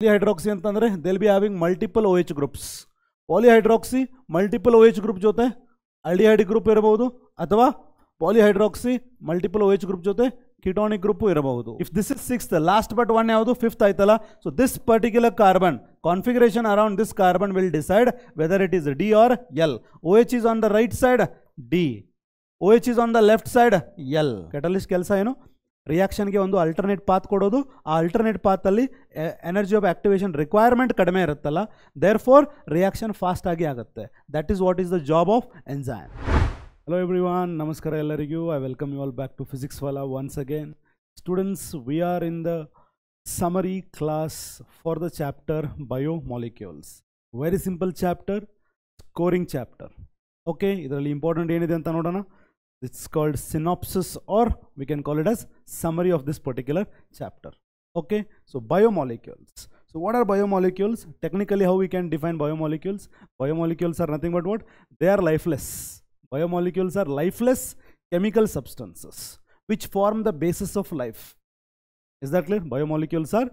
ಪಾಲಿಹೈಡ್ರಾಕ್ಸಿ ಅಂತಂದರೆ they'll be having multiple O H groups polyhydroxy multiple O H group ಜೊತೆ aldehyde group ಇರಬಹುದು ಅಥವಾ polyhydroxy multiple O H group ಜೊತೆ ketonic group ಇರಬಹುದು if this is six last but one ಯಾವುದು fifth ಆಯ್ತಲ್ಲ so this particular carbon configuration around this carbon will decide whether it is D or L O H is on the right side D O H is on the left side L catalyst ಕೆಲಸ ಏನು ರಿಯಾಕ್ಷನ್ಗೆ ಒಂದು alternate path ಕೊಡೋದು ಆ alternate ಪಾತಲ್ಲಿ energy of activation requirement ಕಡಿಮೆ ಇರುತ್ತಲ್ಲ therefore reaction fast ಆಗಿ ಆಗುತ್ತೆ that is what is the job of enzyme hello everyone ನಮಸ್ಕಾರ ಎಲ್ಲರಿಗೂ I welcome you all back to Physics Wallah once again students we are in the summary class for the chapter biomolecules very simple chapter scoring chapter okay ಇದರಲ್ಲಿ important ಏನಿದೆ ಅಂತ ನೋಡೋಣ it's called synopsis or we can call it as summary of this particular chapter okay so biomolecules so what are biomolecules technically how we can define biomolecules biomolecules are nothing but what they are lifeless biomolecules are lifeless chemical substances which form the basis of life is that clear biomolecules are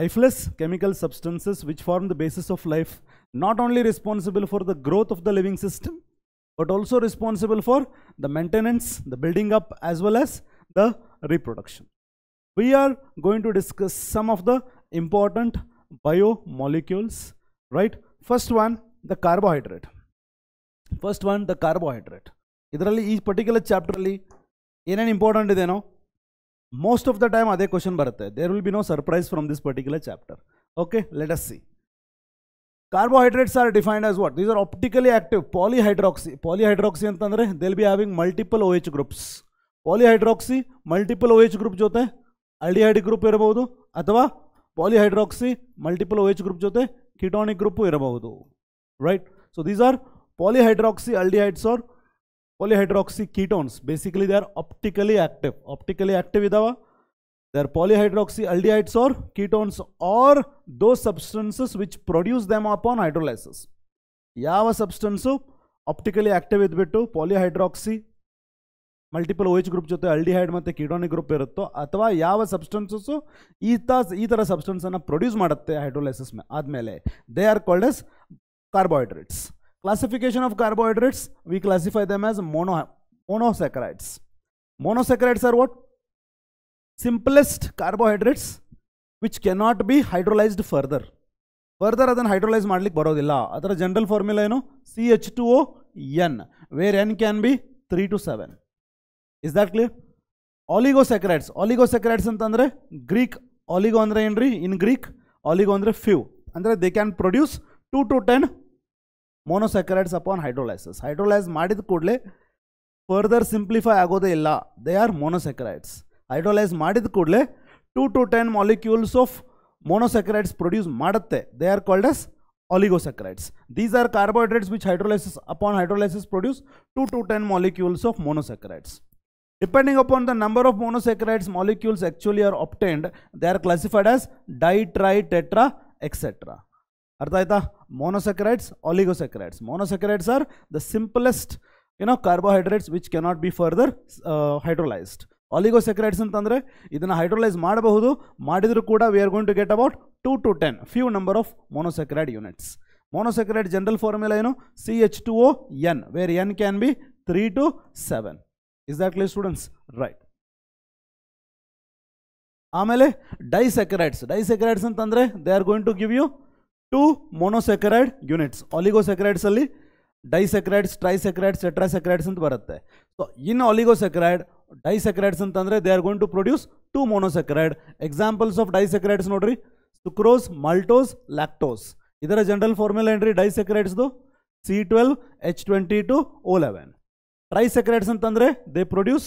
lifeless chemical substances which form the basis of life not only responsible for the growth of the living system but also responsible for the maintenance, the building up as well as the reproduction. We are going to discuss some of the important biomolecules, right? First one, the carbohydrate. First one, the carbohydrate. ಇದರಲ್ಲಿ ಈ particular ಚಾಪ್ಟ್ರಲ್ಲಿ important important ಇದೆನೋ most of the time ಅದೇ there will be no surprise from this particular chapter. Okay, let us see. Carbohydrates Carbohydrates are defined as what? These are optically polyhydroxy polyhydroxy. Polyhydroxy ಅಂತಂದ್ರೆ they'll be multiple O H groups polyhydroxy multiple O H group ಜೊತೆ aldehyde group ಇರಬಹುದು ಅಥವಾ polyhydroxy multiple O H group ಜೊತೆ ketonic group ಇರಬಹುದು right so these are polyhydroxy aldehydes or polyhydroxy ketones basically they are optically active optically active ಇದಾವೆ They are polyhydroxy aldehydes or ketones or those substances which produce them upon hydrolysis. ಯಾವ substance optically active ಇದ್ಬಿಟ್ಟು polyhydroxy multiple O H group ಜೊತೆ aldehyde ಮತ್ತು ketonic group ಇರುತ್ತೋ ಅಥವಾ ಯಾವ ಸಬ್ಸ್ಟೆನ್ಸಸ್ಸು ಈ ತ ಈ ಥರ ಸಬ್ಸ್ಟೆನ್ಸನ್ನು ಪ್ರೊಡ್ಯೂಸ್ ಮಾಡುತ್ತೆ ಹೈಡ್ರೋಲೈಸಸ್ ಆದಮೇಲೆ they are called as carbohydrates classification of carbohydrates we classify them as mono monosaccharides. Monosaccharides are what? Simplest carbohydrates which cannot be hydrolysed further further ಅದನ್ನು ಹೈಡ್ರೋಲೈಸ್ ಮಾಡ್ಲಿಕ್ಕೆ ಬರೋದಿಲ್ಲ ಅದರ ಜನರಲ್ ಫಾರ್ಮುಲಾ ಏನು C H two O N where N can be three to seven is that clear oligo saccharides ಅಂತಂದರೆ Greek ಆಲಿಗೋ ಅಂದರೆ ಏನ್ರಿ ಇನ್ Greek ಆಲಿಗೋ ಅಂದರೆ few ಅಂದರೆ they can produce two to ten monosaccharides upon hydrolysis hydrolyse ಮಾಡಿದ ಕೂಡಲೇ further simplify ಆಗೋದೇ ಇಲ್ಲ they are ಮೋನೋಸೆಕ್ರೈಡ್ಸ್ hydrolyse ಮಾಡಿದ ಕೂಡಲೇ two to ten molecules of monosaccharides produce ಮಾಡುತ್ತೆ they are called as oligosaccharides these are carbohydrates which hydrolysis upon hydrolysis produce 2 to 10 molecules of monosaccharides depending upon the number of monosaccharides molecules actually are obtained they are classified as di tri tetra etc ಅರ್ಥ ಆಯ್ತಾ monosaccharides oligosaccharides monosaccharides are the simplest you know carbohydrates which cannot be further uh, hydrolyzed ಆಲಿಗೋಸೆಕ್ರೈಡ್ಸ್ ಅಂತಂದರೆ ಇದನ್ನು hydrolyse ಮಾಡಬಹುದು ಮಾಡಿದರೂ ಕೂಡ we are going to get about two to ten few number of monosaccharide units monosaccharide general formula ಏನು C H two O N where N can be three to seven is that clear students right ಆಮೇಲೆ disaccharides disaccharides ಅಂತಂದರೆ they are going to give you two monosaccharide units ಆಲಿಗೋಸೆಕ್ರೈಡ್ಸಲ್ಲಿ disaccharides trisaccharides saccharides ಅಂತ ಬರುತ್ತೆ so in saccharide disaccharides ಅಂತಂದರೆ they are going to produce two ಮೋನೋಸೆಕ್ರೈಡ್ examples of disaccharides ನೋಡ್ರಿ sucrose maltose lactose ಇದರ general formula ಏನ್ರಿ ಡೈಸೆಕ್ರೈಡ್ಸ್ದು C twelve H twenty two O eleven trisaccharides ಅಂತಂದರೆ they produce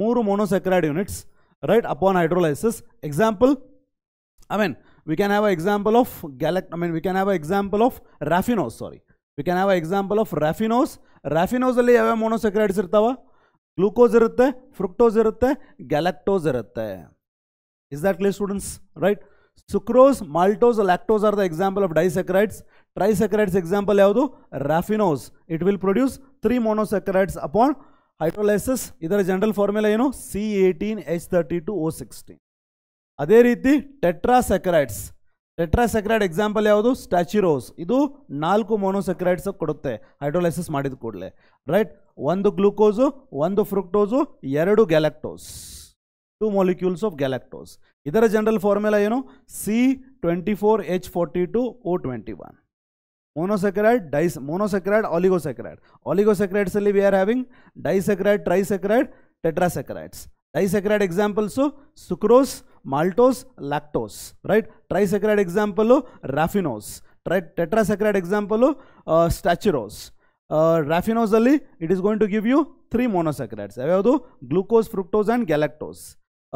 ಮೂರು monosaccharide units right upon hydrolysis example I mean we can have a example of galact I mean we can have a example of raffinose sorry we can have a example of ಅಲ್ಲಿ ಯಾವ ಮೋನೋಸೆಕ್ರೈಡ್ಸ್ ಇರ್ತಾವ glucose ಇರುತ್ತೆ fructose ಇರುತ್ತೆ galactose ಇರುತ್ತೆ is that clear students right sucrose maltose lactose are the example of disaccharides trisaccharides example ಯಾವುದು raffinose it will produce three monosaccharides upon hydrolysis ಇದರ general formula ಏನು C eighteen H thirty two ಅದೇ ರೀತಿ ಟೆಟ್ರಾಸೆಕ್ರೈಡ್ಸ್ ಟೆಟ್ರಾಸೆಕ್ರೈಡ್ example ಯಾವುದು ಸ್ಟ್ಯಾಚಿರೋಸ್ ಇದು ನಾಲ್ಕು ಮೋನೋಸೆಕ್ರೈಡ್ಸ್ ಕೊಡುತ್ತೆ hydrolysis ಮಾಡಿದ ಕೂಡಲೇ ರೈಟ್ ಒಂದು ಗ್ಲುಕೋಸು ಒಂದು ಫ್ರುಕ್ಟೋಸು ಎರಡು galactose two molecules of galactose ಇದರ ಜನರಲ್ ಫಾರ್ಮುಲಾ ಏನು C twenty four H forty two O twenty one monosaccharide ಡೈಸ್ ಮೋನೋಸೆಕ್ರೈಡ್ ಆಲಿಗೋಸೆಕ್ರೈಡ್ ಆಲಿಗೋಸೆಕ್ರೈಡ್ಸಲ್ಲಿ we are having disaccharide trisaccharide tetrasaccharides disaccharide examples sucrose maltose lactose right trisaccharide example raffinose Tri tetrasaccharide example uh, stachyrose uh, raffinose ali it is going to give you three monosaccharides ಯಾವುದು glucose fructose and galactose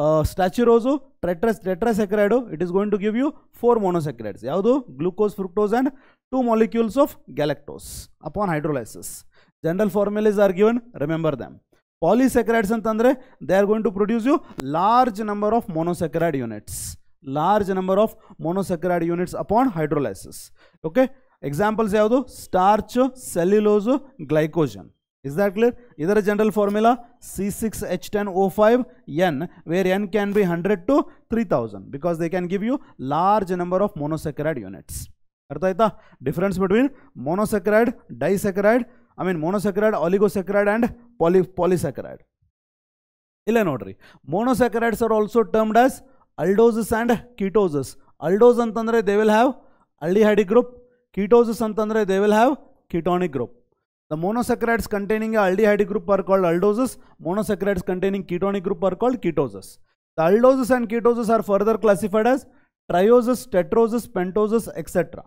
uh, stachyrose tetras tetrasaccharide it is going to give you four monosaccharides ಯಾವುದು glucose fructose and two molecules of galactose upon hydrolysis general formulas are given remember them polysaccharides ಅಂತಂದರೆ they are going to produce you large number of monosaccharide units large number of monosaccharide units upon hydrolysis okay examples ಯಾವುದು starch cellulose glycogen is that clear ಇದರ general formula C six H ten O five N where N can be hundred to three thousand because they can give you large number of monosaccharide units ಅರ್ಥ ಆಯ್ತಾ difference between monosaccharide disaccharide I mean monosaccharide, oligosaccharide and poly polysaccharide. Illa notary. Monosaccharides are also termed as aldoses and ketoses. Aldoses, Aldose antandre they will have aldehyde group. Ketoses antandre they will have ketonic group. The monosaccharides containing aldehyde group are called aldoses. Monosaccharides containing ketonic group are called ketoses. The aldoses and ketoses are further classified as trioses, tetroses, pentoses, etc.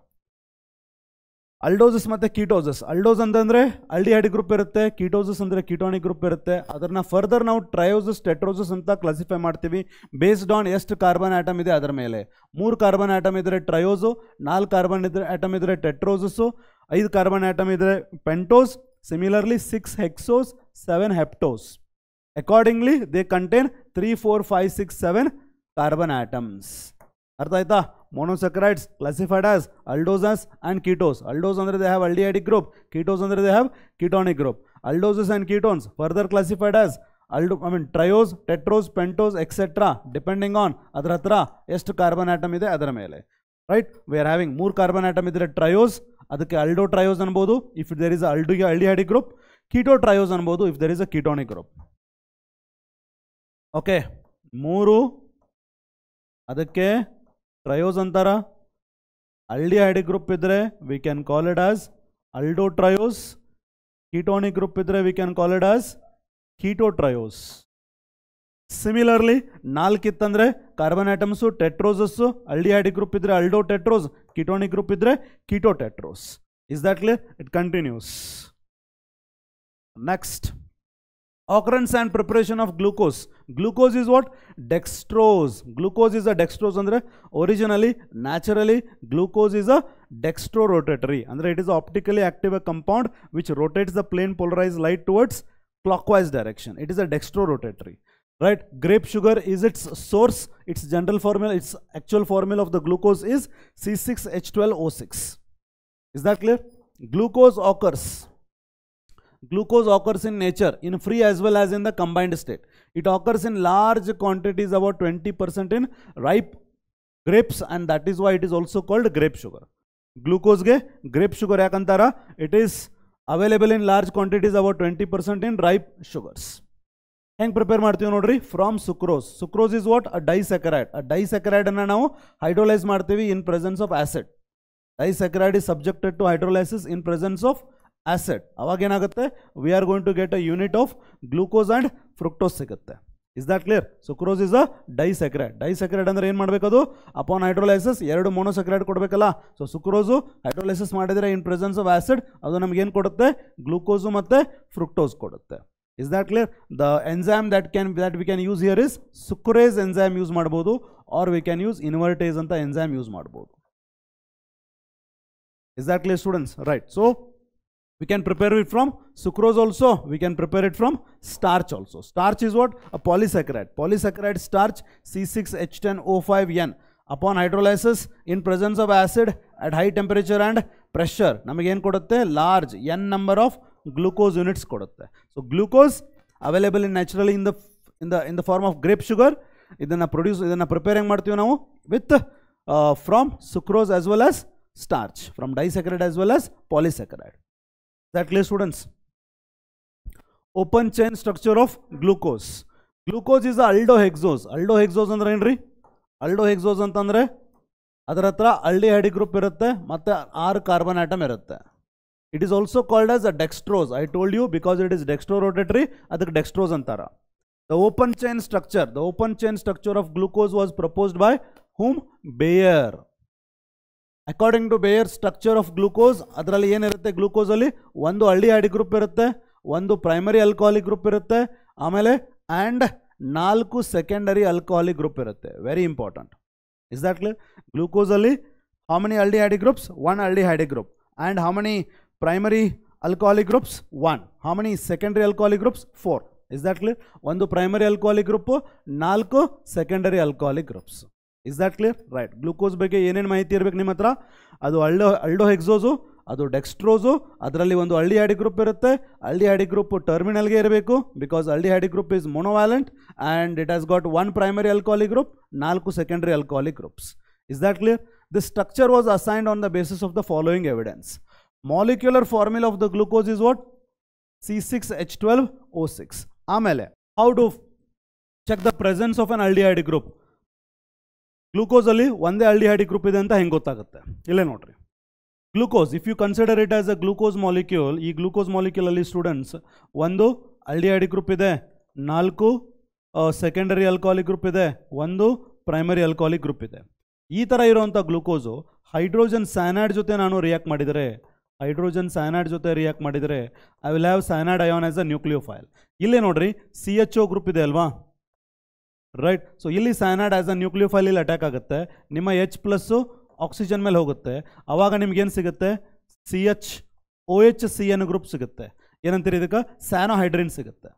Aldoses ಮತ್ತು ketoses ಅಲ್ಡೋಸ್ ಅಂತಂದರೆ aldehyde group ಇರುತ್ತೆ ಕೀಟೋಸಸ್ ಅಂದರೆ ಕೀಟೋನಿಕ್ group ಇರುತ್ತೆ ಅದನ್ನು further ನಾವು ಟ್ರಯೋಸಸ್ ಟೆಟ್ರೋಸಸ್ ಅಂತ classify ಮಾಡ್ತೀವಿ based on ಎಷ್ಟು ಕಾರ್ಬನ್ ಆಟಮ್ ಇದೆ ಅದರ ಮೇಲೆ ಮೂರು ಕಾರ್ಬನ್ ಆಟಮ್ ಇದ್ದರೆ ಟ್ರಯೋಸು ನಾಲ್ಕು ಕಾರ್ಬನ್ ಇದ್ರೆ ಆಟಮ್ ಇದ್ದರೆ ಟೆಟ್ರೋಸಸ್ಸು ಐದು ಕಾರ್ಬನ್ ಆಟಮ್ ಇದ್ದರೆ pentose similarly six hexose seven heptose accordingly they contain three four five six seven carbon atoms ಅರ್ಥ ಆಯ್ತಾ monosaccharides classified as aldoses and ketose aldose ಅಂದರೆ they have aldehydic group ketose ಅಂದರೆ they have ketonic group aldoses and ketones further classified aldo I mean triose tetrose pentose etcetera depending on ಅದರ ಹತ್ರ ಎಷ್ಟು carbon atom ಇದೆ ಅದರ ಮೇಲೆ right we are having ಮೂರು carbon atom ಇದ್ರೆ triose ಅದಕ್ಕೆ ಅಲ್ಡೋ ಟ್ರಯೋಸ್ ಅನ್ಬೋದು ಇಫ್ ದೇರ್ ಇಸ್ ಅಲ್ಡೋಗೆ ಅಲ್ಡಿಹೈಡಿಕ್ ಗ್ರೂಪ್ ಕೀಟೋ ಟ್ರಯೋಸ್ ಅನ್ಬೋದು if there is a ketonic group okay ಮೂರು ಅದಕ್ಕೆ ಟ್ರಯೋಸ್ ಅಂತಾರ ಅಲ್ಡಿ ಹೈಡಿ ಗ್ರೂಪ್ ಇದ್ರೆ we can call it as aldotriose ketonic group ಇದ್ರೆ we can call it as ketotriose similarly ನಾಲ್ಕಿತ್ತಂದ್ರೆ carbon atoms tetroses aldehydic group ಇದ್ರೆ aldotetrose ketonic group ಇದ್ರೆ ketotetrose is that clear it continues next occurrence and preparation of glucose glucose is what dextrose glucose is a dextrose andre originally naturally glucose is a dextrorotatory andre it is optically active a compound which rotates the plane polarized light towards clockwise direction it is a dextrorotatory right grape sugar is its source its general formula its actual formula of the glucose is c6h12o6 is that clear glucose occurs Glucose occurs in nature in free as well as in the combined state. It occurs in large quantities about 20% in ripe grapes and that is why it is also called grape sugar. Glucose ge grape sugar yakantara it is available in large quantities about 20% in ripe sugars. prepare prepare ಮಾಡ್ತೀವಿ Sucrose sucrose sucrose sucrose is A disaccharide disaccharide ಆ ಡೈಸೆಕರೈಡನ್ನು now hydrolyse ಮಾಡ್ತೀವಿ in presence of acid. Disaccharide is subjected to hydrolysis in presence of ಅವಾಗ ಏನಾಗುತ್ತೆ we are going to get a unit of glucose and fructose ಸಿಗುತ್ತೆ is that clear sucrose is a di disaccharide ಅಂದರೆ ಏನು ಮಾಡಬೇಕದು upon ಹೈಡ್ರೋಲೈಸಸ್ ಎರಡು ಮೋನೋಸೆಕ್ರೈಡ್ ಕೊಡಬೇಕಲ್ಲ so ಸುಕ್ರೋಸು ಹೈಡ್ರೋಲೈಸಸ್ ಮಾಡಿದರೆ ಇನ್ presence of acid ಅದು ನಮಗೇನು ಕೊಡುತ್ತೆ ಗ್ಲೂಕೋಸು ಮತ್ತು ಫ್ರೂಕ್ಟೋಸ್ ಕೊಡುತ್ತೆ is that clear the enzyme that can that we can use here is sucrase enzyme use ಮಾಡ್ಬೋದು or we can use invertase ಅಂತ ಎನ್ಸಾಮ್ ಯೂಸ್ ಮಾಡ್ಬೋದು is that clear students right so we can prepare it from sucrose also we can prepare it from starch also starch is what a polysaccharide polysaccharide starch c6h10o5n upon hydrolysis in presence of acid at high temperature and pressure namage en kodutte large n number of glucose units kodutte so glucose available naturally in the in the in the form of grape sugar idanna produce idanna preparing martivu now with uh, from sucrose as well as starch from disaccharide as well as polysaccharide that clear students open chain structure of glucose glucose is aldohexose aldohexose ಅಂದ್ರೆ ಏನ್ರಿ ಅಲ್ಡೋಹೆಕ್ಸೋಸ್ ಅಂತಂದರೆ ಅದರ ಹತ್ರ ಅಲ್ಡಿ aldehyde group ಇರುತ್ತೆ ಮತ್ತೆ ಆರ್ carbon atom ಇರುತ್ತೆ it is also called as a dextrose I told you because it is dextro ಅದಕ್ಕೆ ಡೆಕ್ಸ್ಟ್ರೋಸ್ ಅಂತಾರೆ the open chain structure the open chain structure of glucose was proposed by whom Baeyer according to Baeyer structure of glucose ಅದರಲ್ಲಿ ಏನಿರುತ್ತೆ ಗ್ಲೂಕೋಸಲ್ಲಿ ಒಂದು aldehyde group ಇರುತ್ತೆ ಒಂದು primary alcoholic group ಇರುತ್ತೆ ಆಮೇಲೆ and ನಾಲ್ಕು ಸೆಕೆಂಡರಿ ಅಲ್ಕೋಹಾಲಿಕ್ ಗ್ರೂಪ್ ಇರುತ್ತೆ very important is that clear ಗ್ಲೂಕೋಸಲ್ಲಿ how many aldehyde groups one aldehyde group and how many primary alcoholic groups one how many secondary alcoholic groups four is that clear ಒಂದು primary alcoholic group ನಾಲ್ಕು secondary alcoholic groups is that clear right glucose ಬಗ್ಗೆ ಏನೇನು ಮಾಹಿತಿ ಇರಬೇಕು ನಿಮ್ಮ ಹತ್ರ ಅದು ಅಲ್ಡೋ ಅಲ್ಡೋ ಹೆಕ್ಸೋಸು ಅದು ಡೆಕ್ಸ್ಟ್ರೋಸು ಅದರಲ್ಲಿ ಒಂದು ಹಳ್ಳಿ ಹಾಡಿ ಗ್ರೂಪ್ ಇರುತ್ತೆ ಹಳ್ಳಿ ಹಾಡಿ ಗ್ರೂಪ್ ಟರ್ಮಿನಲ್ಗೆ ಇರಬೇಕು because aldehyde group is monovalent and it has got one primary alcoholic group ನಾಲ್ಕು secondary alcoholic groups is that clear this structure was assigned on the basis of the following evidence molecular formula of the glucose is what C six H twelve O six ಆಮೇಲೆ how do check the presence of an aldehyde group ಗ್ಲೂಕೋಸಲ್ಲಿ ಒಂದೇ ಅಲ್ಡಿಹೈಡಿ group ಇದೆ ಅಂತ ಹೆಂಗೆ ಗೊತ್ತಾಗುತ್ತೆ ಇಲ್ಲೇ ನೋಡ್ರಿ glucose if you consider it as a glucose molecule ಈ glucose ಮಾಲಿಕ್ಯೂಲಲ್ಲಿ ಸ್ಟೂಡೆಂಟ್ಸ್ ಒಂದು ಅಲ್ಡಿಹೈಡಿ ಗ್ರೂಪ್ ಇದೆ ನಾಲ್ಕು ಸೆಕೆಂಡರಿ ಅಲ್ಕೋಹಾಲಿಕ್ ಗ್ರೂಪ್ ಇದೆ ಒಂದು ಪ್ರೈಮರಿ ಅಲ್ಕೋಹಾಲಿಕ್ ಗ್ರೂಪ್ ಇದೆ ಈ ಥರ ಇರೋವಂಥ ಗ್ಲೂಕೋಸು ಹೈಡ್ರೋಜನ್ ಸ್ಯಾನಾಯ್ಡ್ ಜೊತೆ ನಾನು ರಿಯಾಕ್ಟ್ ಮಾಡಿದರೆ ಹೈಡ್ರೋಜನ್ ಸ್ಯಾನಾಯ್ಡ್ ಜೊತೆ ರಿಯಾಕ್ಟ್ ಮಾಡಿದರೆ I will have cyanide ion as a nucleophile ಇಲ್ಲೇ ನೋಡ್ರಿ ಸಿ ಎಚ್ ಓ ಗ್ರೂಪ್ ಇದೆ ಅಲ್ವಾ ರೈಟ್ ಸೊ ಇಲ್ಲಿ ಸ್ಯಾನಾಡ್ ಆ್ಯಸ್ ಅ ನ್ಯೂಕ್ಲಿಯೋಫೈಲ್ ಇಲ್ಲಿ ಅಟ್ಯಾಕ್ ಆಗುತ್ತೆ ನಿಮ್ಮ ಎಚ್ ಪ್ಲಸ್ಸು ಆಕ್ಸಿಜನ್ ಮೇಲೆ ಹೋಗುತ್ತೆ ಆವಾಗ ನಿಮ್ಗೇನು ಸಿಗುತ್ತೆ C H O H C N group ಸಿಗುತ್ತೆ ಏನಂತೀರಿ ಇದಕ್ಕೆ ಸ್ಯಾನೋಹೈಡ್ರಿನ್ ಸಿಗುತ್ತೆ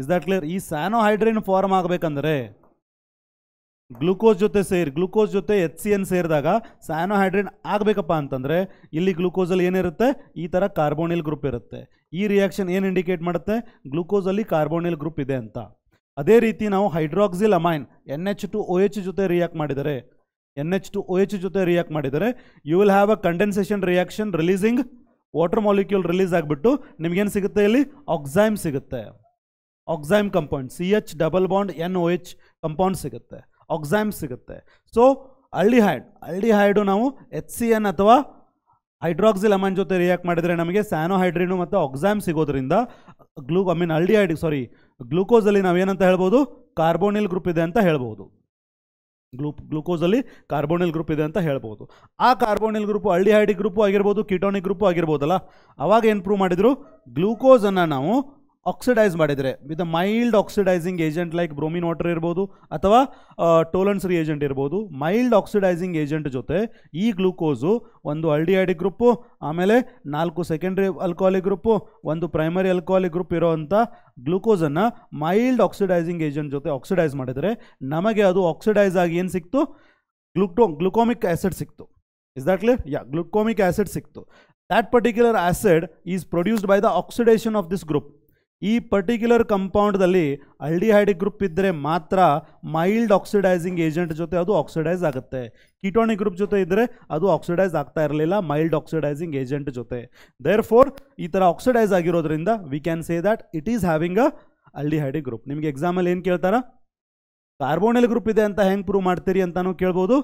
ಇಸ್ ದಟ್ ಕ್ಲಿಯರ್ ಈ ಸ್ಯಾನೋಹೈಡ್ರಿನ್ ಫಾರ್ಮ್ ಆಗಬೇಕಂದ್ರೆ ಗ್ಲೂಕೋಸ್ ಜೊತೆ ಸೇರಿ ಗ್ಲೂಕೋಸ್ ಜೊತೆ ಎಚ್ ಸಿ ಎನ್ ಸೇರಿದಾಗ ಸ್ಯಾನೋಹೈಡ್ರಿನ್ ಆಗಬೇಕಪ್ಪ ಅಂತಂದರೆ ಇಲ್ಲಿ ಗ್ಲುಕೋಸಲ್ಲಿ ಏನಿರುತ್ತೆ ಈ ಥರ ಕಾರ್ಬೋನಿಲ್ ಗ್ರೂಪ್ ಇರುತ್ತೆ ಈ ರಿಯಾಕ್ಷನ್ ಏನು ಇಂಡಿಕೇಟ್ ಮಾಡುತ್ತೆ ಗ್ಲೂಕೋಸಲ್ಲಿ ಕಾರ್ಬೋನಿಲ್ ಗ್ರೂಪ್ ಇದೆ ಅಂತ ಅದೇ ರೀತಿ ನಾವು hydroxyl amine N H two O H ಜೊತೆ ರಿಯಾಕ್ಟ್ ಮಾಡಿದರೆ N H two O H ಜೊತೆ ರಿಯಾಕ್ಟ್ ಮಾಡಿದರೆ you will have a condensation reaction releasing water molecule release ಆಗಿಬಿಟ್ಟು ನಿಮಗೇನು ಸಿಗುತ್ತೆ ಇಲ್ಲಿ ಆಕ್ಸೈಮ್ ಸಿಗುತ್ತೆ oxime compound C H double bond N O H compound ಸಿಗುತ್ತೆ ಆಕ್ಸೈಮ್ ಸಿಗುತ್ತೆ ಸೊ ಅಲ್ಡಿಹೈಡ್ ಅಲ್ಡಿಹೈಡು ನಾವು ಎಚ್ ಸಿ ಎನ್ ಅಥವಾ ಹೈಡ್ರಾಕ್ಸಿಲ್ ಅಮೈನ್ ಜೊತೆ ರಿಯಾಕ್ಟ್ ಮಾಡಿದರೆ ನಮಗೆ ಸ್ಯಾನೋ ಮತ್ತು ಆಕ್ಸೈಮ್ ಸಿಗೋದ್ರಿಂದ ಗ್ಲೂ ಐ ಮೀನ್ ಅಲ್ಡಿಹೈಡಿಕ್ ಸಾರಿ ಗ್ಲೂಕೋಸಲ್ಲಿ ನಾವೇನಂತ ಹೇಳ್ಬೋದು ಕಾರ್ಬೋನಿಲ್ ಗ್ರೂಪ್ ಇದೆ ಅಂತ ಹೇಳ್ಬೋದು ಗ್ಲೂ ಗ್ಲೂಕೋಸಲ್ಲಿ ಕಾರ್ಬೋನಿಲ್ ಗ್ರೂಪ್ ಇದೆ ಅಂತ ಹೇಳ್ಬೋದು ಆ ಕಾರ್ಬೋನಿಲ್ ಗ್ರೂಪ್ ಅಲ್ಡಿಹೈಡಿಕ್ ಗ್ರೂಪು ಆಗಿರ್ಬೋದು ಕಿಟೋನಿಕ್ ಗ್ರೂಪು ಆಗಿರ್ಬೋದಲ್ಲ ಅವಾಗ ಏನು ಪ್ರೂವ್ ಮಾಡಿದರು ಗ್ಲೂಕೋಸನ್ನು ನಾವು ಆಕ್ಸಿಡೈಸ್ ಮಾಡಿದರೆ with mild oxidising agent like bromine water ಇರ್ಬೋದು ಅಥವಾ ಟೋಲನ್ಸ್ ಏಜೆಂಟ್ ಇರ್ಬೋದು ಮೈಲ್ಡ್ ಆಕ್ಸಿಡೈಸಿಂಗ್ ಏಜೆಂಟ್ ಜೊತೆ ಈ ಗ್ಲೂಕೋಸು ಒಂದು ಅಲ್ಡಿಯಾಡಿ ಗ್ರೂಪು ಆಮೇಲೆ ನಾಲ್ಕು ಸೆಕೆಂಡ್ರಿ ಅಲ್ಕೋಹಾಲಿಕ್ ಗ್ರೂಪು ಒಂದು ಪ್ರೈಮರಿ ಅಲ್ಕೋಹಾಲಿಕ್ ಗ್ರೂಪ್ ಇರೋವಂಥ ಗ್ಲೂಕೋಸನ್ನು ಮೈಲ್ಡ್ ಆಕ್ಸಿಡೈಸಿಂಗ್ ಏಜೆಂಟ್ ಜೊತೆ ಆಕ್ಸಿಡೈಸ್ ಮಾಡಿದರೆ ನಮಗೆ ಅದು ಆಕ್ಸಿಡೈಸ್ ಆಗಿ ಏನು ಸಿಕ್ತು ಗ್ಲುಕ್ಟೋ ಗ್ಲುಕೋಮಿಕ್ ಆ್ಯಸಿಡ್ ಸಿಕ್ತು is that clear yeah gluconic acid ಸಿಕ್ತು that particular acid is produced by the oxidation of this group ಈ ಪರ್ಟಿಕ್ಯುಲರ್ ಕಂಪೌಂಡ್ದಲ್ಲಿ ಅಲ್ಡಿಹೈಡಿಕ್ ಗ್ರೂಪ್ ಇದ್ದರೆ ಮಾತ್ರ ಮೈಲ್ಡ್ ಆಕ್ಸಿಡೈಸಿಂಗ್ ಏಜೆಂಟ್ ಜೊತೆ ಅದು ಆಕ್ಸಿಡೈಸ್ ಆಗುತ್ತೆ ಕೀಟೋನಿಕ್ ಗ್ರೂಪ್ ಜೊತೆ ಇದ್ದರೆ ಅದು ಆಕ್ಸಿಡೈಸ್ ಆಗ್ತಾ ಇರಲಿಲ್ಲ ಮೈಲ್ಡ್ ಆಕ್ಸಿಡೈಸಿಂಗ್ ಏಜೆಂಟ್ ಜೊತೆ ದೇರ್ ಫೋರ್ ಈ ಥರ ಆಕ್ಸಿಡೈಸ್ ಆಗಿರೋದ್ರಿಂದ we can say that it is having a aldehydic group ನಿಮಗೆ ಎಕ್ಸಾಮಲ್ಲಿ ಏನು ಕೇಳ್ತಾರ ಕಾರ್ಬೋನಿಲ್ ಗ್ರೂಪ್ ಇದೆ ಅಂತ ಹೆಂಗೆ ಪ್ರೂವ್ ಮಾಡ್ತೀರಿ ಅಂತಲೂ ಕೇಳ್ಬೋದು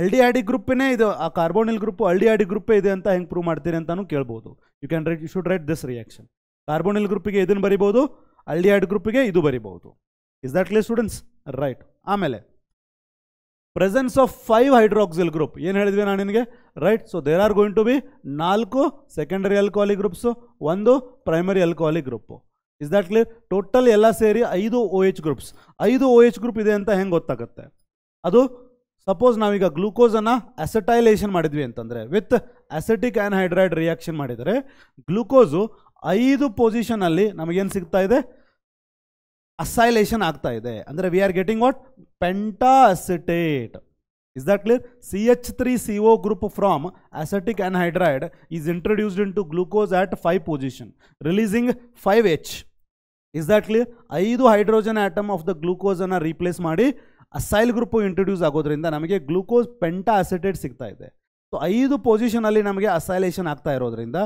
ಅಲ್ಡಿಹೈಡಿಕ್ ಗ್ರೂಪ್ನೇ ಇದು ಆ ಕಾರ್ಬೋನಿಲ್ ಗ್ರೂಪ್ ಅಲ್ಡಿಹೈಡಿಕ್ ಗ್ರೂಪೇ ಇದೆ ಅಂತ ಹೆಂಗೆ ಪ್ರೂವ್ ಮಾಡ್ತೀರಿ ಅಂತಲೂ ಕೇಳ್ಬೋದು you can write you should write this reaction carbonyl ಗ್ರೂಪಿಗೆ ಇದನ್ನು ಬರಿಬೋದು ಅಲ್ಡಿಹೈಡ್ ಗ್ರೂಪಿಗೆ ಇದು ಬರಿಬಹುದು ಇಸ್ ದಟ್ ಲೇ ಸ್ಟೂಡೆಂಟ್ಸ್ ರೈಟ್ ಆಮೇಲೆ presence of five hydroxyl group ಏನು ಹೇಳಿದ್ವಿ ನಾನು ನಿನಗೆ right so there are going to be ನಾಲ್ಕು ಸೆಕೆಂಡರಿ ಅಲ್ಕೋಹಾಲಿಕ್ ಗ್ರೂಪ್ಸ್ ಒಂದು primary alcoholic group is that clear total ಎಲ್ಲ ಸೇರಿ ಐದು ಓ ಎಚ್ ಗ್ರೂಪ್ಸ್ ಐದು ಓ ಎಚ್ ಗ್ರೂಪ್ ಇದೆ ಅಂತ ಹೆಂಗೆ ಗೊತ್ತಾಗುತ್ತೆ ಅದು ಸಪೋಸ್ ನಾವೀಗ ಗ್ಲೂಕೋಸನ್ನು ಅಸೆಟೈಲೇಷನ್ ಮಾಡಿದ್ವಿ ಅಂತಂದರೆ ವಿತ್ ಅಸೆಟಿಕ್ ಆ್ಯನ್ಹೈಡ್ರೈಡ್ ರಿಯಾಕ್ಷನ್ ಮಾಡಿದರೆ ಗ್ಲೂಕೋಸು ಐದು ಪೊಸಿಷನಲ್ಲಿ ನಮಗೇನು ಸಿಗ್ತಾ ಇದೆ ಅಸೈಲೇಷನ್ ಆಗ್ತಾ ಇದೆ ಅಂದರೆ we are getting what penta acetate is that clear C H three C O group from acetic hydride is introduced into glucose at five position releasing five H is that clear ಐದು hydrogen atom of the ಗ್ಲೂಕೋಸನ್ನು replace ಮಾಡಿ acyl group introduce ಆಗೋದ್ರಿಂದ ನಮಗೆ glucose ಪೆಂಟಾ acetate ಸಿಗ್ತಾ ಇದೆ so ಐದು ಪೊಸಿಷನಲ್ಲಿ ನಮಗೆ acylation ಆಗ್ತಾ ಇರೋದ್ರಿಂದ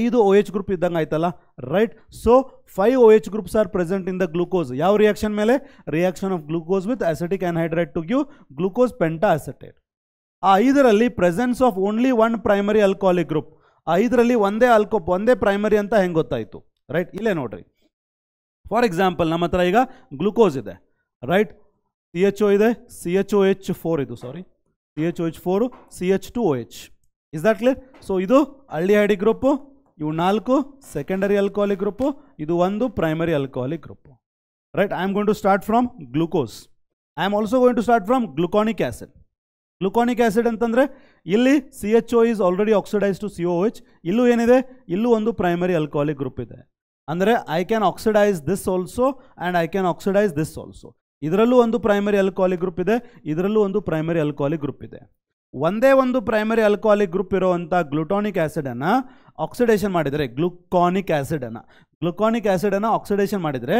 ಐದು ಒ ಎಚ್ ಗ್ರೂಪ್ ಇದ್ದಂಗೆ ಆಯ್ತಲ್ಲ right so five O H groups are present in the glucose ಯಾವ ರಿಯಾಕ್ಷನ್ ಮೇಲೆ reaction of glucose with acetic anhydride to ಗ್ಯೂ ಗ್ಲೂಕೋಸ್ ಪೆಂಟಾ ಅಸೆಟೇಟ್ ಆ ಐದರಲ್ಲಿ presence of only one primary alcoholic group ಐದರಲ್ಲಿ ಒಂದೇ ಅಲ್ಕೋ ಒಂದೇ ಪ್ರೈಮರಿ ಅಂತ ಹೆಂಗೆ ಗೊತ್ತಾಯಿತು ರೈಟ್ ಇಲ್ಲೇ ನೋಡ್ರಿ ಫಾರ್ ಎಕ್ಸಾಂಪಲ್ ನಮ್ಮ ಹತ್ರ ಈಗ ಗ್ಲುಕೋಸ್ ಇದೆ ರೈಟ್ ಸಿ ಎಚ್ ಒ ಇದೆ C H O H four ಇದು sorry C H O H four C H two O H is that clear so ಇದು ಹಳ್ಳಿ ಅಳ್ಳಿಹೈಡಿ ಗ್ರೂಪು ಇವು ನಾಲ್ಕು ಸೆಕೆಂಡರಿ ಅಲ್ಕೋಹಾಲಿಕ್ ಗ್ರೂಪು ಇದು ಒಂದು primary alcoholic group right I am going to start from glucose I am also going to start from gluconic acid gluconic acid ಅಂತಂದರೆ ಇಲ್ಲಿ C H O is already oxidise to C O H ಇಲ್ಲೂ ಏನಿದೆ ಇಲ್ಲೂ ಒಂದು primary alcoholic group ಇದೆ ಅಂದರೆ I can oxidise this also and I can oxidise this also ಇದರಲ್ಲೂ ಒಂದು ಪ್ರೈಮರಿ ಅಲ್ಕೋಹಾಲಿಕ್ ಗ್ರೂಪ್ ಇದೆ ಇದರಲ್ಲೂ ಒಂದು ಪ್ರೈಮರಿ ಅಲ್ಕೋಹಾಲಿಕ್ ಗ್ರೂಪ್ ಇದೆ ಒಂದೇ ಒಂದು ಪ್ರೈಮರಿ ಅಲ್ಕೋಹಾಲಿಕ್ ಗ್ರೂಪ್ ಇರುವಂಥ ಗ್ಲುಟೋನಿಕ್ ಆ್ಯಸಿಡನ್ನು ಆಕ್ಸಿಡೇಷನ್ ಮಾಡಿದರೆ ಗ್ಲುಕಾನಿಕ್ ಆ್ಯಸಿಡನ್ನು ಗ್ಲುಕಾನಿಕ್ ಆ್ಯಸಿಡನ್ನು ಆಕ್ಸಿಡೇಷನ್ ಮಾಡಿದರೆ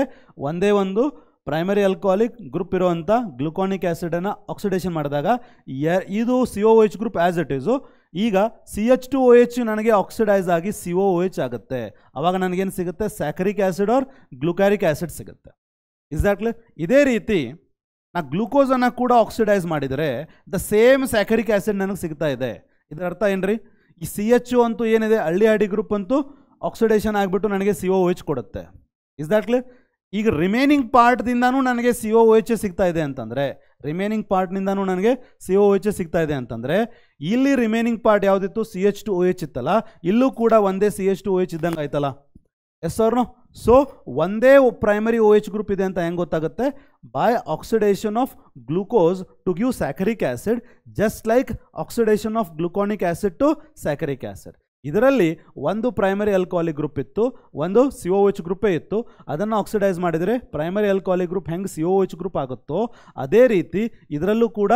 ಒಂದೇ ಒಂದು ಪ್ರೈಮರಿ ಅಲ್ಕೋಹಾಲಿಕ್ ಗ್ರೂಪ್ ಇರುವಂಥ ಗ್ಲುಕಾನಿಕ್ ಆ್ಯಸಿಡನ್ನು ಆಕ್ಸಿಡೇಷನ್ ಮಾಡಿದಾಗ ಇದು C O H group as it is ಈಗ C H two O H ನನಗೆ ಆಕ್ಸಿಡೈಸ್ ಆಗಿ ಸಿ ಓ ಎಚ್ ಆಗುತ್ತೆ ಆವಾಗ ನನಗೇನು ಸಿಗುತ್ತೆ saccharic acid or glucaric acid ಸಿಗುತ್ತೆ ಇಸ್ ದಟ್ ಕ್ಲಿಯರ್ ಇದೇ ರೀತಿ ನಾ ಗ್ಲುಕೋಸನ್ನು ಕೂಡ ಆಕ್ಸಿಡೈಸ್ ಮಾಡಿದರೆ ದ ಸೇಮ್ ಸ್ಯಾಕರಿಕ್ ಆ್ಯಸಿಡ್ ನನಗೆ ಸಿಗ್ತಾ ಇದೆ ಇದರ ಅರ್ಥ ಏನು ರೀ ಈ ಸಿ ಎಚ್ ಯು ಅಂತೂ ಏನಿದೆ ಹಳ್ಳಿ ಹಳ್ಳಿ ಗ್ರೂಪ್ ಅಂತೂ ಆಕ್ಸಿಡೇಷನ್ ಆಗಿಬಿಟ್ಟು ನನಗೆ ಸಿ ಒ ಎಚ್ ಕೊಡುತ್ತೆ ಇಸ್ ದಟ್ ಕ್ಲಿಯರ್ ಈಗ ರಿಮೇನಿಂಗ್ ಪಾರ್ಟ್ದಿಂದನೂ ನನಗೆ ಸಿ ಒ ಎಚ್ ಸಿಗ್ತಾ ಇದೆ ಅಂತಂದರೆ ರಿಮೇನಿಂಗ್ ಪಾರ್ಟ್ನಿಂದನೂ ನನಗೆ ಸಿ ಒ ಎಚ್ ಸಿಗ್ತಾ ಇದೆ ಅಂತಂದರೆ ಇಲ್ಲಿ ರಿಮೇನಿಂಗ್ ಪಾರ್ಟ್ ಯಾವುದಿತ್ತು C H two O H ಇತ್ತಲ್ಲ ಇಲ್ಲೂ ಕೂಡ ಒಂದೇ C H two O H ಇದ್ದಂಗೆ ಆಯ್ತಲ್ಲ ಎಸ್ ಆರ್ನು ಸೊ ಒಂದೇ ಪ್ರೈಮರಿ ಓ ಎಚ್ ಗ್ರೂಪ್ ಇದೆ ಅಂತ ಹೆಂಗೆ ಗೊತ್ತಾಗುತ್ತೆ by oxidation of glucose to give saccharic acid just like oxidation of gluconic acid to saccharic acid ಇದರಲ್ಲಿ ಒಂದು ಪ್ರೈಮರಿ ಅಲ್ಕೋಹಾಲಿಕ್ ಗ್ರೂಪ್ ಇತ್ತು ಒಂದು ಸಿ ಓ ಎಚ್ ಗ್ರೂಪೇ ಇತ್ತು ಅದನ್ನು ಆಕ್ಸಿಡೈಸ್ ಮಾಡಿದರೆ ಪ್ರೈಮರಿ ಅಲ್ಕೋಹಾಲಿಕ್ ಗ್ರೂಪ್ ಹೆಂಗೆ ಸಿ ಓ ಎಚ್ ಗ್ರೂಪ್ ಆಗುತ್ತೋ ಅದೇ ರೀತಿ ಇದರಲ್ಲೂ ಕೂಡ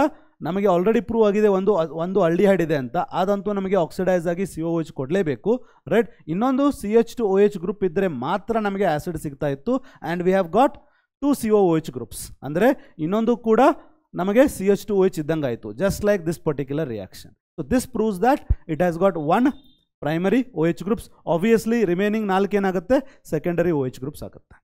ನಮಗೆ ಆಲ್ರೆಡಿ ಪ್ರೂವ್ ಆಗಿದೆ ಒಂದು ಒಂದು ಹಳ್ಳಿ ಹಾಡಿದೆ ಅಂತ ಅದಂತೂ ನಮಗೆ ಆಕ್ಸಿಡೈಸ್ ಆಗಿ ಸಿ ಓ ಎಚ್ ಕೊಡಲೇಬೇಕು ರೈಟ್ ಇನ್ನೊಂದು C H two O H group ಇದ್ದರೆ ಮಾತ್ರ ನಮಗೆ ಆ್ಯಸಿಡ್ ಸಿಗ್ತಾ ಇತ್ತು and we have got two C O H groups ಅಂದರೆ ಇನ್ನೊಂದು ಕೂಡ ನಮಗೆ C H two O H ಇದ್ದಂಗೆ ಆಯಿತು just like this particular reaction so this proves that it has got one primary O H groups obviously remaining ನಾಲ್ಕು ಏನಾಗುತ್ತೆ secondary O H groups ಆಗುತ್ತೆ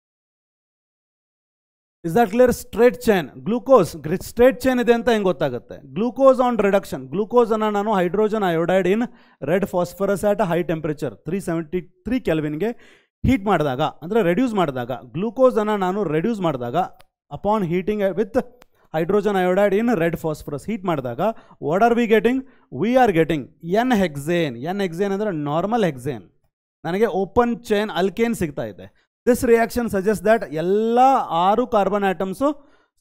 is that clear straight chain glucose straight chain ಇದೆ ಅಂತ ಹೆಂಗೆ ಗೊತ್ತಾಗುತ್ತೆ glucose on reduction ಗ್ಲೂಕೋಸನ್ನು ನಾನು hydrogen iodide in red phosphorus at high temperature three seventy three ಕೆಲ್ವಿನ್ಗೆ ಹೀಟ್ ಮಾಡಿದಾಗ ಅಂದರೆ ರೆಡ್ಯೂಸ್ ಮಾಡಿದಾಗ ಗ್ಲೂಕೋಸನ್ನು ನಾನು ರೆಡ್ಯೂಸ್ ಮಾಡಿದಾಗ upon heating with hydrogen iodide in red phosphorus heat ಮಾಡಿದಾಗ what are we getting we are getting N hexane N hexane ಅಂದರೆ normal ಹೆಕ್ಸೇನ್ ನನಗೆ ಓಪನ್ ಚೈನ್ ಅಲ್ಕೇನ್ ಸಿಗ್ತಾ ಇದೆ ದಿಸ್ ರಿಯಾಕ್ಷನ್ ಸಜೆಸ್ಟ್ ದ್ಯಾಟ್ ಎಲ್ಲ ಆರು ಕಾರ್ಬನ್ ಐಟಮ್ಸು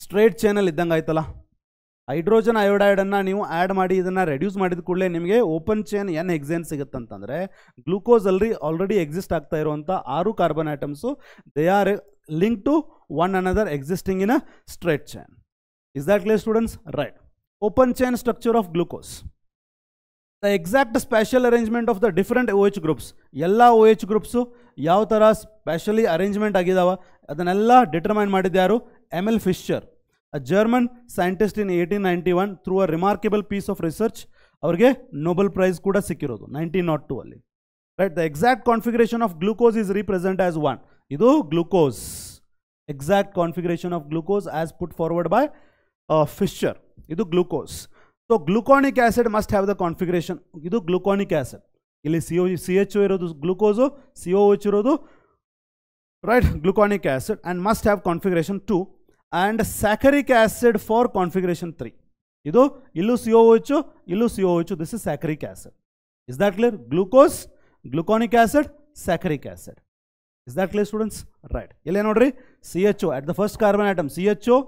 ಸ್ಟ್ರೇಟ್ ಚೇನಲ್ಲಿ ಇದ್ದಂಗೆ ಆಯ್ತಲ್ಲ hydrogen ಅಯೋಡೈಡನ್ನು ನೀವು ಆ್ಯಡ್ ಮಾಡಿ ಇದನ್ನು ರೆಡ್ಯೂಸ್ ಮಾಡಿದ ಕೂಡಲೇ ನಿಮಗೆ ಓಪನ್ ಚೇನ್ ಎನ್ ಎಕ್ಸೇನ್ ಸಿಗುತ್ತಂತಂದರೆ ಗ್ಲೂಕೋಸ್ ಅಲ್ಲಿ ಆಲ್ರೆಡಿ ಎಕ್ಸಿಸ್ಟ್ ಆಗ್ತಾ ಇರುವಂಥ ಆರು carbon atoms they are link to one another existing in a straight chain is that clear students right open chain structure of glucose the exact special arrangement of the different O H groups ಎಲ್ಲ O H groups ಯಾವ ಥರ specially arrangement ಆಗಿದಾವೆ ಅದನ್ನೆಲ್ಲ determine ಯಾರು Emil Fischer a German scientist in eighteen ninety one through a remarkable piece of research ಅವ್ರಿಗೆ Nobel prize ಕೂಡ ಸಿಕ್ಕಿರೋದು nineteen nought two ಅಲ್ಲಿ right the exact configuration of glucose is represent as one ಇದು glucose exact configuration of glucose as put forward by Fischer ಇದು glucose so gluconic acid must have the configuration ಇದು gluconic acid ಇಲ್ಲಿ C O C H O ಇರೋದು glucose C O H ಇರೋದು right gluconic acid and must have configuration two and saccharic acid for configuration three ಇದು ಇಲ್ಲೂ C O ಇಲ್ಲೂ C O this is saccharic acid is that clear glucose gluconic acid saccharic acid is that clear students right ಇಲ್ಲೇ ನೋಡ್ರಿ C H O at the first carbon atom C H O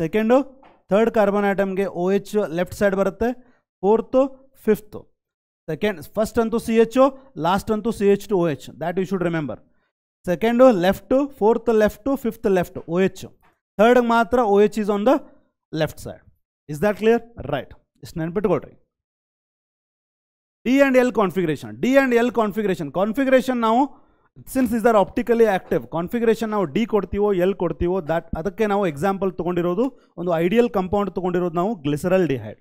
second third carbon के O H left side बे fourth fifth second first अंत C H last अंत C H two O H that you should remember second left fourth left fifth left O H third मात्र O H is on the left side is that clear right is नेपिटी D and L configuration D and L configuration configuration ना since is are optically active configuration ನಾವು D ಕೊಡ್ತೀವೋ L ಕೊಡ್ತೀವೋ that ಅದಕ್ಕೆ ನಾವು example ತೊಗೊಂಡಿರೋದು ಒಂದು ideal compound ತೊಗೊಂಡಿರೋದು ನಾವು ಗ್ಲಿಸರಲ್ ಡಿಹೈಡ್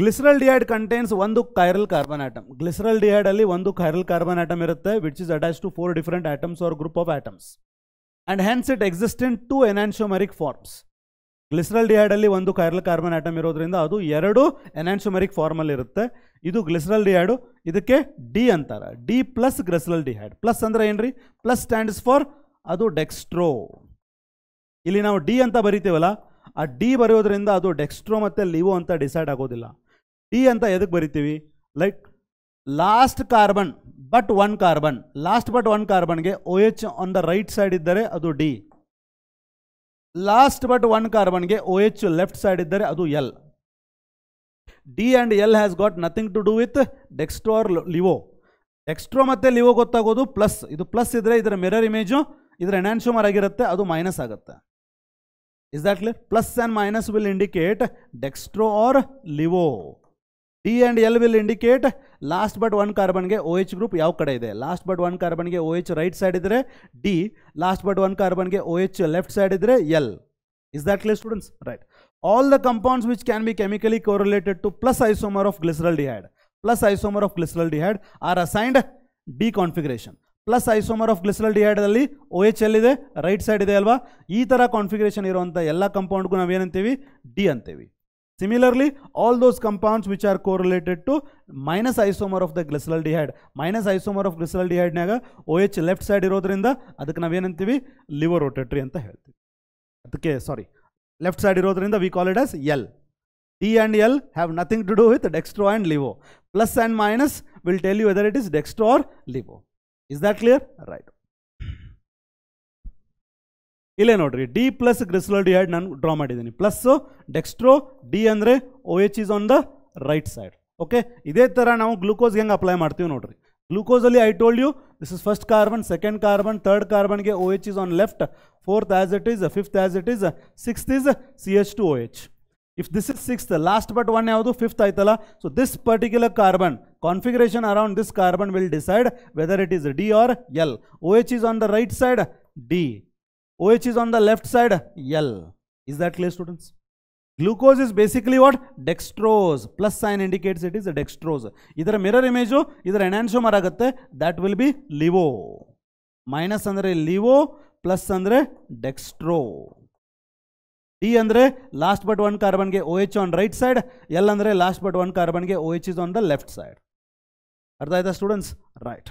ಗ್ಲಿಸರಲ್ ಡಿಹೈಡ್ ಕಂಟೇನ್ಸ್ ಒಂದು ಕೈರಲ್ ಕಾರ್ಬನ್ ಆಟಮ್ ಗ್ಲಿಸರಲ್ ಅಲ್ಲಿ ಒಂದು ಕೈರಲ್ ಕಾರ್ಬನ್ ಆಟಮ್ ಇರುತ್ತೆ which is attach to four different atoms or group of atoms and hence it existent two enantiomeric forms ಗ್ಲಿಸರಲ್ ಅಲ್ಲಿ ಒಂದು ಕೈರಲ್ ಕಾರ್ಬನ್ ಆಟಮ್ ಇರೋದ್ರಿಂದ ಅದು ಎರಡು ಎನಾನ್ಶೋಮರಿಕ್ ಫಾರ್ಮಲ್ಲಿ ಇರುತ್ತೆ ಇದು ಗ್ಲಿಸರಲ್ ಡಿಹೈಡು ಇದಕ್ಕೆ ಡಿ ಅಂತಾರೆ D plus glyceraldehyde plus ಅಂದ್ರೆ ಏನ್ರಿ ಪ್ಲಸ್ ಸ್ಟ್ಯಾಂಡ್ಸ್ ಫಾರ್ ಅದು ಡೆಕ್ಸ್ಟ್ರೋ ಇಲ್ಲಿ ನಾವು ಡಿ ಅಂತ ಬರಿತೀವಲ್ಲ ಆ ಡಿ ಬರೆಯೋದ್ರಿಂದ ಅದು ಡೆಕ್ಸ್ಟ್ರೋ ಮತ್ತು ಲಿವೋ ಅಂತ ಡಿಸೈಡ್ ಆಗೋದಿಲ್ಲ ಡಿ ಅಂತ ಎದಕ್ಕೆ ಬರಿತೀವಿ like last carbon but one carbon last but one ಕಾರ್ಬನ್ಗೆ O H on the right side ಇದ್ದರೆ ಅದು ಡಿ ಲಾಸ್ಟ್ ಬಟ್ ಒನ್ ಕಾರ್ಬನ್ಗೆ ಒ ಎಚ್ ಲೆಫ್ಟ್ ಸೈಡ್ ಇದ್ದರೆ ಅದು L D and L has got nothing to do with dextro or levo dextro ಮತ್ತು levo ಗೊತ್ತಾಗೋದು plus ಇದು plus ಇದ್ದರೆ ಇದರ ಮಿರರ್ ಇಮೇಜು ಇದರ ಎನ್ಯಾನ್ಶೋಮರ್ ಆಗಿರುತ್ತೆ ಅದು ಮೈನಸ್ ಆಗುತ್ತೆ ಇಸ್ ದಟ್ ಲಿ plus and minus will indicate dextro or levo D and L will indicate last but one ಕಾರ್ಬನ್ಗೆ ಓ ಎಚ್ ಗ್ರೂಪ್ ಯಾವ ಕಡೆ ಇದೆ ಲಾಸ್ಟ್ ಬಟ್ ಒನ್ ಕಾರ್ಬನ್ಗೆ ಓ ಎಚ್ ರೈಟ್ ಸೈಡ್ ಇದ್ದರೆ ಡಿ ಲಾಸ್ಟ್ ಬಟ್ ಒನ್ ಕಾರ್ಬನ್ಗೆ O H left side ಇದ್ದರೆ L is that ಲಿ students right all the all the compounds which can be chemically correlated to plus isomer of glyceraldehyde plus of ಗ್ಲಿಸಲ್ glyceraldehyde are assigned D configuration plus isomer of ಗ್ಲಿಸರಲ್ಡಿಹೈಡಲ್ಲಿ O H ಎಲ್ಲಿದೆ right side ಇದೆ ಅಲ್ವಾ ಈ ಥರ configuration ಇರುವಂಥ ಎಲ್ಲ ಕಂಪೌಂಡ್ಗೂ ನಾವೇನಂತೀವಿ ಡಿ ಅಂತೀವಿ similarly all those compounds which are correlated to minus isomer of the ಡಿಹೈಡ್ ಮೈನಸ್ ಐಸೋಮರ್ ಆಫ್ ಗ್ಲಿಸರಲ್ಡಿಹೈಡ್ನಾಗ ಓ ಎಚ್ ಲೆಫ್ಟ್ ಸೈಡ್ ಇರೋದ್ರಿಂದ ಅದಕ್ಕೆ ನಾವೇನಂತೀವಿ ಲಿವರ್ ರೋಟೆಟ್ರಿ ಅಂತ ಹೇಳ್ತೀವಿ ಅದಕ್ಕೆ ಸಾರಿ ಲೆಫ್ಟ್ ಸೈಡ್ ಇರೋದ್ರಿಂದ we call it as L D and L have nothing to do with dextro and levo plus and minus will tell you whether it is dextro or levo is that clear right ಇಲ್ಲೇ ನೋಡ್ರಿ D plus ಗ್ರಿಸ್ಲೋ D ಆ್ಯಡ್ ನಾನು draw ಮಾಡಿದ್ದೀನಿ plus dextro D ಅಂದರೆ O H is on the right side okay ಇದೇ ಥರ ನಾವು ಗ್ಲೂಕೋಸ್ ಹೆಂಗೆ ಅಪ್ಲೈ ಮಾಡ್ತೀವಿ ನೋಡ್ರಿ Glucose only I told you, this is first carbon, second carbon, third carbon ke OH is on left, fourth as it is, fifth as it is, sixth is CH2OH. If this is sixth, last but one yaudu, fifth aitala, so this particular carbon, configuration around this carbon will decide whether it is D or L. OH is on the right side, D. OH is on the left side, L. Is that clear students? Glucose is basically what dextrose plus sign indicates it is dextrose ಇದರ mirror image ಇದರ enantiomer ಆಗುತ್ತೆ that will be levo minus ಅಂದರೆ levo plus ಅಂದರೆ dextro D ಅಂದರೆ last but one ಕಾರ್ಬನ್ಗೆ O H on right side L ಅಂದರೆ last but one ಕಾರ್ಬನ್ಗೆ O H is on the left side ಅರ್ಥ ಆಯ್ತಾ students right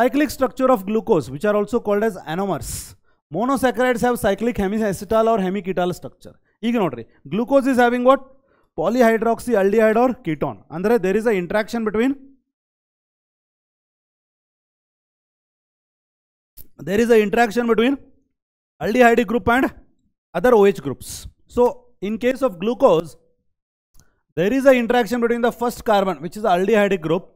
cyclic structure of glucose which are also called as anomers Monosaccharides have cyclic hemiacetal or hemiketal structure. Ignore Glucose is having what? Polyhydroxyaldehyde or ketone. Andre, there is an interaction between there is an interaction between aldehyde group and other OH groups. So in case of glucose, there is an interaction between the first carbon, which is the aldehyde group,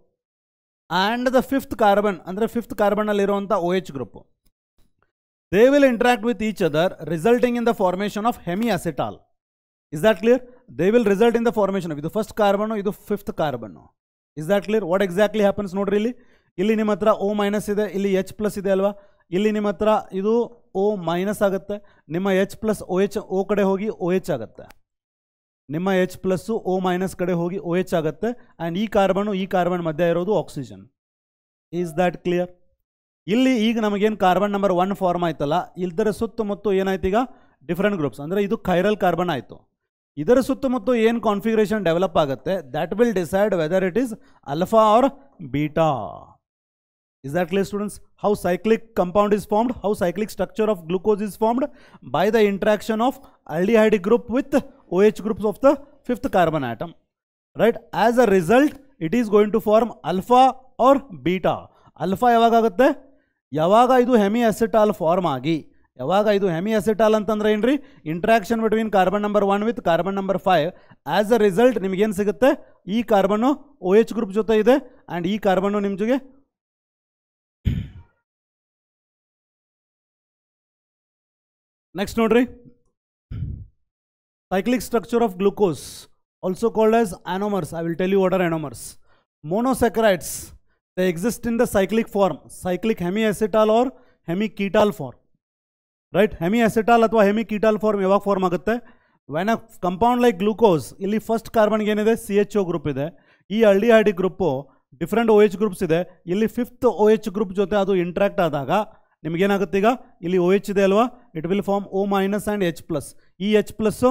and the fifth carbon, under fifth carbon aliruanta OH group. They will interact with each other resulting in the formation of hemiacetal. Is that clear? They will result in the formation of ಇದು first carbon ಇದು fifth carbon is that clear what exactly happens ನೋಡ್ರಿ ಇಲ್ಲಿ ಇಲ್ಲಿ ನಿಮ್ಮ ಹತ್ರ ಓ minus ಇದೆ ಇಲ್ಲಿ H plus ಇದೆ ಅಲ್ವಾ ಇಲ್ಲಿ ನಿಮ್ಮ ಹತ್ರ ಇದು ಓ ಮೈನಸ್ ಆಗುತ್ತೆ ನಿಮ್ಮ H plus O H O ಕಡೆ ಹೋಗಿ ಓ ಎಚ್ ಆಗುತ್ತೆ ನಿಮ್ಮ ಎಚ್ ಪ್ಲಸ್ಸು ಓ ಮೈನಸ್ ಕಡೆ ಹೋಗಿ ಓ ಎಚ್ ಆಗುತ್ತೆ ಆ್ಯಂಡ್ ಈ ಕಾರ್ಬನು ಈ ಕಾರ್ಬನ್ ಮಧ್ಯೆ ಇರೋದು ಆಕ್ಸಿಜನ್ ಈಸ್ ದ್ಯಾಟ್ ಕ್ಲಿಯರ್ ಇಲ್ಲಿ ಈಗ ನಮಗೇನು ಕಾರ್ಬನ್ ನಂಬರ್ ಒನ್ ಫಾರ್ಮ್ ಆಯ್ತಲ್ಲ ಇದರ ಸುತ್ತಮುತ್ತ ಏನಾಯ್ತು ಈಗ ಡಿಫ್ರೆಂಟ್ ಗ್ರೂಪ್ಸ್ ಅಂದರೆ ಇದು ಕೈರಲ್ ಕಾರ್ಬನ್ ಆಯಿತು ಇದರ ಸುತ್ತಮುತ್ತ ಏನು ಕಾನ್ಫಿಗರೇಷನ್ ಡೆವಲಪ್ ಆಗುತ್ತೆ that will decide whether it is alpha or beta is that clear students how cyclic compound is formed how cyclic structure of glucose is formed by the interaction of ಹೈಡಿ group with O H groups of the fifth carbon atom right as a result it is going to form alpha or beta alpha ಯಾವಾಗುತ್ತೆ ಯಾವಾಗ ಇದು hemi ಅಸಿಟಾಲ್ form ಆಗಿ ಯಾವಾಗ ಇದು hemi hemiacetal ಅಂತಂದ್ರೆ ಏನ್ರಿ interaction between carbon number one with carbon number five as a result ನಿಮಗೇನು ಸಿಗುತ್ತೆ ಈ ಕಾರ್ಬನ್ನು ಓ ಎಚ್ ಗ್ರೂಪ್ ಜೊತೆ ಇದೆ ಆ್ಯಂಡ್ ಈ ಕಾರ್ಬನ್ ನಿಮ್ಮ ನೆಕ್ಸ್ಟ್ ನೋಡ್ರಿ cyclic structure of glucose also called as anomers I will tell you what are monosaccharides They exist in the cyclic form, cyclic hemiacetal or hemiketal form. Right? Hemiacetal ಅಥವಾ hemiketal form ಯಾವಾಗ form ಆಗುತ್ತೆ when of compound like glucose ಇಲ್ಲಿ first ಕಾರ್ಬನ್ಗೆ ಏನಿದೆ C H O group ಇದೆ ಈ aldehyde group different O H groups ಇದೆ ಇಲ್ಲಿ ಫಿಫ್ತ್ ಒ ಎಚ್ ಗ್ರೂಪ್ ಜೊತೆ ಅದು ಇಂಟ್ರಾಕ್ಟ್ ಆದಾಗ ನಿಮಗೇನಾಗುತ್ತೆ ಈಗ ಇಲ್ಲಿ ಒ ಎಚ್ ಇದೆ ಅಲ್ವಾ it will form O minus and H plus ಈ ಎಚ್ ಪ್ಲಸ್ಸು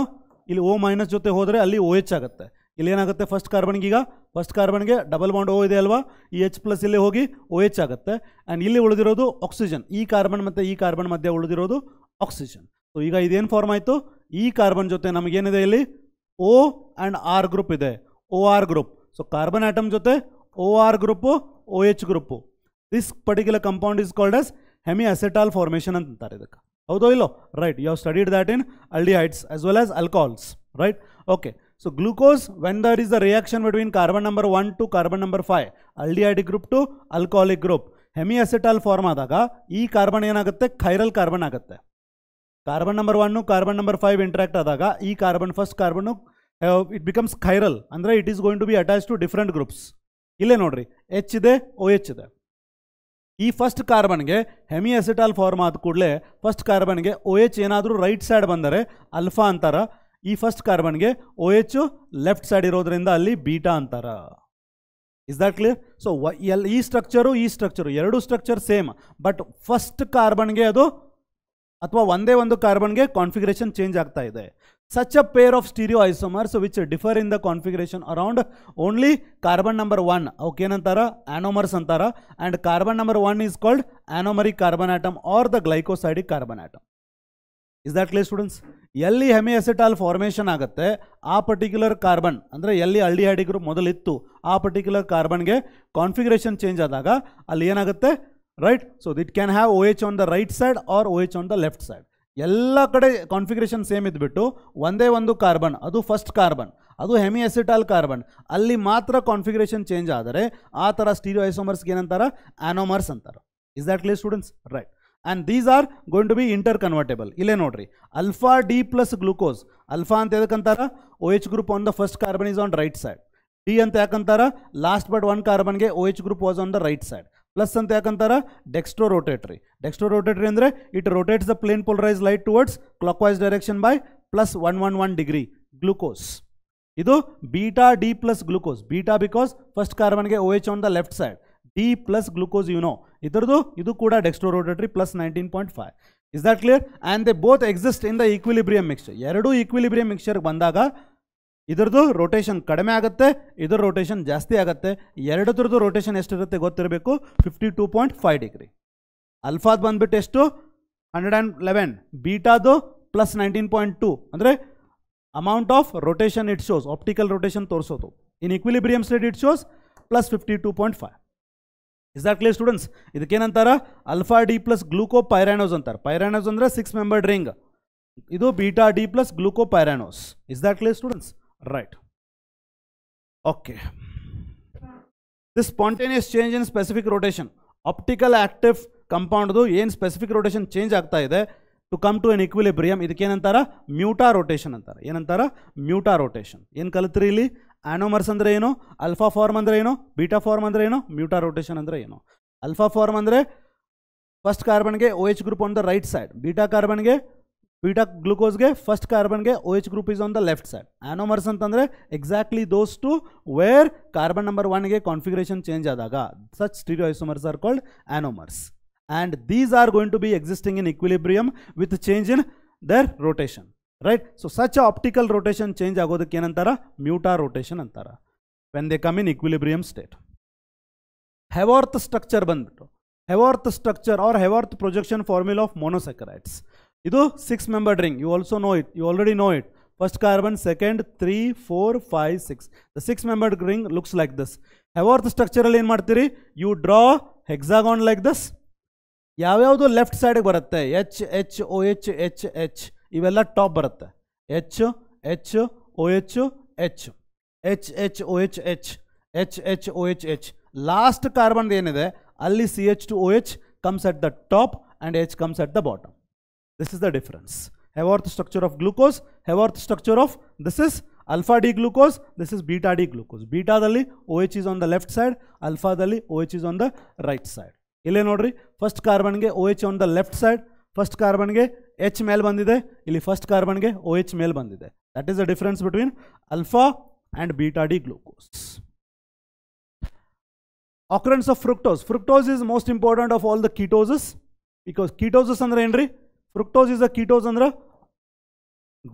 ಇಲ್ಲಿ ಓ ಮೈನಸ್ ಜೊತೆ ಹೋದರೆ ಅಲ್ಲಿ ಒ ಎಚ್ ಆಗುತ್ತೆ ಇಲ್ಲಿ ಏನಾಗುತ್ತೆ ಫಸ್ಟ್ ಕಾರ್ಬನ್ಗೆ ಈಗ ಫಸ್ಟ್ ಕಾರ್ಬನ್ಗೆ ಡಬಲ್ ಬಾಂಡ್ ಓ ಇದೆ ಅಲ್ವಾ ಈ ಎಚ್ ಪ್ಲಸ್ ಇಲ್ಲಿ ಹೋಗಿ ಓ ಎಚ್ ಆಗುತ್ತೆ ಆ್ಯಂಡ್ ಇಲ್ಲಿ ಉಳಿದಿರೋದು ಆಕ್ಸಿಜನ್ ಈ ಕಾರ್ಬನ್ ಮತ್ತು ಈ ಕಾರ್ಬನ್ ಮಧ್ಯೆ ಉಳಿದಿರೋದು ಆಕ್ಸಿಜನ್ ಸೊ ಈಗ ಇದೇನು ಫಾರ್ಮ್ ಆಯಿತು ಈ ಕಾರ್ಬನ್ ಜೊತೆ ನಮಗೇನಿದೆ ಇಲ್ಲಿ ಓ ಆ್ಯಂಡ್ ಆರ್ ಗ್ರೂಪ್ ಇದೆ O R group so carbon atom ಜೊತೆ O R group O H group this particular compound is called as hemiacetal formation ಅಂತಾರೆ ಇದಕ್ಕೆ ಹೌದೋ ಇಲ್ಲೋ right you have studied that in ಹೈಟ್ಸ್ as well as alcohols right okay so when there is the reaction is carbon number one to carbon number five aldehyde group to to group hemi hemiacetal form ಆದಾಗ ಈ carbon ಏನಾಗುತ್ತೆ chiral carbon ಆಗುತ್ತೆ carbon number one carbon number five interact ಆದಾಗ ಈ carbon first carbon it becomes chiral ಅಂದರೆ it is going to be attach to different groups ಇಲ್ಲೇ ನೋಡ್ರಿ H ಇದೆ ಓ ಎಚ್ ಇದೆ ಈ ಫಸ್ಟ್ ಕಾರ್ಬನ್ಗೆ ಹೆಮಿ ಹೆಮಿಯಸೆಟಾಲ್ ಫಾರ್ಮ್ ಆದ ಕೂಡಲೇ ಫಸ್ಟ್ ಕಾರ್ಬನ್ಗೆ ಓ ಎಚ್ ಏನಾದರೂ ರೈಟ್ ಸೈಡ್ ಬಂದರೆ ಅಲ್ಫಾ ಅಂತಾರ ಈ ಫಸ್ಟ್ ಕಾರ್ಬನ್ಗೆ ಒ ಎಚ್ ಲೆಫ್ಟ್ ಸೈಡ್ ಇರೋದ್ರಿಂದ ಅಲ್ಲಿ ಬೀಟಾ ಅಂತಾರ is that clear so L ಈ ಸ್ಟ್ರಕ್ಚರು ಈ ಸ್ಟ್ರಕ್ಚರು ಎರಡು ಸ್ಟ್ರಕ್ಚರ್ ಸೇಮ್ ಬಟ್ ಫಸ್ಟ್ ಕಾರ್ಬನ್ಗೆ ಅದು ಅಥವಾ ಒಂದೇ ಒಂದು ಕಾರ್ಬನ್ಗೆ ಕಾನ್ಫಿಗರೇಷನ್ ಚೇಂಜ್ ಆಗ್ತಾ ಇದೆ such a pair of stereo isomers which differ in the configuration around only carbon number one ಅವಕ್ಕೇನಂತಾರ ಆನೋಮರ್ಸ್ ಅಂತಾರ and carbon number one is called anomeric carbon atom or the glycosidic carbon atom is that clear students ಎಲ್ಲಿ hemi hemiacetal formation ಆಗುತ್ತೆ ಆ particular carbon ಅಂದರೆ ಎಲ್ಲಿ ಹಳ್ಳಿ ಹಡಿ group ಮೊದಲಿತ್ತು ಆ particular ಕಾರ್ಬನ್ಗೆ configuration change ಆದಾಗ ಅಲ್ಲಿ ಏನಾಗುತ್ತೆ right so it can have O H on the right side or O H on the left side ಎಲ್ಲ ಕಡೆ ಕಾನ್ಫಿಗರೇಷನ್ ಸೇಮ್ ಇದ್ಬಿಟ್ಟು ಒಂದೇ ಒಂದು ಕಾರ್ಬನ್ ಅದು ಫಸ್ಟ್ ಕಾರ್ಬನ್ ಅದು ಹೆಮಿ ಎಸಿಟಾಲ್ ಕಾರ್ಬನ್ ಅಲ್ಲಿ ಮಾತ್ರ ಕಾನ್ಫಿಗರೇಷನ್ ಚೇಂಜ್ ಆದರೆ ಆ ಥರ ಸ್ಟೀರಿಯೋ ಐಸೋಮರ್ಸ್ಗೆ ಏನಂತಾರೆ ಆನೋಮರ್ಸ್ ಅಂತಾರೆ is that clear students right and these are going to be interconvertible ಇಲ್ಲೇ ನೋಡ್ರಿ alpha D plus glucose alpha ಅಂತ ಯಾಕಂತಾರ O H group on the first carbon is on right side D ಅಂತ ಯಾಕಂತಾರ last but one ಕಾರ್ಬನ್ಗೆ O H group was on the right side plus ಅಂತ ಯಾಕಂತಾರ dextrorotatory dextrorotatory ಅಂದರೆ it rotates the plane polarise light towards clockwise direction by plus one one one degree glucose ಇದು beta D plus glucose beta because first ಕಾರ್ಬನ್ಗೆ O H on the left side D plus glucose you know ಇದರದು ಇದು ಕೂಡ dextrorotatory plus nineteen point five is that clear and they both exist in the equilibrium mixture ಎರಡೂ equilibrium ಮಿಕ್ಸ್ಚರ್ಗೆ ಬಂದಾಗ ಇದರದು rotation ಕಡಿಮೆ ಆಗುತ್ತೆ ಇದರ ರೊಟೇಷನ್ ಜಾಸ್ತಿ ಆಗುತ್ತೆ ಎರಡದ್ರದ್ದು ರೊಟೇಷನ್ ಎಷ್ಟಿರುತ್ತೆ ಗೊತ್ತಿರಬೇಕು fifty two point five degree ಅಲ್ಫಾದ್ ಬಂದ್ಬಿಟ್ಟು ಎಷ್ಟು ಹಂಡ್ರೆಡ್ ಆ್ಯಂಡ್ ಲೆವೆನ್ ಬೀಟಾದು ಪ್ಲಸ್ ನೈನ್ಟೀನ್ ಪಾಯಿಂಟ್ ಟೂ ಅಂದರೆ amount of rotation it shows optical rotation ತೋರಿಸೋದು in equilibrium state it shows plus fifty two point five is that clear students ಇದಕ್ಕೇನಂತಾರ alpha D plus glucopyranose ಅಂತಾರೆ pyranose ಅಂದರೆ six membered ring ಇದು beta D plus glucopyranose is that clear students right okay this spontaneous change in specific rotation optical active ಕಂಪೌಂಡ್ದು ಏನು specific rotation change ಆಗ್ತಾ ಇದೆ to come to an equilibrium ಇದಕ್ಕೇನಂತಾರ mutarotation ಅಂತಾರೆ ಏನಂತಾರ ಮ್ಯೂಟಾ rotation ಏನು ಕಲಿತ್ರಿ ಇಲ್ಲಿ ಆನೋಮರ್ಸ್ ಅಂದರೆ ಏನು ಅಲ್ಫಾ ಫಾರ್ಮ್ ಅಂದರೆ ಏನು ಬೀಟಾ ಫಾರ್ಮ್ ಅಂದರೆ ಏನು ಮ್ಯೂಟಾ ರೊಟೇಷನ್ ಅಂದರೆ ಏನು ಅಲ್ಫಾ ಫಾರ್ಮ್ ಅಂದರೆ ಫಸ್ಟ್ ಕಾರ್ಬನ್ಗೆ O H group on the right side beta ಕಾರ್ಬನ್ಗೆ ಬೀಟಾ ಗ್ಲುಕೋಸ್ಗೆ ಫಸ್ಟ್ ಕಾರ್ಬನ್ಗೆ O H group is on the left side anomers ಅಂತಂದರೆ exactly those two where carbon number ಒನ್ಗೆ ಕಾನ್ಫಿಗರೇಷನ್ ಚೇಂಜ್ ಆದಾಗ such stereo are called anomers and these are going to be existing in equilibrium with change in their rotation right so such optical rotation change ಆಗೋದಕ್ಕೆ ಏನಂತಾರ ಮ್ಯೂಟಾ rotation ಅಂತಾರ when they come in equilibrium state Haworth structure ಬಂದ್ಬಿಟ್ಟು Haworth structure or Haworth projection formula of monosaccharides ಇದು six member ring you also know it you already know it first carbon second three four five six the six member ring looks like this Haworth ಸ್ಟ್ರಕ್ಚರಲ್ಲಿ ಏನು ಮಾಡ್ತೀರಿ you draw hexagon like this ಯಾವ್ಯಾವುದು left ಸೈಡಿಗೆ ಬರುತ್ತೆ H H O H H H ಇವೆಲ್ಲ top ಬರುತ್ತೆ H H O H H H H O H H H H O H H last carbon ಏನಿದೆ ಅಲ್ಲಿ C H two O H comes at the top and H comes at the bottom this is the difference Haworth structure of glucose Haworth structure of this is alpha D glucose this is beta D glucose ಬೀಟಾದಲ್ಲಿ O H is on the left side ಅಲ್ಫಾದಲ್ಲಿ O H is on the right side ಇಲ್ಲೇ ನೋಡ್ರಿ first ಕಾರ್ಬನ್ಗೆ O H on the left side first ಕಾರ್ಬನ್ಗೆ ಗೆ H ಮೇಲ್ ಬಂದಿದೆ ಇಲ್ಲಿ ಫಸ್ಟ್ ಕಾರ್ಬನ್ಗೆ ಗೆ ಓ ಎಚ್ ಮೇಲ್ ಬಂದಿದೆ that is the difference between alpha and beta D glucose occurrence of fructose. Fructose is most important of all the ketoses because ketosis ಅಂದ್ರೆ ಏನ್ರಿ ಫ್ರುಕ್ಟೋಸ್ ಇಸ್ ಅ ಕೀಟೋಸ್ ಅಂದ್ರೆ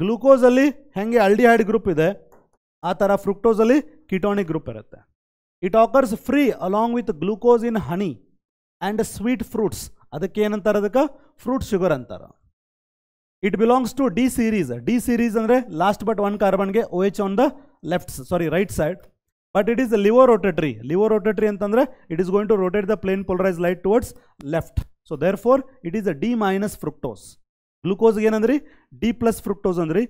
ಗ್ಲೂಕೋಸ್ ಅಲ್ಲಿ ಹೆಂಗೆ ಅಲ್ಡಿಹೈಡ್ ಗ್ರೂಪ್ ಇದೆ ಆ ಥರ ಫ್ರುಕ್ಟೋಸ್ ಅಲ್ಲಿ ಕಿಟೋನಿಕ್ ಗ್ರೂಪ್ ಇರುತ್ತೆ it occurs free along with glucose in honey and sweet fruits ಅದಕ್ಕೆ ಏನಂತಾರೆ ಅದಕ್ಕೆ ಫ್ರೂಟ್ ಶುಗರ್ ಅಂತಾರೆ it belongs to D series D series ಅಂದರೆ ಲಾಸ್ಟ್ ಬಟ್ ಒನ್ ಕಾರ್ಬನ್ಗೆ O H on the left sorry right side but it is laevo rotatory laevo rotatory ಅಂತಂದರೆ it is going to rotate the plane polarise light towards left so therefore it is a D minus fructose ಗ್ಲುಕೋಸ್ಗೆ ಏನಂದ್ರಿ D plus fructose ಅಂದ್ರಿ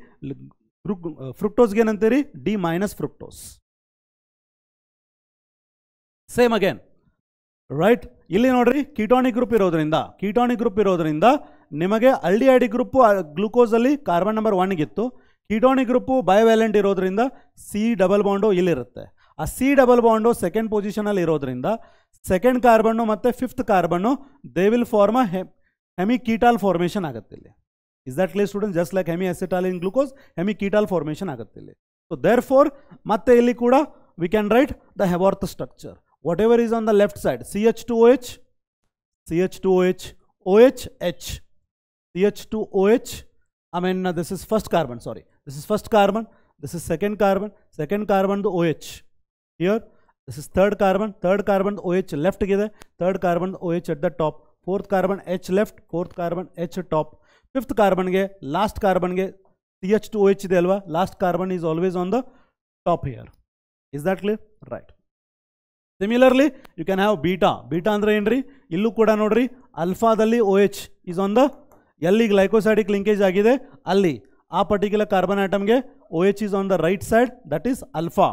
ಫ್ರುಕ್ಟೋಸ್ಗೆ ಏನಂತೀರಿ D minus fructose same again right ಇಲ್ಲಿ ನೋಡ್ರಿ ketonic group ಇರೋದ್ರಿಂದ ketonic group ಇರೋದ್ರಿಂದ ನಿಮಗೆ ಡಿ ಗ್ರೂಪು ಗ್ಲುಕೋಸಲ್ಲಿ ಕಾರ್ಬನ್ ನಂಬರ್ ಒನ್ಗಿತ್ತು ಕೀಟಾನಿಕ್ ಗ್ರೂಪು ವ್ಯಾಲೆಂಟ್ ಇರೋದ್ರಿಂದ ಸಿ ಡಬಲ್ ಬಾಂಡು ಇಲ್ಲಿರುತ್ತೆ ಆ ಸಿ ಡಬಲ್ ಬಾಂಡು ಸೆಕೆಂಡ್ ಪೊಸಿಷನಲ್ಲಿ ಇರೋದ್ರಿಂದ ಸೆಕೆಂಡ್ ಕಾರ್ಬನ್ನು ಮತ್ತು ಫಿಫ್ತ್ ಕಾರ್ಬನ್ನು they will form a hemiketal formation ಆಗುತ್ತೆ ಇಲ್ಲಿ is that lease student just like hemiacetal in glucose hemi hemiketal formation ಆಗುತ್ತೆ ಇಲ್ಲಿ ಸೊ ದೇರ್ ಫೋರ್ ಮತ್ತೆ ಇಲ್ಲಿ ಕೂಡ we can write the Haworth structure whatever is on the left side CH2OH, CH2OH, oh h CH2OH. I mean, uh, this is first carbon, sorry. This is first carbon, this is second carbon, second carbon the OH. Here, this is third carbon, third carbon OH left together, third carbon OH at the top, fourth carbon H left, fourth carbon H top, fifth carbon ಗೆ last carbon C ch2oh two O H ಇದೆ ಅಲ್ವಾ last carbon is always on the top here is similarly you can have beta beta ಅಂದರೆ ಏನ್ರಿ ಇಲ್ಲೂ ಕೂಡ ನೋಡ್ರಿ ಅಲ್ಫಾದಲ್ಲಿ O H is on the ಎಲ್ಲಿ ಗ್ಲೈಕೋಸೈಡಿಕ್ ಲಿಂಕೇಜ್ ಆಗಿದೆ ಅಲ್ಲಿ ಆ ಪರ್ಟಿಕ್ಯುಲರ್ ಕಾರ್ಬನ್ ಐಟಮ್ಗೆ O H is on the right side that is alpha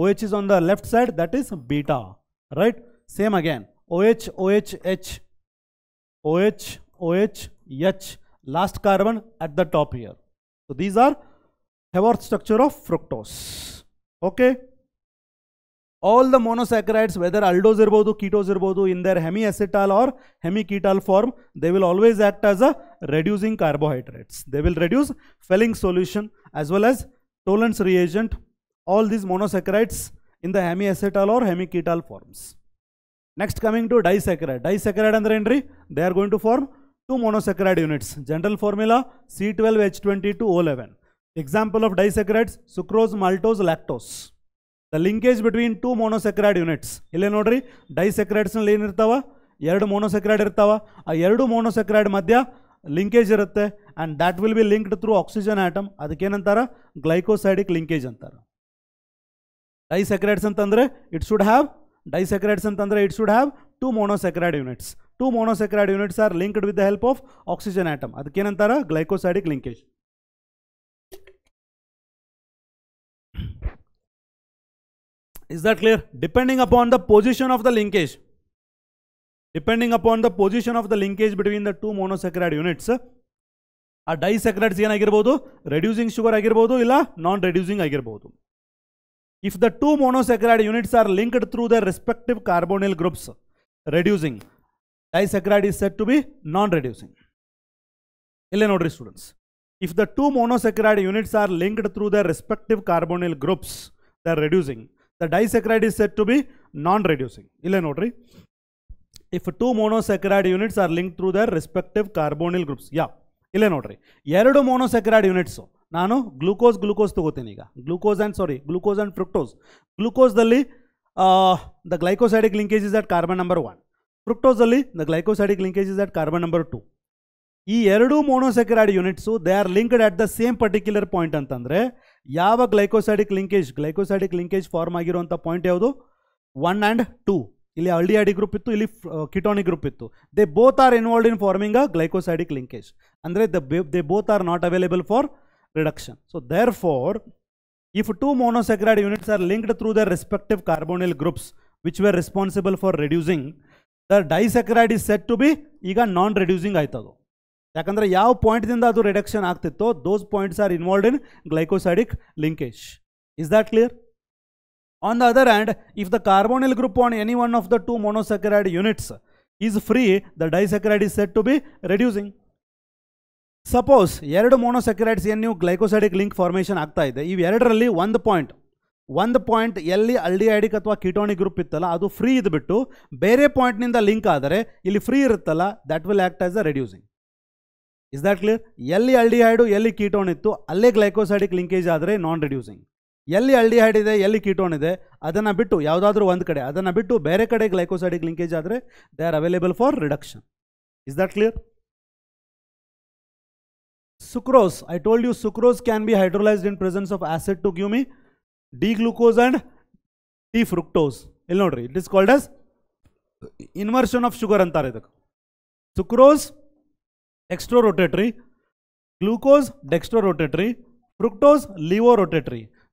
O H is on the left side that is beta right same again O H O H H O H O H H last carbon at the top here so these are Haworth structure of fructose okay all the monosaccharides, whether aldose irbodu, ketose irbodu, in their hemiacetal or hemiketal form, they will always act as a reducing carbohydrates. They will reduce Felling solution as well as Tollens reagent, all these monosaccharides in the hemiacetal or hemiketal forms. Next coming to disaccharide. Disaccharide and entry, they are going to form two monosaccharide units. General formula C12H22O11. Example of disaccharides, sucrose, maltose, lactose. The linkage between two monosaccharide units ಇಲ್ಲೇ ನೋಡ್ರಿ ಸೆಕ್ರೈಡ್ಸ್ನಲ್ಲಿ ಏನಿರ್ತಾವ ಎರಡು ಮೋನೋಸೆಕ್ರೈಡ್ ಇರ್ತಾವ ಆ ಎರಡು ಮೋನೋಸೆಕ್ರೈಡ್ ಮಧ್ಯ linkage ಇರುತ್ತೆ and that will be linked through oxygen atom ಅದಕ್ಕೇನಂತಾರೆ glycosidic linkage ಅಂತಾರೆ ಸೆಕ್ರೈಡ್ಸ್ ಅಂತಂದರೆ ಇಟ್ ಶುಡ್ ಹ್ಯಾವ್ ಸೆಕ್ರೈಡ್ಸ್ ಅಂತಂದರೆ it should have two monosaccharide units two monosaccharide units are linked with the help of oxygen atom ಅದಕ್ಕೇನಂತಾರೆ glycosidic linkage is that clear depending upon the position of the linkage depending upon the position of the linkage between the two monosaccharide units a disaccharide is disaccharides enagirabodu reducing sugar agirabodu illa non reducing agirabodu if the two monosaccharide units are linked through their respective carbonyl groups reducing disaccharide is said to be non reducing illa nodri students if the two monosaccharide units are linked through their respective carbonyl groups they are reducing the disaccharide is set to be non reducing ಇಲ್ಲೇ ನೋಡ್ರಿ if two monosaccharide units are link through their respective carbonyl groups ಯಾ ಇಲ್ಲೇ ನೋಡ್ರಿ ಎರಡು monosaccharide units ನಾನು glucose glucose ತಗೋತೀನಿ ಈಗ glucose and sorry glucose and fructose ಗ್ಲೂಕೋಸ್ದಲ್ಲಿ the glycosidic linkage is carbon number one ಫ್ರುಕ್ಟೋಸಲ್ಲಿ the glycosidic linkage is carbon number two ಈ ಎರಡು monosaccharide units they are linked at the same particular point ಅಂತಂದರೆ ಯಾವ glycosidic linkage glycosidic linkage form ಆಗಿರುವಂಥ point ಯಾವುದು one and two ಇಲ್ಲಿ aldehyde group ಇತ್ತು ಇಲ್ಲಿ ಕಿಟೋನಿಕ್ ಗ್ರೂಪ್ ಇತ್ತು they both are involved in forming a glycosidic linkage ಅಂದರೆ the they both are not available for reduction so therefore if two monosaccharide units are linked through their respective carbonyl groups which were responsible for reducing the disaccharide is set to be ಈಗ non reducing ಆಯ್ತದು ಯಾಕಂದರೆ ಯಾವ ಪಾಯಿಂಟ್ದಿಂದ ಅದು reduction ಆಗ್ತಿತ್ತೋ those points are involved in glycosidic linkage is that clear on the other and if the carbonyl group on any one of the two monosaccharide units is free the disaccharide is set to be reducing suppose ಎರಡು monosaccharides ಏನು ನೀವು ಗ್ಲೈಕೋಸೈಡಿಕ್ link formation ಆಗ್ತಾ ಇದೆ ಎರಡರಲ್ಲಿ ಒಂದು point ಒಂದು point ಎಲ್ಲಿ ಐಡಿಕ್ ಅಥವಾ ಕಿಟೋನಿಕ್ ಗ್ರೂಪ್ ಇತ್ತಲ್ಲ ಅದು ಫ್ರೀ ಇದ್ಬಿಟ್ಟು ಬೇರೆ ಪಾಯಿಂಟ್ನಿಂದ ಲಿಂಕ್ ಆದರೆ ಇಲ್ಲಿ ಫ್ರೀ ಇರುತ್ತಲ್ಲ that will act as a reducing is that clear ಎಲ್ಲಿ ಅಲ್ಡಿಹೈಡು ಎಲ್ಲಿ ಕೀಟೋನ್ ಇತ್ತು ಅಲ್ಲೇ ಗ್ಲೈಕೋಸೈಡಿಕ್ ಲಿಂಕೇಜ್ ಆದರೆ ನಾನ್ ರಿಡ್ಯೂಸಿಂಗ್ ಎಲ್ಲಿ ಅಲ್ಡಿಹೈಡ್ ಇದೆ ಎಲ್ಲಿ ಕೀಟೋನ್ ಇದೆ ಅದನ್ನು ಬಿಟ್ಟು ಯಾವುದಾದ್ರೂ ಒಂದು ಕಡೆ ಅದನ್ನು ಬಿಟ್ಟು ಬೇರೆ ಕಡೆ ಗ್ಲೈಕೋಸೈಡಿಕ್ ಲಿಂಕೇಜ್ ಆದರೆ they are available for reduction is that clear sucrose I told you sucrose can be hydrolysed in presence of acid to give D glucose and D fructose ಇಲ್ಲಿ ನೋಡ್ರಿ it is called as inversion of sugar ಅಂತಾರೆ ಇದಕ್ಕೆ sucrose glucose laevo laevo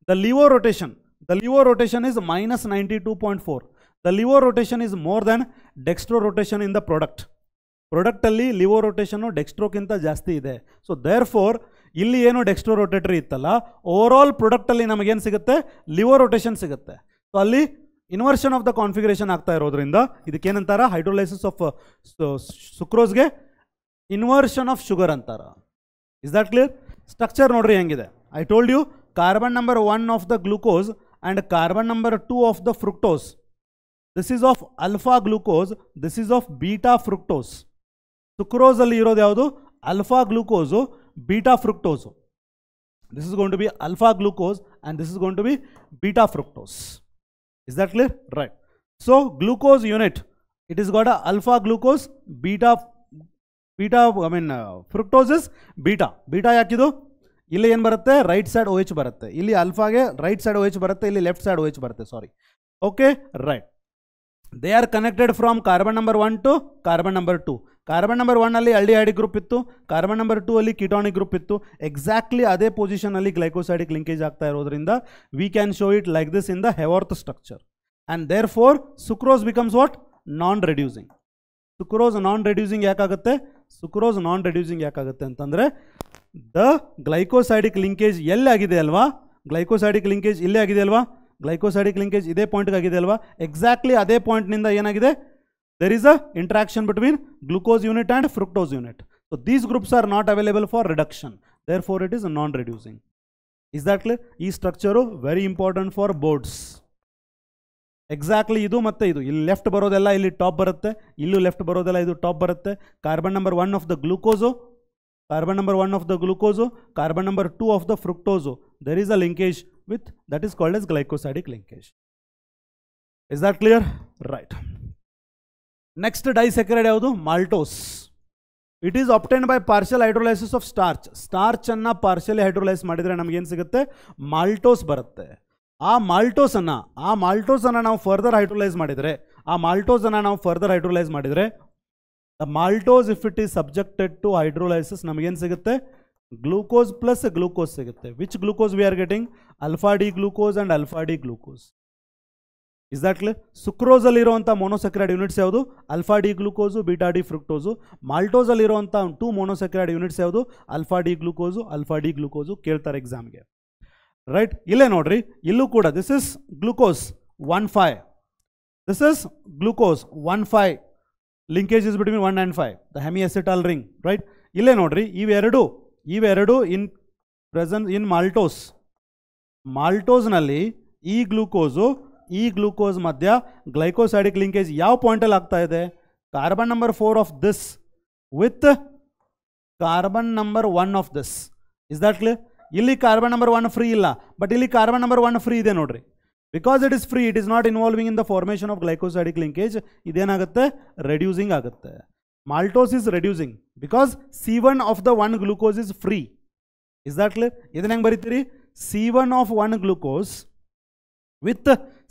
the rotation the laevo rotation is minus ninety two point four the laevo rotation is more than dextro rotation in the product ಪ್ರೊಡಕ್ಟಲ್ಲಿ laevo rotation ಡೆಕ್ಸ್ಟ್ರೋಕ್ಕಿಂತ ಜಾಸ್ತಿ ಇದೆ so there four ಇಲ್ಲಿ ಏನು dextro ರೋಟೇಟ್ರಿ ಇತ್ತಲ್ಲ over all ಪ್ರೊಡಕ್ಟಲ್ಲಿ ನಮಗೇನು ಸಿಗುತ್ತೆ ಲಿವೋ ರೊಟೇಷನ್ ಸಿಗುತ್ತೆ ಸೊ ಅಲ್ಲಿ ಇನ್ವರ್ಷನ್ ಆಫ್ ದ ಕಾನ್ಫಿಗರೇಷನ್ ಆಗ್ತಾ ಇರೋದ್ರಿಂದ ಇದಕ್ಕೇನಂತಾರೆ ಹೈಡ್ರೋಲೈಸಿಸ್ ಆಫ್ ಸುಕ್ರೋಸ್ಗೆ ಇನ್ವರ್ಷನ್ ಆಫ್ ಶುಗರ್ ಅಂತಾರೆ ಇಸ್ ದಟ್ ಕ್ಲಿಯರ್ ಸ್ಟ್ರಕ್ಚರ್ ನೋಡ್ರಿ ಹೆಂಗಿದೆ I told you carbon number one of the glucose and carbon number two of the fructose this is of alpha glucose this is of beta fructose ಸುಕ್ರೋಸಲ್ಲಿ ಇರೋದು ಯಾವುದು alpha glucose beta fructose this is gone to be alpha glucose and this is gone to be beta fructose is that clear right so glucose unit it is got alpha glucose beta beta I mean fructose beta beta ಯಾಕಿದು ಇಲ್ಲಿ ಏನು ಬರುತ್ತೆ right side O H ಬರುತ್ತೆ ಇಲ್ಲಿ ಅಲ್ಫಾಗೆ right side O H ಬರುತ್ತೆ ಇಲ್ಲಿ left side O H ಬರುತ್ತೆ sorry okay right they are connected from carbon number one to carbon number two carbon number ಒನ್ನಲ್ಲಿ ಅಲ್ಡಿಹೈಡಿಕ್ ಗ್ರೂಪ್ ಇತ್ತು ಕಾರ್ಬನ್ ನಂಬರ್ ಟೂ ಅಲ್ಲಿ ketonic group ಇತ್ತು exactly ಅದೇ position ಅಲ್ಲಿ glycosidic linkage ಆಗ್ತಾ ಇರೋದ್ರಿಂದ we can show it like this in the Haworth structure and therefore sucrose becomes what non reducing sucrose non reducing ಯಾಕಾಗುತ್ತೆ sucrose non reducing ಯಾಕಾಗುತ್ತೆ ಅಂತಂದರೆ the glycosidic linkage ಆಗಿದೆ ಅಲ್ವಾ ಗ್ಲೈಕೋಸೈಡಿಕ್ linkage ಇಲ್ಲೇ ಆಗಿದೆ ಅಲ್ವಾ ಗ್ಲೈಕೋಸೈಡಿಕ್ ಲಿಂಕೇಜ್ ಇದೇ ಪಾಯಿಂಟ್ಗೆ ಆಗಿದೆ ಅಲ್ವಾ ಎಕ್ಸಾಕ್ಟ್ಲಿ ಅದೇ ಪಾಯಿಂಟ್ನಿಂದ ಏನಾಗಿದೆ there is a interaction between glucose unit and fructose unit so these groups are not available for reduction therefore it is non reducing is that clear ಈ structure very important for boards exactly ಇದು ಮತ್ತು ಇದು ಇಲ್ಲಿ left ಬರೋದೆಲ್ಲ ಇಲ್ಲಿ top ಬರುತ್ತೆ ಇಲ್ಲೂ left ಬರೋದೆಲ್ಲ ಇದು top ಬರುತ್ತೆ carbon number one of the glucose carbon number one of the glucose carbon number two of the fructose there is a linkage with that is called as glycosidic linkage is that clear right next saccharide ಯಾವುದು maltose it is obtain by partial hydrolysis of starch ಸ್ಟಾರ್ಚನ್ನು partially hydrolyse ಮಾಡಿದರೆ ನಮಗೇನು ಸಿಗುತ್ತೆ maltose ಬರುತ್ತೆ ಆ ಮಾಲ್ಟೋಸನ್ನು ಆ ಮಾಲ್ಟೋಸನ್ನು ನಾವು ಫರ್ದರ್ ಹೈಡ್ರೋಲೈಸ್ ಮಾಡಿದರೆ ಆ ಮಾಲ್ಟೋಸನ್ನು ನಾವು ಫರ್ದರ್ ಹೈಡ್ರೋಲೈಸ್ ಮಾಡಿದರೆ the maltose if it is subjected to hydrolysis ನಮಗೇನು ಸಿಗುತ್ತೆ ಗ್ಲೂಕೋಸ್ ಪ್ಲಸ್ ಗ್ಲೂಕೋಸ್ ಸಿಗುತ್ತೆ which glucose we are getting alpha D glucose and alpha D glucose is that ಸುಕ್ರೋಸಲ್ಲಿ ಇರುವಂಥ ಮೊನೋಸೆಕ್ರೈಡ್ ಯೂನಿಟ್ಸ್ ಯಾವುದು alpha D glucose beta D fructose ಮಾಲ್ಟೋಸಲ್ಲಿರುವಂಥ two monosaccharide units ಯಾವುದು alpha D glucose alpha D glucose ಕೇಳ್ತಾರೆ ಎಕ್ಸಾಮ್ಗೆ right ಇಲ್ಲೇ ನೋಡ್ರಿ ಇಲ್ಲೂ ಕೂಡ this is glucose one five this is glucose one five linkage is between one and five the hemiacetal ring right ಇಲ್ಲೇ ನೋಡ್ರಿ ಇವೆರಡು ಇವೆರಡು ಇನ್ ಪ್ರೆಸೆಂಟ್ ಇನ್ ಮಾಲ್ಟೋಸ್ ಮಾಲ್ಟೋಸ್ನಲ್ಲಿ ಈ ಗ್ಲುಕೋಸು ಈ ಗ್ಲೂಕೋಸ್ ಮಧ್ಯ ಗ್ಲೈಕೋಸೈಡಿಕ್ ಲಿಂಕೇಜ್ ಯಾವ ಪಾಯಿಂಟಲ್ಲಿ ಆಗ್ತಾ ಇದೆ carbon number four of this with carbon number one of this is that clear ಇಲ್ಲಿ ಕಾರ್ಬನ್ ನಂಬರ್ ಒನ್ ಫ್ರೀ ಇಲ್ಲ ಬಟ್ ಇಲ್ಲಿ ಕಾರ್ಬನ್ ನಂಬರ್ ಒನ್ ಫ್ರೀ ಇದೆ ನೋಡ್ರಿ because it is free it is not involving in the formation of glycosidic linkage ಇದೇನಾಗುತ್ತೆ reducing ಆಗುತ್ತೆ maltose is reducing because C one of the one glucose is free is that clear ಇದನ್ನ ಹೆಂಗೆ ಬರೀತೀರಿ C one of one glucose with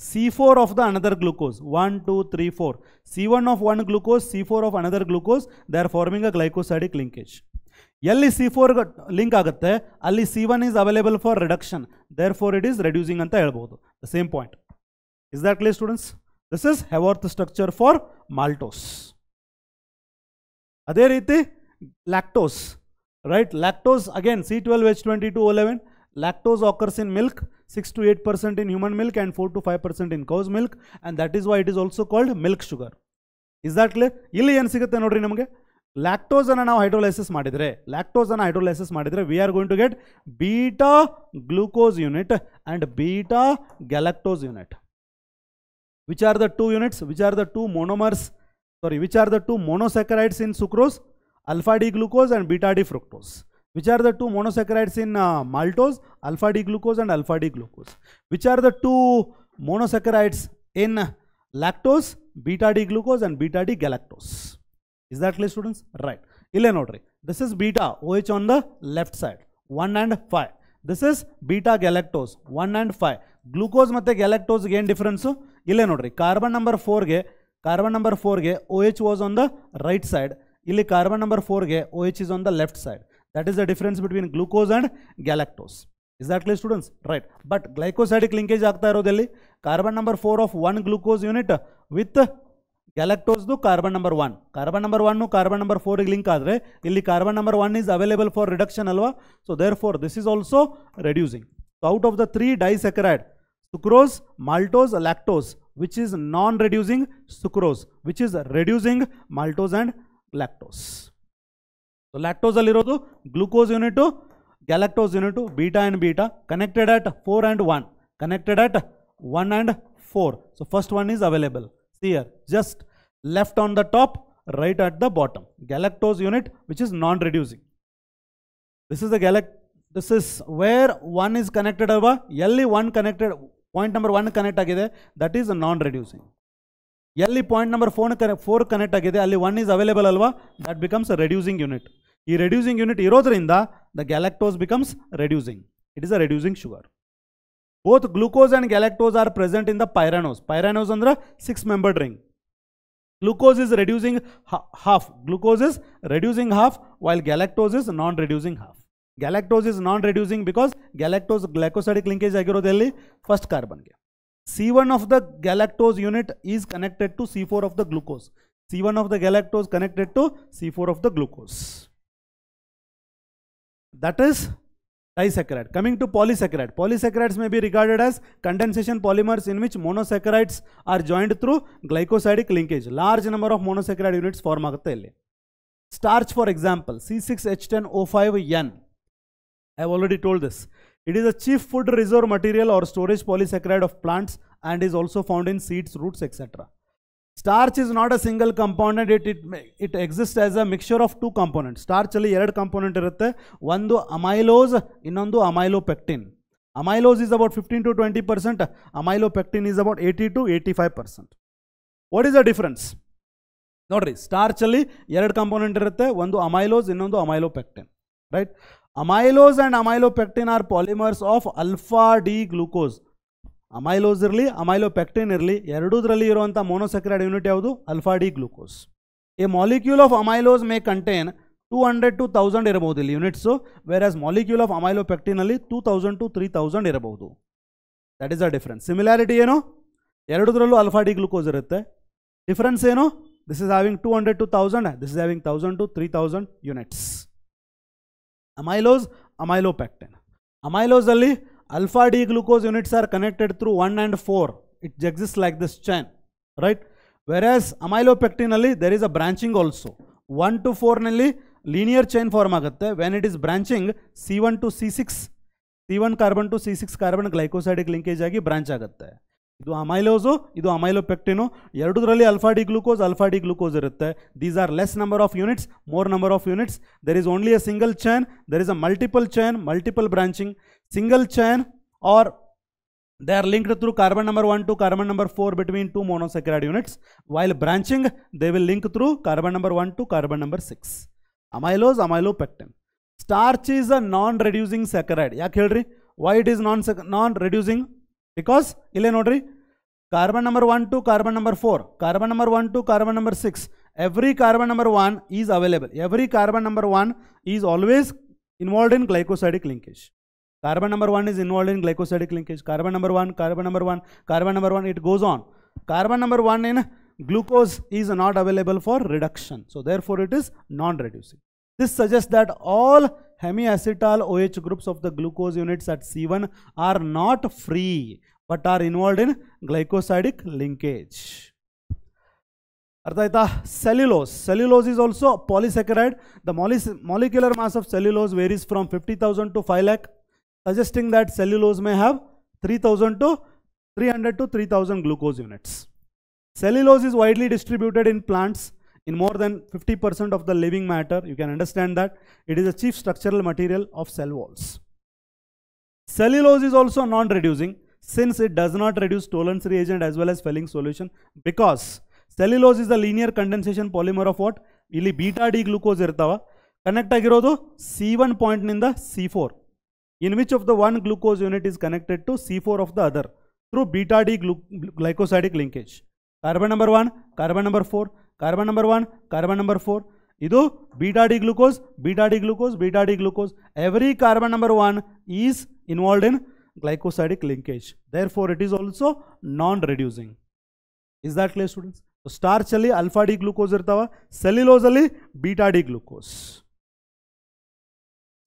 C four of the another glucose one two three four C one of one glucose C four of another glucose they are forming a glycosidic linkage ಎಲ್ಲಿ C four link ಆಗುತ್ತೆ ಅಲ್ಲಿ C one is available for reduction therefore it is reducing ಅಂತ ಹೇಳ್ಬೋದು the same point is that clear students this is Haworth structure for maltose ಅದೇ ರೀತಿ lactose right lactose again C twelve H twenty two eleven lactose occurs in milk six to eight percent in human milk and four to five percent in cows milk and that is why it is also called milk sugar is that clear ಇಲ್ಲಿ ಏನು ಸಿಗುತ್ತೆ ನೋಡ್ರಿ ನಮಗೆ lactose ನಾವು hydrolysis ಮಾಡಿದರೆ lactose hydrolysis hydrolysis ಮಾಡಿದರೆ are going to get beta glucose unit and beta galactose unit which are the two units which are the two monomers sorry which are the two monosaccharides in sucrose alpha D glucose and beta D fructose are the two monosaccharides in maltose alpha D glucose and alpha D glucose which are the two monosaccharides in lactose beta D glucose and beta D galactose is that clear students right ಇಲ್ಲೇ ನೋಡ್ರಿ this is beta O H on the left side one and five this is beta galactose one and five glucose ಮತ್ತು ಗ್ಯಾಲೆಕ್ಟೋಸ್ಗೆ ಏನು difference ಇಲ್ಲೇ ನೋಡ್ರಿ carbon number ಫೋರ್ಗೆ carbon number ಫೋರ್ಗೆ O H was on the right side ಇಲ್ಲಿ carbon number ಫೋರ್ಗೆ O H is on the left side that is the difference between glucose and galactose is that clear students right but glycosidic linkage ಆಗ್ತಾ ಇರೋದಲ್ಲಿ carbon number four of one glucose unit with ಎಲೆಕ್ಟ್ರೋಸ್ದು carbon number one carbon number one carbon number ಫೋರ್ಗೆ link ಆದರೆ ಇಲ್ಲಿ carbon number one is available for reduction ಅಲ್ವಾ so therefore this is also reducing so out of the three disaccharide sucrose maltose lactose which is non reducing sucrose which is reducing maltose and lactose so ಲ್ಯಾಕ್ಟೋಸಲ್ಲಿರೋದು glucose unit galactose unit beta and beta connected at four and one connected at one and four so first one is available here, just left on the top, right at the bottom. Galactose unit, which is non-reducing. This is the galact. This is where one is connected over. L one connected point number one connect agide. That is non-reducing. L point number four four connect agide. L one is available alva. That becomes a reducing unit. This reducing unit erodes in the the galactose becomes reducing. It is a reducing sugar. Both glucose and galactose are present in the pyranose. Pyranose under six-membered ring. Glucose is reducing ha half. Glucose is reducing half while galactose is non-reducing half. Galactose is non-reducing because galactose glycosidic linkage agirodeli first carbon. C1 of the galactose unit is connected to C4 of the glucose. C1 of the galactose connected to C4 of the glucose. That is disaccharide. Coming to polysaccharide, polysaccharides may be regarded as condensation polymers in which monosaccharides are joined through glycosidic linkage. Large number of monosaccharide units form ಆಗುತ್ತೆ Starch for example, C6H10O5N. I have already told this. It is a chief food reserve material or storage polysaccharide of plants and is also found in seeds, roots, etc. Starch is not a single compound it it it exist as a mixture of two component ಸ್ಟಾರ್ಚಲ್ಲಿ ಎರಡು component ಇರುತ್ತೆ ಒಂದು amylose ಇನ್ನೊಂದು amylopectin amylose is about fifteen to twenty percent amylopectin is about eighty to eighty five percent what is a difference ನೋಡಿರಿ ಸ್ಟಾರ್ಚಲ್ಲಿ ಎರಡು component ಇರುತ್ತೆ ಒಂದು ಅಮೈಲೋಸ್ ಇನ್ನೊಂದು amylopectin right amylose and amylopectin are polymers of alpha D glucose amylose ಇರಲಿ amylo amylopectin ಇರಲಿ ಎರಡೂದರಲ್ಲಿ ಇರುವಂಥ ಮೋನೋಸೆಕ್ರೈಡ್ ಯೂನಿಟ್ ಯಾವುದು alpha D glucose a molecule of amylose may contain two hundred to thousand ಇರಬಹುದು ಇಲ್ಲಿ units whereas molecule of amylo ಅಮೈಲೋಪೆಕ್ಟಿನಲ್ಲಿ two thousand to three thousand ಇರಬಹುದು that is a difference similarity ಏನು ಎರಡರಲ್ಲೂ alpha D glucose ಇರುತ್ತೆ difference ಏನು this is having two hundred to thousand this is having thousand to three thousand units amylose amylopectin ಅಮೈಲೋಸಲ್ಲಿ alpha D glucose units are connected through 1 and 4. It exists like this chain, right? Whereas amylopectinally there is a branching also. 1 to 4 nearly linear chain form agutte. When it is branching C1 to C6, C1 carbon to C6 carbon glycosidic linkage agi branch agutte. ಇದು amylose ಇದು amylopectin ಎರಡೂದರಲ್ಲಿ alpha D glucose alpha D glucose ಇರುತ್ತೆ these are less number of units more number of units there is only a single chain there is a multiple chain multiple branching single chain or they are linked through carbon number 1 to carbon number 4 between two monosaccharide units while branching they will link through carbon number 1 to carbon number 6 amylose amylopectin starch is a non reducing saccharide ಯಾಕೆ ಹೇಳ್ರಿ why it is non non reducing because ಇಲ್ಲೇ ನೋಡ್ರಿ carbon number 1 to carbon number 4 carbon number 1 to carbon number 6 every carbon number 1 is available every carbon number 1 is always involved in glycosidic linkage Carbon number 1 is involved in glycosidic linkage. Carbon number 1, carbon number 1, carbon number 1, it goes on. Carbon number 1 in glucose is not available for reduction. So therefore it is non-reducing. This suggests that all hemiacetal OH groups of the glucose units at C1 are not free but are involved in glycosidic linkage. Arthaita cellulose. Cellulose is also polysaccharide. The molecular mass of cellulose varies from 50,000 to 5 lakh suggesting that cellulose may have 3000 to 300 to 3000 glucose units. Cellulose is widely distributed in plants in more than 50% of the living matter. You can understand that it is a chief structural material of cell walls. Cellulose is also non-reducing since it does not reduce Tollens reagent as well as Felling solution because cellulose is a linear condensation polymer of what? ಇಲ್ಲಿ beta D glucose ಇರ್ತಾವ C1 point in the C4. in which of the one glucose unit is connected to C4 of the other through beta D glycosidic linkage. Carbon number 1, carbon number 4, carbon number 1, carbon number 4. ಇದು beta D glucose beta D glucose beta D glucose every carbon number one is involved in glycosidic linkage therefore it is also non reducing is that clear students ಸ್ಟಾರ್ಚಲ್ಲಿ alpha D glucose cellulose ಸೆಲ್ಯುಲೋಸಲ್ಲಿ beta D glucose.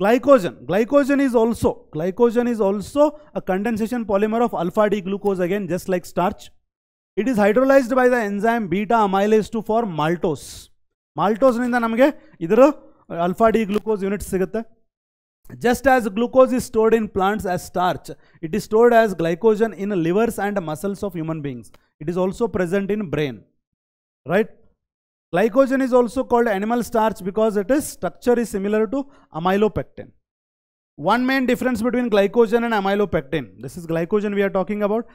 glycogen glycogen is also glycogen is also a condensation polymer of alpha d glucose again just like starch it is hydrolyzed by the enzyme beta amylase to form maltose maltose ninda namage idaru alpha d glucose units sigutte just as glucose is stored in plants as starch it is stored as glycogen in livers and muscles of human beings it is also present in brain right Glycogen is also called animal starch because its structure is similar to amylopectin. One main difference between glycogen and amylopectin, this is glycogen we are talking about.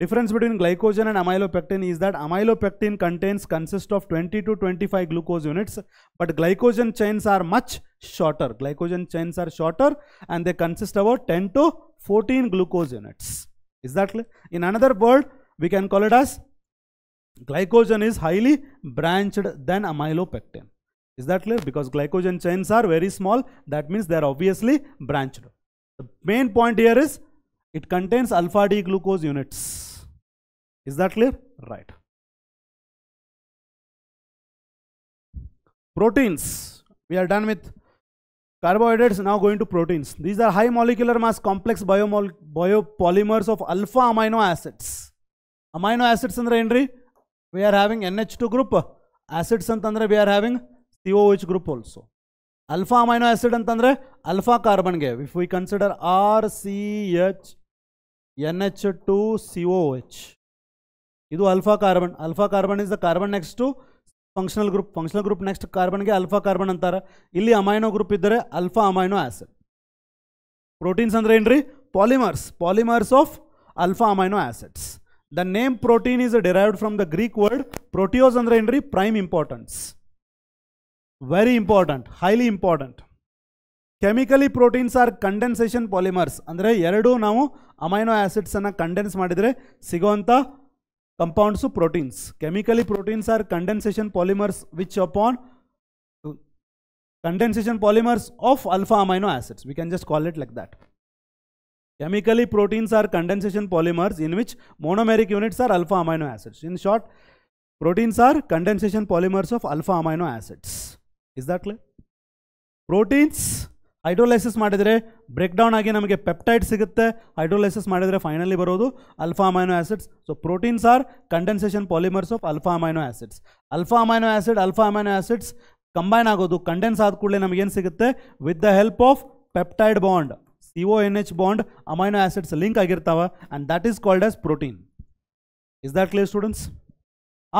Difference between glycogen and amylopectin is that amylopectin contains consist of 20 to 25 glucose units, but glycogen chains are much shorter. Glycogen chains are shorter and they consist about 10 to 14 glucose units. Is that clear? In another word, we can call it as glycogen is highly branched than amylopectin. Is that clear? Because glycogen chains are very small, that means they are obviously branched. The main point here is it contains alpha D glucose units. Is that clear? Right. Proteins. We are done with carbohydrates, now going to proteins. These are high molecular mass complex biopolymers of alpha amino acids. Amino acids in the entry. We are having N H two group acids ಅಂತಂದರೆ we are having C O H group also alpha amino acid ಅಂತಂದರೆ alpha ಕಾರ್ಬನ್ಗೆ if we consider R C H N H two C O H ಇದು alpha carbon alpha carbon is the carbon next to functional group functional group next ಕಾರ್ಬನ್ಗೆ alpha carbon ಅಂತಾರೆ ಇಲ್ಲಿ amino group ಇದ್ದರೆ alpha amino acid proteins ಅಂದರೆ ಏನ್ರಿ polymers polymers of alpha amino acids the name protein is derived from the Greek word proteios ಅಂದ್ರೆ ಏನ್ರಿ prime importance very important highly important chemically proteins are condensation polymers ಅಂದರೆ ಎರಡು ನಾವು amino ಅನ್ನು condense ಮಾಡಿದರೆ ಸಿಗೋವಂಥ compounds proteins chemically proteins are condensation polymers which upon condensation polymers of alpha amino acids we can just call it like that chemically proteins are condensation polymers in which monomeric units are alpha amino acids in short proteins are condensation polymers of alpha amino acids is that clear proteins hydrolysis madidre breakdown agi namage peptide sigutte hydrolysis madidre finally barodu alpha amino acids so proteins are condensation polymers of alpha amino acids alpha amino acid alpha amino acids combine agodu condense aad kudle namage en with the help of peptide bond C N H bond amino acids link ಆಗಿರ್ತಾವ and that is called as protein is that clear students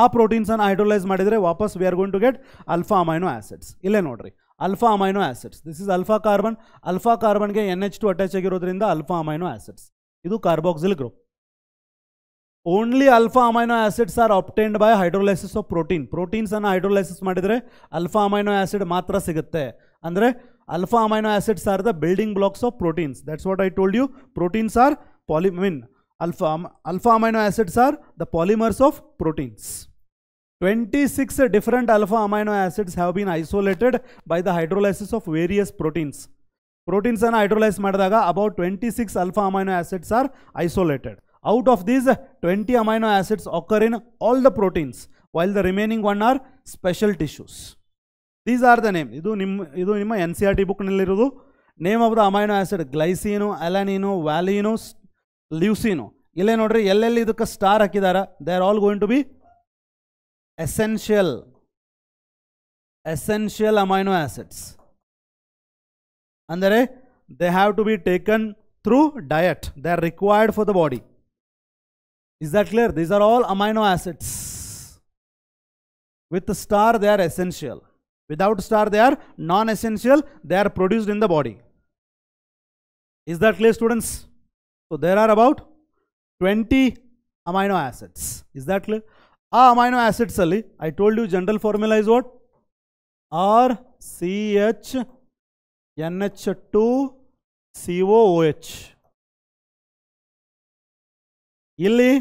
ಆ proteins ಅನ್ನು hydrolyse ಮಾಡಿದರೆ ವಾಪಸ್ we are going to get alpha amino acids ಇಲ್ಲೇ ನೋಡ್ರಿ alpha amino acids this is alpha carbon alpha ಕಾರ್ಬನ್ಗೆ N H two attach ಆಗಿರೋದ್ರಿಂದ alpha amino acids ಇದು carboxyl group only alpha amino acids are obtained by hydrolysis of protein proteins ಅನ್ನು hydrolysis ಮಾಡಿದರೆ alpha amino acid ಮಾತ್ರ ಸಿಗುತ್ತೆ ಅಂದರೆ Alpha amino acids are the building blocks of proteins. That's what I told you. Proteins are poly, I mean, alpha, alpha amino acids are the polymers of proteins. 26 different alpha amino acids have been isolated by the hydrolysis of various proteins. Proteins and hydrolyzed ಮಾಡಿದಾಗ about 26 alpha amino acids are isolated. Out of these, 20 amino acids occur in all the proteins, while the remaining one are special tissues. These are the name ಇದು ನಿಮ್ಮ ಇದು ನಿಮ್ಮ N C R T ಬುಕ್ನಲ್ಲಿರೋದು name of the amino acid glycine alanine valine leucine ಇಲ್ಲೇ ನೋಡ್ರಿ ಎಲ್ಲೆಲ್ಲಿ ಇದಕ್ಕೆ star ಹಾಕಿದ್ದಾರೆ they are all going to be essential essential amino acids ಅಂದರೆ they have to be taken through diet they are required for the body is that clear these are all amino acids with star they are essential Without star, they are non-essential. They are produced in the body. Is that clear, students? So there are about 20 amino acids. Is that clear? a amino acids, Ali. I told you general formula is what? RCHNH2COOH. ಇಲ್ಲಿ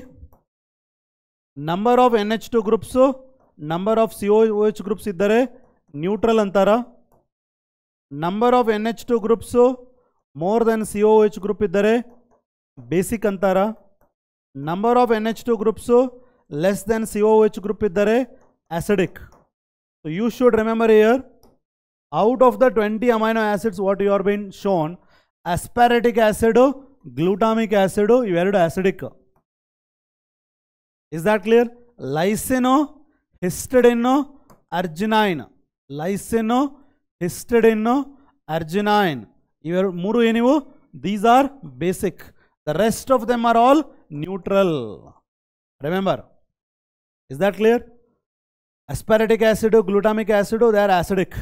number of N H two groups number of C O H groups ಇದ್ದಾರೆ neutral ಅಂತಾರ number of N H two groups more than C O H group ಇದ್ದರೆ basic ಅಂತಾರ number of N H two groups less than C O H group ಇದ್ದರೆ acidic you should remember here out of the twenty amino acids what you are been shown aspartic acid glutamic acid ಇವೆರಡು acidic is that clear lysine histidine arginine lysine histo arginine ಇವೆ ಮೂರು these are basic the rest of them are all neutral remember is that clear aspartic acid glutamic acid they are acidic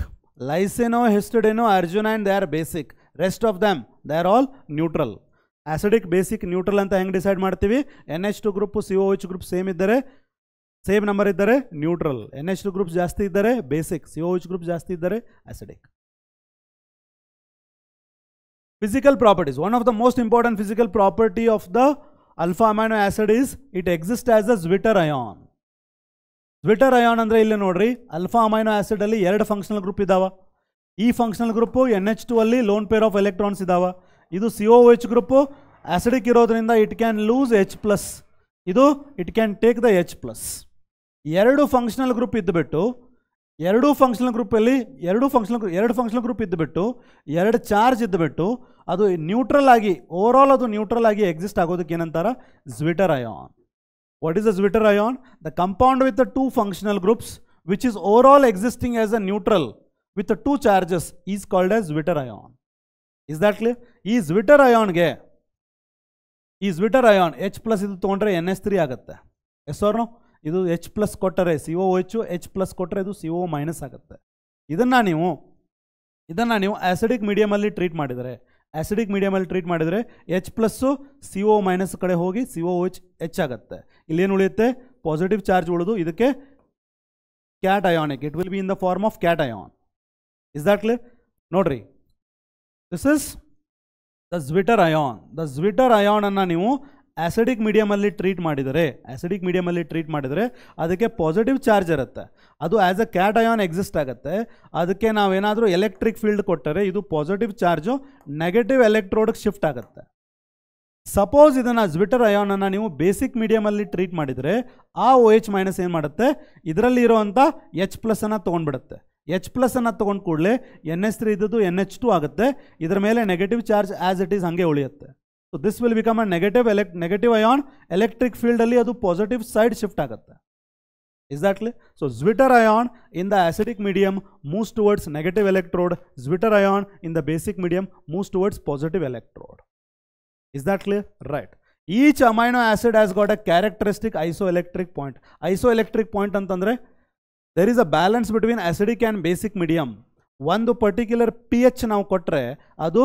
lysine histo arginine they are basic rest of them they are all neutral acidic basic neutral ಅಂತ ಹೆಂಗೆ decide ಮಾಡ್ತೀವಿ N H two group C O H group same ಇದ್ದರೆ same number ಇದ್ದರೆ neutral N H two groups ಜಾಸ್ತಿ ಇದ್ದರೆ basic C H group ಜಾಸ್ತಿ ಇದ್ದರೆ acidic physical properties one of the most important physical property of the alpha amino acid is it exist as a zwitterion zwitterion ಅಂದ್ರೆ ಇಲ್ಲಿ ನೋಡ್ರಿ alpha amino ಅಲ್ಲಿ ಎರಡು functional group ಇದ್ದಾವೆ ಈ functional group N H two ಅಲ್ಲಿ lone pair of electrons ಇದ್ದಾವೆ ಇದು C O H group acidic ಇರೋದ್ರಿಂದ it can lose H plus ಇದು it can take the H plus ಎರಡು ಫಂಕ್ಷನಲ್ ಗ್ರೂಪ್ ಇದ್ದುಬಿಟ್ಟು ಎರಡು ಫಂಕ್ಷನಲ್ ಗ್ರೂಪಲ್ಲಿ ಎರಡು ಫಂಕ್ಷನಲ್ ಗ್ರೂಪ್ ಎರಡು ಫಂಕ್ಷನಲ್ ಗ್ರೂಪ್ ಇದ್ದುಬಿಟ್ಟು ಎರಡು ಚಾರ್ಜ್ ಇದ್ದುಬಿಟ್ಟು ಅದು ನ್ಯೂಟ್ರಲ್ ಆಗಿ ಓವರ್ ಆಲ್ ಅದು ನ್ಯೂಟ್ರಲ್ ಆಗಿ ಎಕ್ಸಿಸ್ಟ್ ಆಗೋದಕ್ಕೆ ಏನಂತಾರೆ zwitterion what is a zwitterion the compound with two functional groups which is over all existing as a neutral with two charges is called as zwitterion is that clear ಈ ಜ್ವಿಟರ್ ಅಯೋನ್ಗೆ ಈ ಜ್ವಿಟರ್ ion H plus ಇದು ತೊಗೊಂಡ್ರೆ N S three ಆಗುತ್ತೆ ಎಸ್ ಅವ್ರನ್ನು ಇದು H plus ಕೊಟ್ಟರೆ C O H H plus ಕೊಟ್ಟರೆ ಇದು ಸಿ ಓ ಮೈನಸ್ ಆಗುತ್ತೆ ಇದನ್ನು ನೀವು ಇದನ್ನು ನೀವು ಆ್ಯಸಿಡಿಕ್ ಮೀಡಿಯಮಲ್ಲಿ ಟ್ರೀಟ್ ಮಾಡಿದರೆ ಆ್ಯಸಿಡಿಕ್ ಮೀಡಿಯಮಲ್ಲಿ ಟ್ರೀಟ್ ಮಾಡಿದರೆ H plus C O minus ಕಡೆ ಹೋಗಿ ಸಿ ಓ ಎಚ್ ಎಚ್ ಆಗುತ್ತೆ ಇಲ್ಲೇನು ಉಳಿಯುತ್ತೆ ಪಾಸಿಟಿವ್ ಚಾರ್ಜ್ ಉಳಿದು ಇದಕ್ಕೆ cationic it will be in the form of cation is that clear ನೋಡ್ರಿ this is the zwitterion the ಜ್ವಿಟರ್ ಅಯಾನನ್ನು ನೀವು ಆ್ಯಸಿಡಿಕ್ ಮೀಡಿಯಮಲ್ಲಿ ಟ್ರೀಟ್ ಮಾಡಿದರೆ ಆ್ಯಸಿಡಿಕ್ ಮೀಡಿಯಮಲ್ಲಿ ಟ್ರೀಟ್ ಮಾಡಿದರೆ ಅದಕ್ಕೆ ಪಾಸಿಟಿವ್ ಚಾರ್ಜ್ ಇರುತ್ತೆ ಅದು as a cation exist ಆಗುತ್ತೆ ಅದಕ್ಕೆ ನಾವೇನಾದರೂ ಎಲೆಕ್ಟ್ರಿಕ್ ಫೀಲ್ಡ್ ಕೊಟ್ಟರೆ ಇದು ಪಾಸಿಟಿವ್ ಚಾರ್ಜು ನೆಗೆಟಿವ್ ಎಲೆಕ್ಟ್ರೋಡ್ಗೆ ಶಿಫ್ಟ್ ಆಗುತ್ತೆ ಸಪೋಸ್ ಇದನ್ನು ಜ್ವಿಟರ್ ಅಯೋನನ್ನು ನೀವು ಬೇಸಿಕ್ ಮೀಡಿಯಮಲ್ಲಿ ಟ್ರೀಟ್ ಮಾಡಿದರೆ ಆ ಓ ಎಚ್ ಮೈನಸ್ ಏನು ಮಾಡುತ್ತೆ ಇದರಲ್ಲಿ ಇರೋವಂಥ ಎಚ್ ಪ್ಲಸ್ಸನ್ನು ತೊಗೊಂಡ್ಬಿಡುತ್ತೆ ಎಚ್ ಪ್ಲಸ್ಸನ್ನು ತೊಗೊಂಡು ಕೂಡಲೇ ಎನ್ ಎಸ್ ತ್ರೀ ಇದ್ದದ್ದು ಎನ್ ಎಚ್ ಟು ಆಗುತ್ತೆ ಇದರ ಮೇಲೆ negative charge as it is ಹಾಗೆ ಉಳಿಯುತ್ತೆ so this will become a negative elec negative ion electric field ಅಲ್ಲಿ ಅದು ಪಾಸಿಟಿವ್ ಸೈಡ್ ಶಿಫ್ಟ್ ಆಗುತ್ತೆ exactly so zwitter ion in the acidic medium moves towards negative electrode zwitter ion in the basic medium moves towards positive electrode is that clear right each amino acid has got a characteristic iso electric point iso electric point ಅಂತಂದ್ರೆ there is a balance between acidic and basic medium ಒಂದು particular P H ನಾವು ಕೊಟ್ಟರೆ ಅದು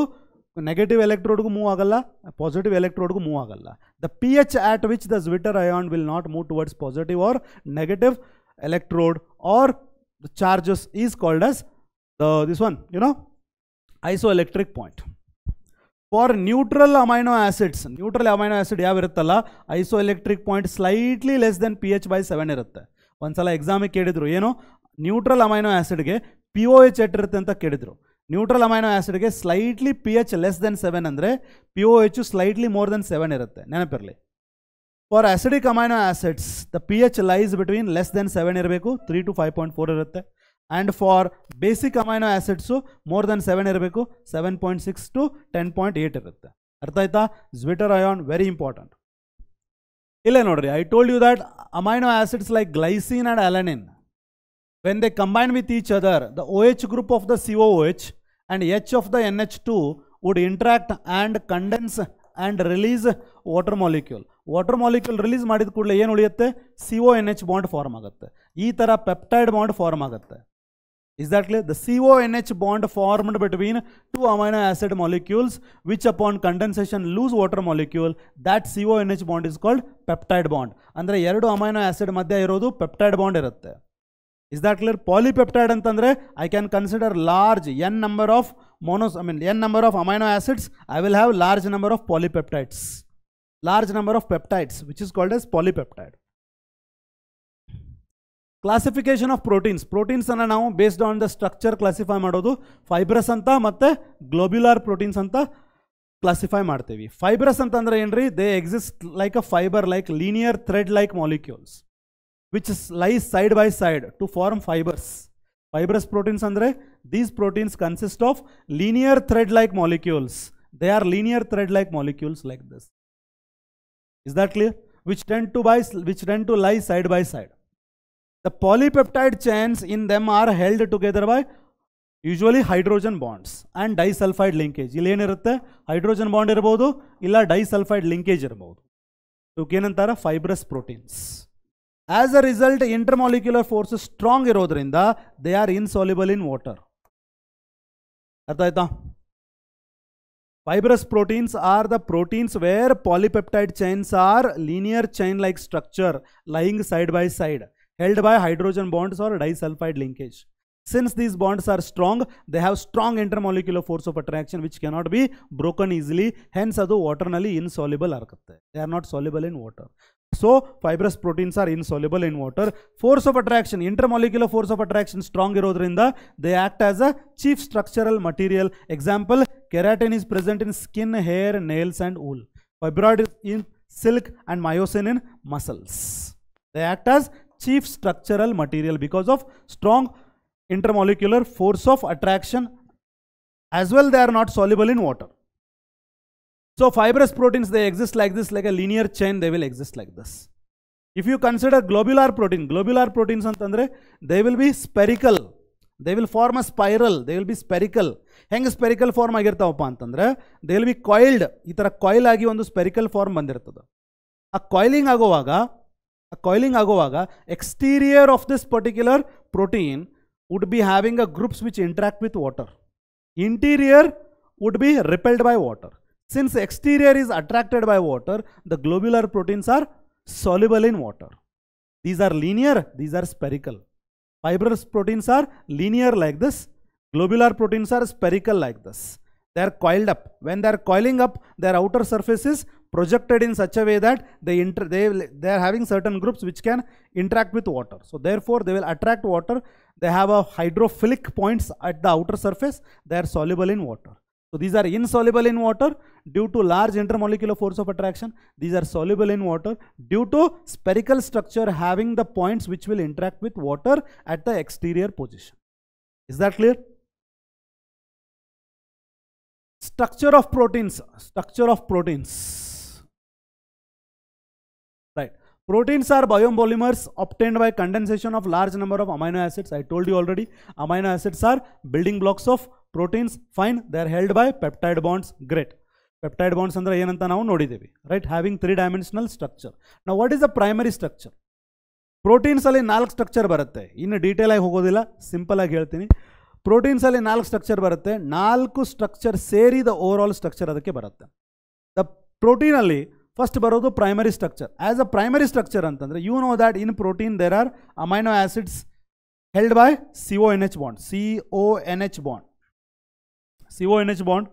negative electrode కు move ఆగాల positive electrode కు move ఆగాల the pH at which the zwitter ion will not move towards positive or negative electrode or the charges is called as the this one you know isoelectric point for neutral amino acids neutral amino acid యావరుతాల isoelectric point slightly less than pH by 7 ఇరుత వన్సాల exam ఇ కేడ్రు ఏను neutral amino acid కే pOH ఎట్ ఇరుత అంటే కేడ్రు ನ್ಯೂಟ್ರಲ್ ಅಮೈನೋ ಆ್ಯಸಿಡ್ಗೆ slightly P H less than seven ಅಂದರೆ P O H slightly more than seven ಇರುತ್ತೆ ನೆನಪಿರಲಿ for acidic amino acids the P H lies between less than seven ಇರಬೇಕು three to five point four ಇರುತ್ತೆ and for basic amino acids more than seven ಇರಬೇಕು seven point six to ten point eight ಇರುತ್ತೆ ಅರ್ಥ ಆಯ್ತಾ zwitter ion very important ಇಲ್ಲೇ ನೋಡ್ರಿ I told you that amino acids like glycine and alanine when they combine with each other the O H group of the C O H and H of the N H two would interact and condense and release water molecule water molecule release ಮಾಡಿದ ಕೂಡಲೇ ಏನು ಉಳಿಯುತ್ತೆ C O N H bond form ಆಗುತ್ತೆ ಈ ಥರ peptide bond form ಆಗುತ್ತೆ is that the C O N H bond formed between two amino acid molecules which upon condensation lose water molecule that C O N H bond is called peptide bond ಅಂದರೆ ಎರಡು amino acid ಮಧ್ಯೆ ಇರೋದು peptide bond ಇರುತ್ತೆ is that clear polypeptide ಅಂತಂದರೆ I can consider large N number of monos I mean N number of amino acids I will have large number of polypeptides large number of peptides which is called as polypeptide classification of proteins proteins ಪ್ರೋಟೀನ್ಸನ್ನು ನಾವು based on the structure classify ಮಾಡೋದು fibrous ಅಂತ ಮತ್ತು globular proteins ಅಂತ classify ಮಾಡ್ತೀವಿ ಫೈಬ್ರಸ್ ಅಂತಂದರೆ ಏನು ರೀ they exist like a fibre like linear thread like molecules which lies side by side to form fibers. Fibrous proteins andre, these proteins consist of linear thread-like molecules. They are linear thread-like molecules like this. Is that clear? Which tend to, by, which tend to lie side by side. The polypeptide chains in them are held together by and disulfide linkage. And disulfide linkage ಇಲ್ಲೇನಿರುತ್ತೆ hydrogen bond ಇರ್ಬೋದು ಇಲ್ಲ disulfide linkage ಇರ್ಬೋದು ಇವಕ್ಕೇನಂತಾರೆ fibrous proteins. As a result, intermolecular forces strong ಇರೋದ್ರಿಂದ they are insoluble in water. ಅರ್ಥ fibrous proteins are the proteins where polypeptide chains are linear chain like structure lying side by side held by hydrogen bonds or disulfide linkage since these bonds are strong they have strong intermolecular force of attraction which cannot be broken easily hence adu water nalli insoluble Are arkutte they are not soluble in water so fibrous proteins are insoluble in water force of attraction intermolecular force of attraction strong irodrinda they act as a chief structural material example keratin is present in skin hair nails and wool fibroid is in silk and myosin in muscles they act as chief structural material because of strong intermolecular force of attraction as well they are not soluble in water. So fibrous proteins they exist like this like a linear chain they will exist like this. If you consider globular protein, globular proteins antandre they will be spherical. They will form a spiral. They will be spherical. ಹೆಂಗೆ spherical they will be coiled. Will a coil ಈ ಥರ coil ಆಗಿ ಒಂದು spherical form ಬಂದಿರ್ತದೆ ಆ coiling a coiling coiling ಆಗುವಾಗ exterior of this particular protein would be having a groups which interact with water. Interior would be repelled by water. Since exterior is attracted by water, the globular proteins are soluble in water. These are linear, these are spherical. Fibrous proteins are linear like this. Globular proteins are spherical like this. They are coiled up. When they are coiling up, their outer surface is projected in such a way that they, inter they, will, they are having certain groups which can interact with water. So therefore, they will attract water. They have a hydrophilic points at the outer surface. They are soluble in water. So these are insoluble in water due to large intermolecular force of attraction. These are soluble in water due to spherical structure having the points which will interact with water at the exterior position. Is that clear? Structure of proteins. Structure of proteins. Proteins are biopolymers obtained by condensation of large number of amino acids. I told you already, amino acids are building blocks of proteins. Fine, they are held by peptide bonds. Great. Peptide bonds andra ಏನಂತ ನಾವು right having three dimensional structure now what is the primary structure proteins ಅಲ್ಲಿ ನಾಲ್ಕು structure ಬರುತ್ತೆ ಇನ್ನು detail ಆಗಿ ಹೋಗೋದಿಲ್ಲ simple ಆಗಿ ಹೇಳ್ತೀನಿ proteins ಅಲ್ಲಿ ನಾಲ್ಕು structure, ಬರುತ್ತೆ ನಾಲ್ಕು structure structure the the all structure ಅದಕ್ಕೆ the protein ಪ್ರೋಟೀನಲ್ಲಿ ಫಸ್ಟ್ ಬರೋದು primary structure as a primary structure ಅಂತಂದರೆ you know that in protein there are amino acids held by C C O N H bond C O N H bond C C O N H bond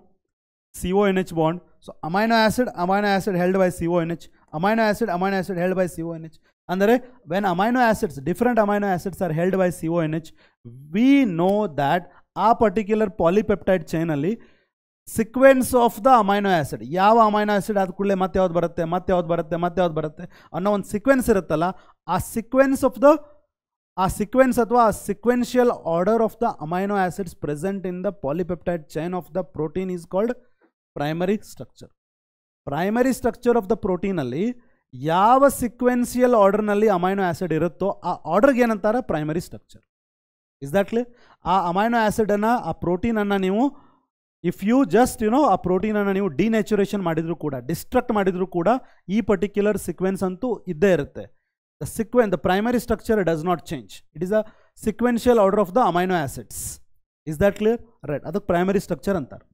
C C O N H bond so amino acid amino acid held by C O N H amino acid amino acid held by C O N H ಅಂದರೆ when amino acids different amino acids are held by C O N H we know that ಆ particular polypeptide ಚೈನಲ್ಲಿ sequence of the amino acid ಯಾವ ಅಮೈನೋ ಆ್ಯಸಿಡ್ ಆದ ಕೂಡಲೇ ಮತ್ತೆ ಯಾವ್ದು ಬರುತ್ತೆ ಮತ್ತೆ ಯಾವ್ದು ಬರುತ್ತೆ ಮತ್ತೆ ಯಾವ್ದು ಬರುತ್ತೆ ಅನ್ನೋ ಒಂದು ಸಿಕ್ವೆನ್ಸ್ ಇರುತ್ತಲ್ಲ ಆ ಸಿಕ್ವೆನ್ಸ್ ಆಫ್ ದ ಆ ಸಿಕ್ವೆನ್ಸ್ ಅಥವಾ ಆ sequential order of the amino acids present in the polypeptide chain of the protein is called primary structure primary structure of the ಪ್ರೋಟೀನಲ್ಲಿ ಯಾವ ಸಿಕ್ವೆನ್ಸಿಯಲ್ ಆರ್ಡರ್ನಲ್ಲಿ ಅಮೈನೋ ಆ್ಯಸಿಡ್ ಇರುತ್ತೋ ಆ ಆರ್ಡರ್ಗೆ ಏನಂತಾರೆ ಪ್ರೈಮರಿ ಸ್ಟ್ರಕ್ಚರ್ ಇಸ್ ದಾಟ್ಲಿ ಆ ಅಮೈನೋ ಆ್ಯಸಿಡನ್ನು ಆ ಪ್ರೋಟೀನನ್ನು ನೀವು ಇಫ್ ಯು ಜಸ್ಟ್ ಯುನೋ ಆ ಪ್ರೋಟೀನನ್ನು ನೀವು ಡಿನ್ಯಾಚುರೇಷನ್ ಮಾಡಿದರೂ ಕೂಡ ಡಿಸ್ಟ್ರಕ್ಟ್ ಮಾಡಿದರೂ ಕೂಡ ಈ ಪರ್ಟಿಕ್ಯುಲರ್ ಸಿಕ್ವೆನ್ಸ್ ಅಂತೂ ಇದ್ದೇ ಇರುತ್ತೆ the sequence the primary structure does not change it is a sequential order of the amino acids is that clear right ಅದಕ್ಕೆ ಪ್ರೈಮರಿ ಸ್ಟ್ರಕ್ಚರ್ ಅಂತಾರೆ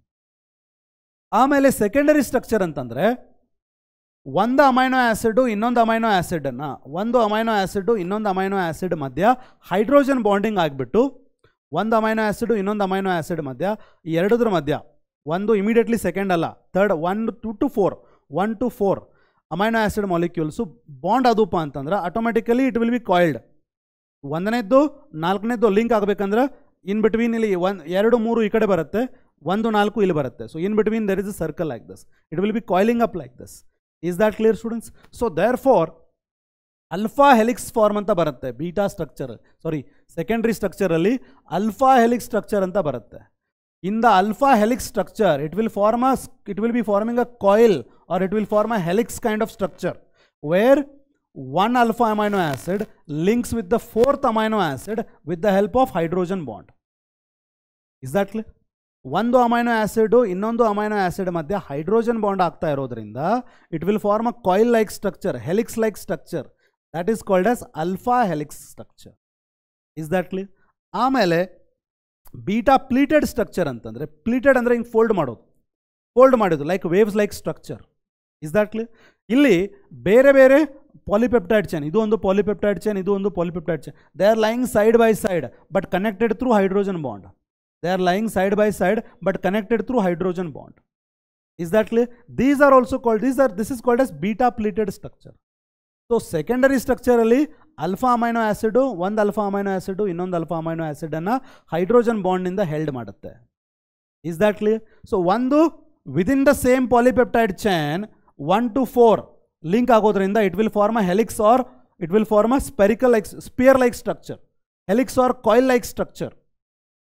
ಆಮೇಲೆ ಸೆಕೆಂಡರಿ ಸ್ಟ್ರಕ್ಚರ್ ಅಂತಂದ್ರೆ ಒಂದು ಅಮೈನೋ ಆ್ಯಸಿಡು ಇನ್ನೊಂದು ಅಮೈನೋ ಆ್ಯಸಿಡನ್ನು ಒಂದು ಅಮೈನೋ ಆ್ಯಸಿಡು ಇನ್ನೊಂದು ಅಮೈನೋ ಆ್ಯಸಿಡ್ ಮಧ್ಯ ಹೈಡ್ರೋಜನ್ ಬಾಂಡಿಂಗ್ ಆಗಿಬಿಟ್ಟು ಒಂದು ಅಮೈನೋ ಆ್ಯಸಿಡು ಇನ್ನೊಂದು ಅಮೈನೋ ಆ್ಯಸಿಡ್ ಮಧ್ಯ ಈ ಎರಡದ್ರ ಮಧ್ಯ ಒಂದು ಇಮಿಡಿಯೇಟ್ಲಿ ಸೆಕೆಂಡ್ ಅಲ್ಲ third one to to four one to four amino acid molecules bond ಅದೂಪ ಅಂತಂದ್ರೆ automatically it will be coiled ಒಂದನೇದ್ದು ನಾಲ್ಕನೇದ್ದು ಲಿಂಕ್ ಆಗಬೇಕಂದ್ರೆ ಇನ್ ಬಿಟ್ವೀನ್ ಇಲ್ಲಿ ಒನ್ ಎರಡು ಮೂರು ಈ ಕಡೆ ಬರುತ್ತೆ ಒಂದು ನಾಲ್ಕು ಇಲ್ಲಿ ಬರುತ್ತೆ so in between there is a circle like this it will be coiling up like this is that clear students so therefore alpha helix form ಅಂತ ಬರುತ್ತೆ ಬೀಟಾ ಸ್ಟ್ರಕ್ಚರ್ ಸಾರಿ ಸೆಕೆಂಡ್ರಿ ಸ್ಟ್ರಕ್ಚರಲ್ಲಿ ಅಲ್ಫಾ ಹೆಲಿಕ್ಸ್ ಸ್ಟ್ರಕ್ಚರ್ ಅಂತ ಬರುತ್ತೆ in the alpha helix structure it will form a it will be forming a coil or it will form a helix kind of structure where one alpha amino acid links with the fourth amino acid with the help of hydrogen bond is that ಒಂದು amino acid ಇನ್ನೊಂದು amino acid ಮಧ್ಯೆ hydrogen bond ಆಗ್ತಾ ಇರೋದ್ರಿಂದ it will form a coil like structure helix like structure that is called as alpha helix structure is that clear ಆಮೇಲೆ beta pleated structure ಅಂತಂದರೆ pleated ಅಂದರೆ ಹಿಂಗೆ fold ಮಾಡೋದು fold ಮಾಡೋದು like waves like structure is that clear ಇಲ್ಲಿ ಬೇರೆ ಬೇರೆ polypeptide chain ಇದು ಒಂದು ಪಾಲಿಪೆಪ್ಟೈಡ್ ಚೈನ್ ಇದು ಒಂದು polypeptide chain they are lying side by side but connected through hydrogen bond they are lying side by side but connected through hydrogen bond is that clear these are also called these are this is called as beta pleated structure so secondary ಸ್ಟ್ರಕ್ಚರಲ್ಲಿ alpha amino acid ಒಂದು alpha amino acid ಇನ್ನೊಂದು alpha amino ಆ್ಯಸಿಡನ್ನು hydrogen ಬಾಂಡ್ನಿಂದ held ಮಾಡುತ್ತೆ is that clear so ಒಂದು within the same polypeptide chain one to four link ಆಗೋದ್ರಿಂದ it will form a helix or it will form a spherical like sphere like structure helix or coil like structure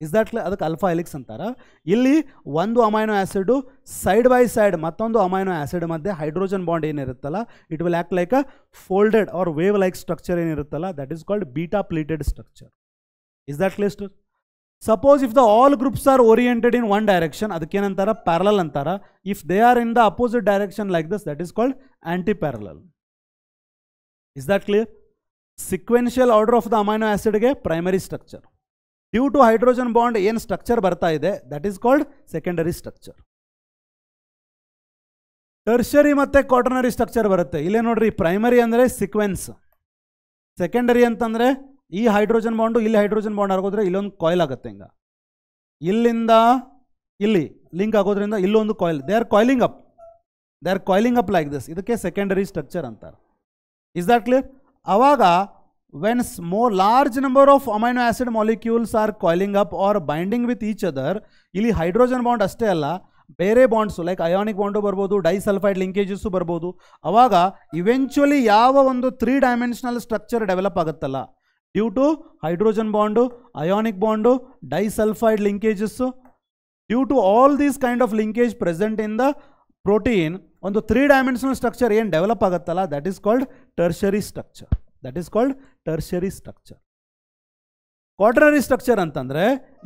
is that ಅದಕ್ಕೆ alpha helix ಅಂತಾರೆ ಇಲ್ಲಿ ಒಂದು amino acid side by side ಮತ್ತೊಂದು amino acid ಮಧ್ಯೆ hydrogen bond ಏನಿರುತ್ತಲ್ಲ it will act like a folded or wave like structure ಏನಿರುತ್ತಲ್ಲ that is called beta pleated structure is that clear suppose if the all groups are oriented in one direction ಅದಕ್ಕೇನಂತಾರೆ parallel ಅಂತಾರೆ if they are in the opposite direction like this that is called antiparallel is that clear sequential order of the amino ಆ್ಯಸಿಡ್ಗೆ primary structure due to hydrogen bond ಏನು structure ಬರ್ತಾ ಇದೆ that is called secondary structure tertiary ಮತ್ತೆ quaternary structure ಬರುತ್ತೆ ಇಲ್ಲೇ ನೋಡ್ರಿ primary ಅಂದರೆ sequence secondary ಅಂತಂದರೆ ಈ ಹೈಡ್ರೋಜನ್ ಬಾಂಡು ಇಲ್ಲಿ ಹೈಡ್ರೋಜನ್ ಬಾಂಡ್ ಆಗೋದ್ರೆ ಇಲ್ಲೊಂದು ಕಾಯಿಲ್ ಆಗುತ್ತೆ ಹಿಂಗ ಇಲ್ಲಿಂದ ಇಲ್ಲಿ ಲಿಂಕ್ ಆಗೋದ್ರಿಂದ ಇಲ್ಲೊಂದು coil they are coiling up they are coiling up like this ಇದಕ್ಕೆ ಸೆಕೆಂಡರಿ ಸ್ಟ್ರಕ್ಚರ್ ಅಂತಾರೆ ಇಸ್ ದಟ್ ಕ್ಲಿಯರ್ ಆವಾಗ when more large number of amino acid molecules are coiling up or binding with each other ಇಲ್ಲಿ hydrogen bond ಅಷ್ಟೇ ಅಲ್ಲ ಬೇರೆ bonds like ionic bond ಬರ್ಬೋದು disulfide linkages ಬರ್ಬೋದು ಅವಾಗ ಇವೆಂಚುಲಿ ಯಾವ ಒಂದು ತ್ರೀ ಡೈಮೆನ್ಷನಲ್ ಸ್ಟ್ರಕ್ಚರ್ ಡೆವಲಪ್ ಆಗುತ್ತಲ್ಲ due to hydrogen bond ionic bond disulfide linkages due to all these kind of linkage present in the protein ಒಂದು ತ್ರೀ ಡೈಮೆನ್ಷನಲ್ ಸ್ಟ್ರಕ್ಚರ್ ಏನು develop ಆಗುತ್ತಲ್ಲ that is called tertiary structure that is called tertiary structure quaternary structure ಅಂತಂದ್ರೆ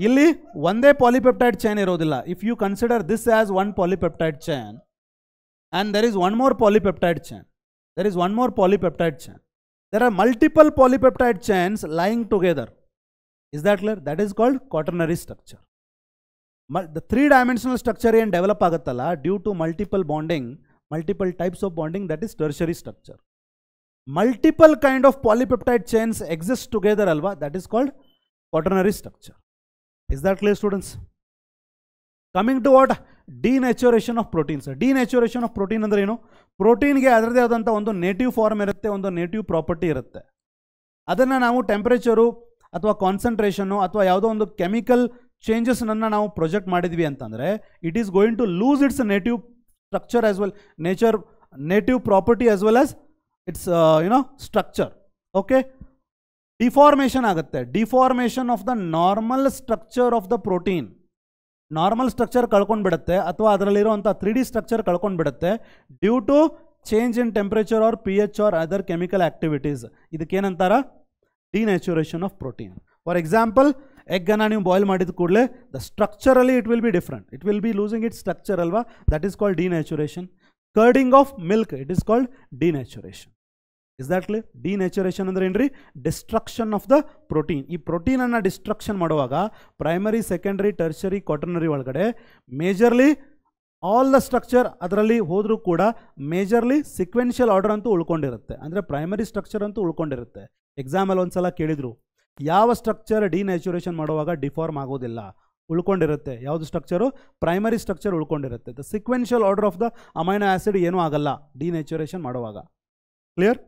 ಇಲ್ಲಿ ಒಂದೇ polypeptide chain ಇರೋದಿಲ್ಲ if you consider this as one polypeptide chain and there is one more polypeptide chain there is one more polypeptide chain there are multiple polypeptide chains lying together is that clear that is called quaternary structure three dimensional structure ಏನ್ develop ಆಗುತ್ತಲ್ಲ due to multiple bonding multiple types of bonding that is tertiary structure multiple kind of polypeptide chains exist together ಅಲ್ವಾ that is called quaternary structure is that clear students coming to what denaturation of proteins denaturation of protein ಅಂದರೆ ಏನು ಪ್ರೋಟೀನ್ಗೆ ಅದರದೇ ಆದಂಥ ಒಂದು native form ಇರುತ್ತೆ ಒಂದು native property ಇರುತ್ತೆ ಅದನ್ನು ನಾವು ಟೆಂಪ್ರೇಚರು ಅಥವಾ ಕಾನ್ಸಂಟ್ರೇಷನು ಅಥವಾ ಯಾವುದೋ ಒಂದು ಕೆಮಿಕಲ್ ಚೇಂಜಸ್ನನ್ನು ನಾವು ಪ್ರೊಜೆಕ್ಟ್ ಮಾಡಿದ್ವಿ ಅಂತಂದರೆ it is going to lose its native structure as well nature native property as well as its you know structure okay deformation ಆಗುತ್ತೆ deformation of the normal structure of the protein normal structure ಕಳ್ಕೊಂಡ್ಬಿಡುತ್ತೆ ಅಥವಾ ಅದರಲ್ಲಿರುವಂಥ three D structure ಕಳ್ಕೊಂಡ್ಬಿಡುತ್ತೆ due to change in temperature or P H or other chemical activities ಇದಕ್ಕೇನಂತಾರ denaturation of protein for example ಎಗ್ಗನ್ನು ನೀವು boil ಮಾಡಿದ ಕೂಡಲೇ the ಸ್ಟ್ರಕ್ಚರಲ್ಲಿ it will B different it will be losing it structure ಅಲ್ವಾ that is called denaturation curding of milk it is called denaturation is that clear denaturation ಅಂದ್ರೆ ಏನ್ರಿ destruction of the protein ಈ ಪ್ರೋಟೀನನ್ನು destruction ಮಾಡುವಾಗ primary secondary tertiary quaternary ಒಳಗಡೆ majorly all the structure ಅದರಲ್ಲಿ ಹೋದರೂ ಕೂಡ ಮೇಜರ್ಲಿ ಸಿಕ್ವೆನ್ಷಿಯಲ್ ಆರ್ಡರ್ ಅಂತೂ ಉಳ್ಕೊಂಡಿರುತ್ತೆ ಅಂದರೆ ಪ್ರೈಮರಿ ಸ್ಟ್ರಕ್ಚರ್ ಅಂತೂ ಉಳ್ಕೊಂಡಿರುತ್ತೆ ಎಕ್ಸಾಮಲ್ಲಿ ಒಂದ್ಸಲ ಕೇಳಿದ್ರು ಯಾವ ಸ್ಟ್ರಕ್ಚರ್ ಡಿನ್ಯಾಚುರೇಷನ್ ಮಾಡುವಾಗ ಡಿಫಾರ್ಮ್ ಆಗೋದಿಲ್ಲ ಉಳ್ಕೊಂಡಿರುತ್ತೆ ಯಾವುದು ಸ್ಟ್ರಕ್ಚರು ಪ್ರೈಮರಿ ಸ್ಟ್ರಕ್ಚರ್ ಉಳ್ಕೊಂಡಿರುತ್ತೆ the sequential order of the amino acid ಏನೂ ಆಗಲ್ಲ ಡಿನೇಚುರೇಷನ್ ಮಾಡುವಾಗ clear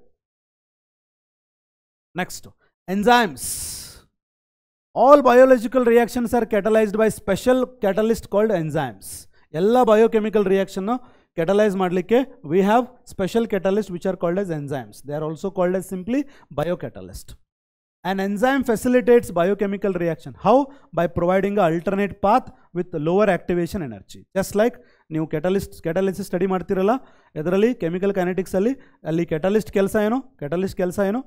next enzymes all biological reactions are catalysed by special catalyst called enzymes ಎಲ್ಲ ಬಯೋಕೆಮಿಕಲ್ ರಿಯಾಕ್ಷನ್ ಕ್ಯಾಟಲೈಸ್ ಮಾಡಲಿಕ್ಕೆ we have special catalyst which are called as enzymes they are also called as simply biocatalyst An enzyme facilitates biochemical reaction how by providing an alternate path with lower activation energy Just like ನೀವು catalyst catalysis study ಮಾಡ್ತಿರಲ್ಲ ಇದರಲ್ಲಿ chemical ಕೈನೆಟಿಕ್ಸಲ್ಲಿ ಅಲ್ಲಿ catalyst ಕೆಲಸ ಏನು catalyst ಕೆಲಸ ಏನು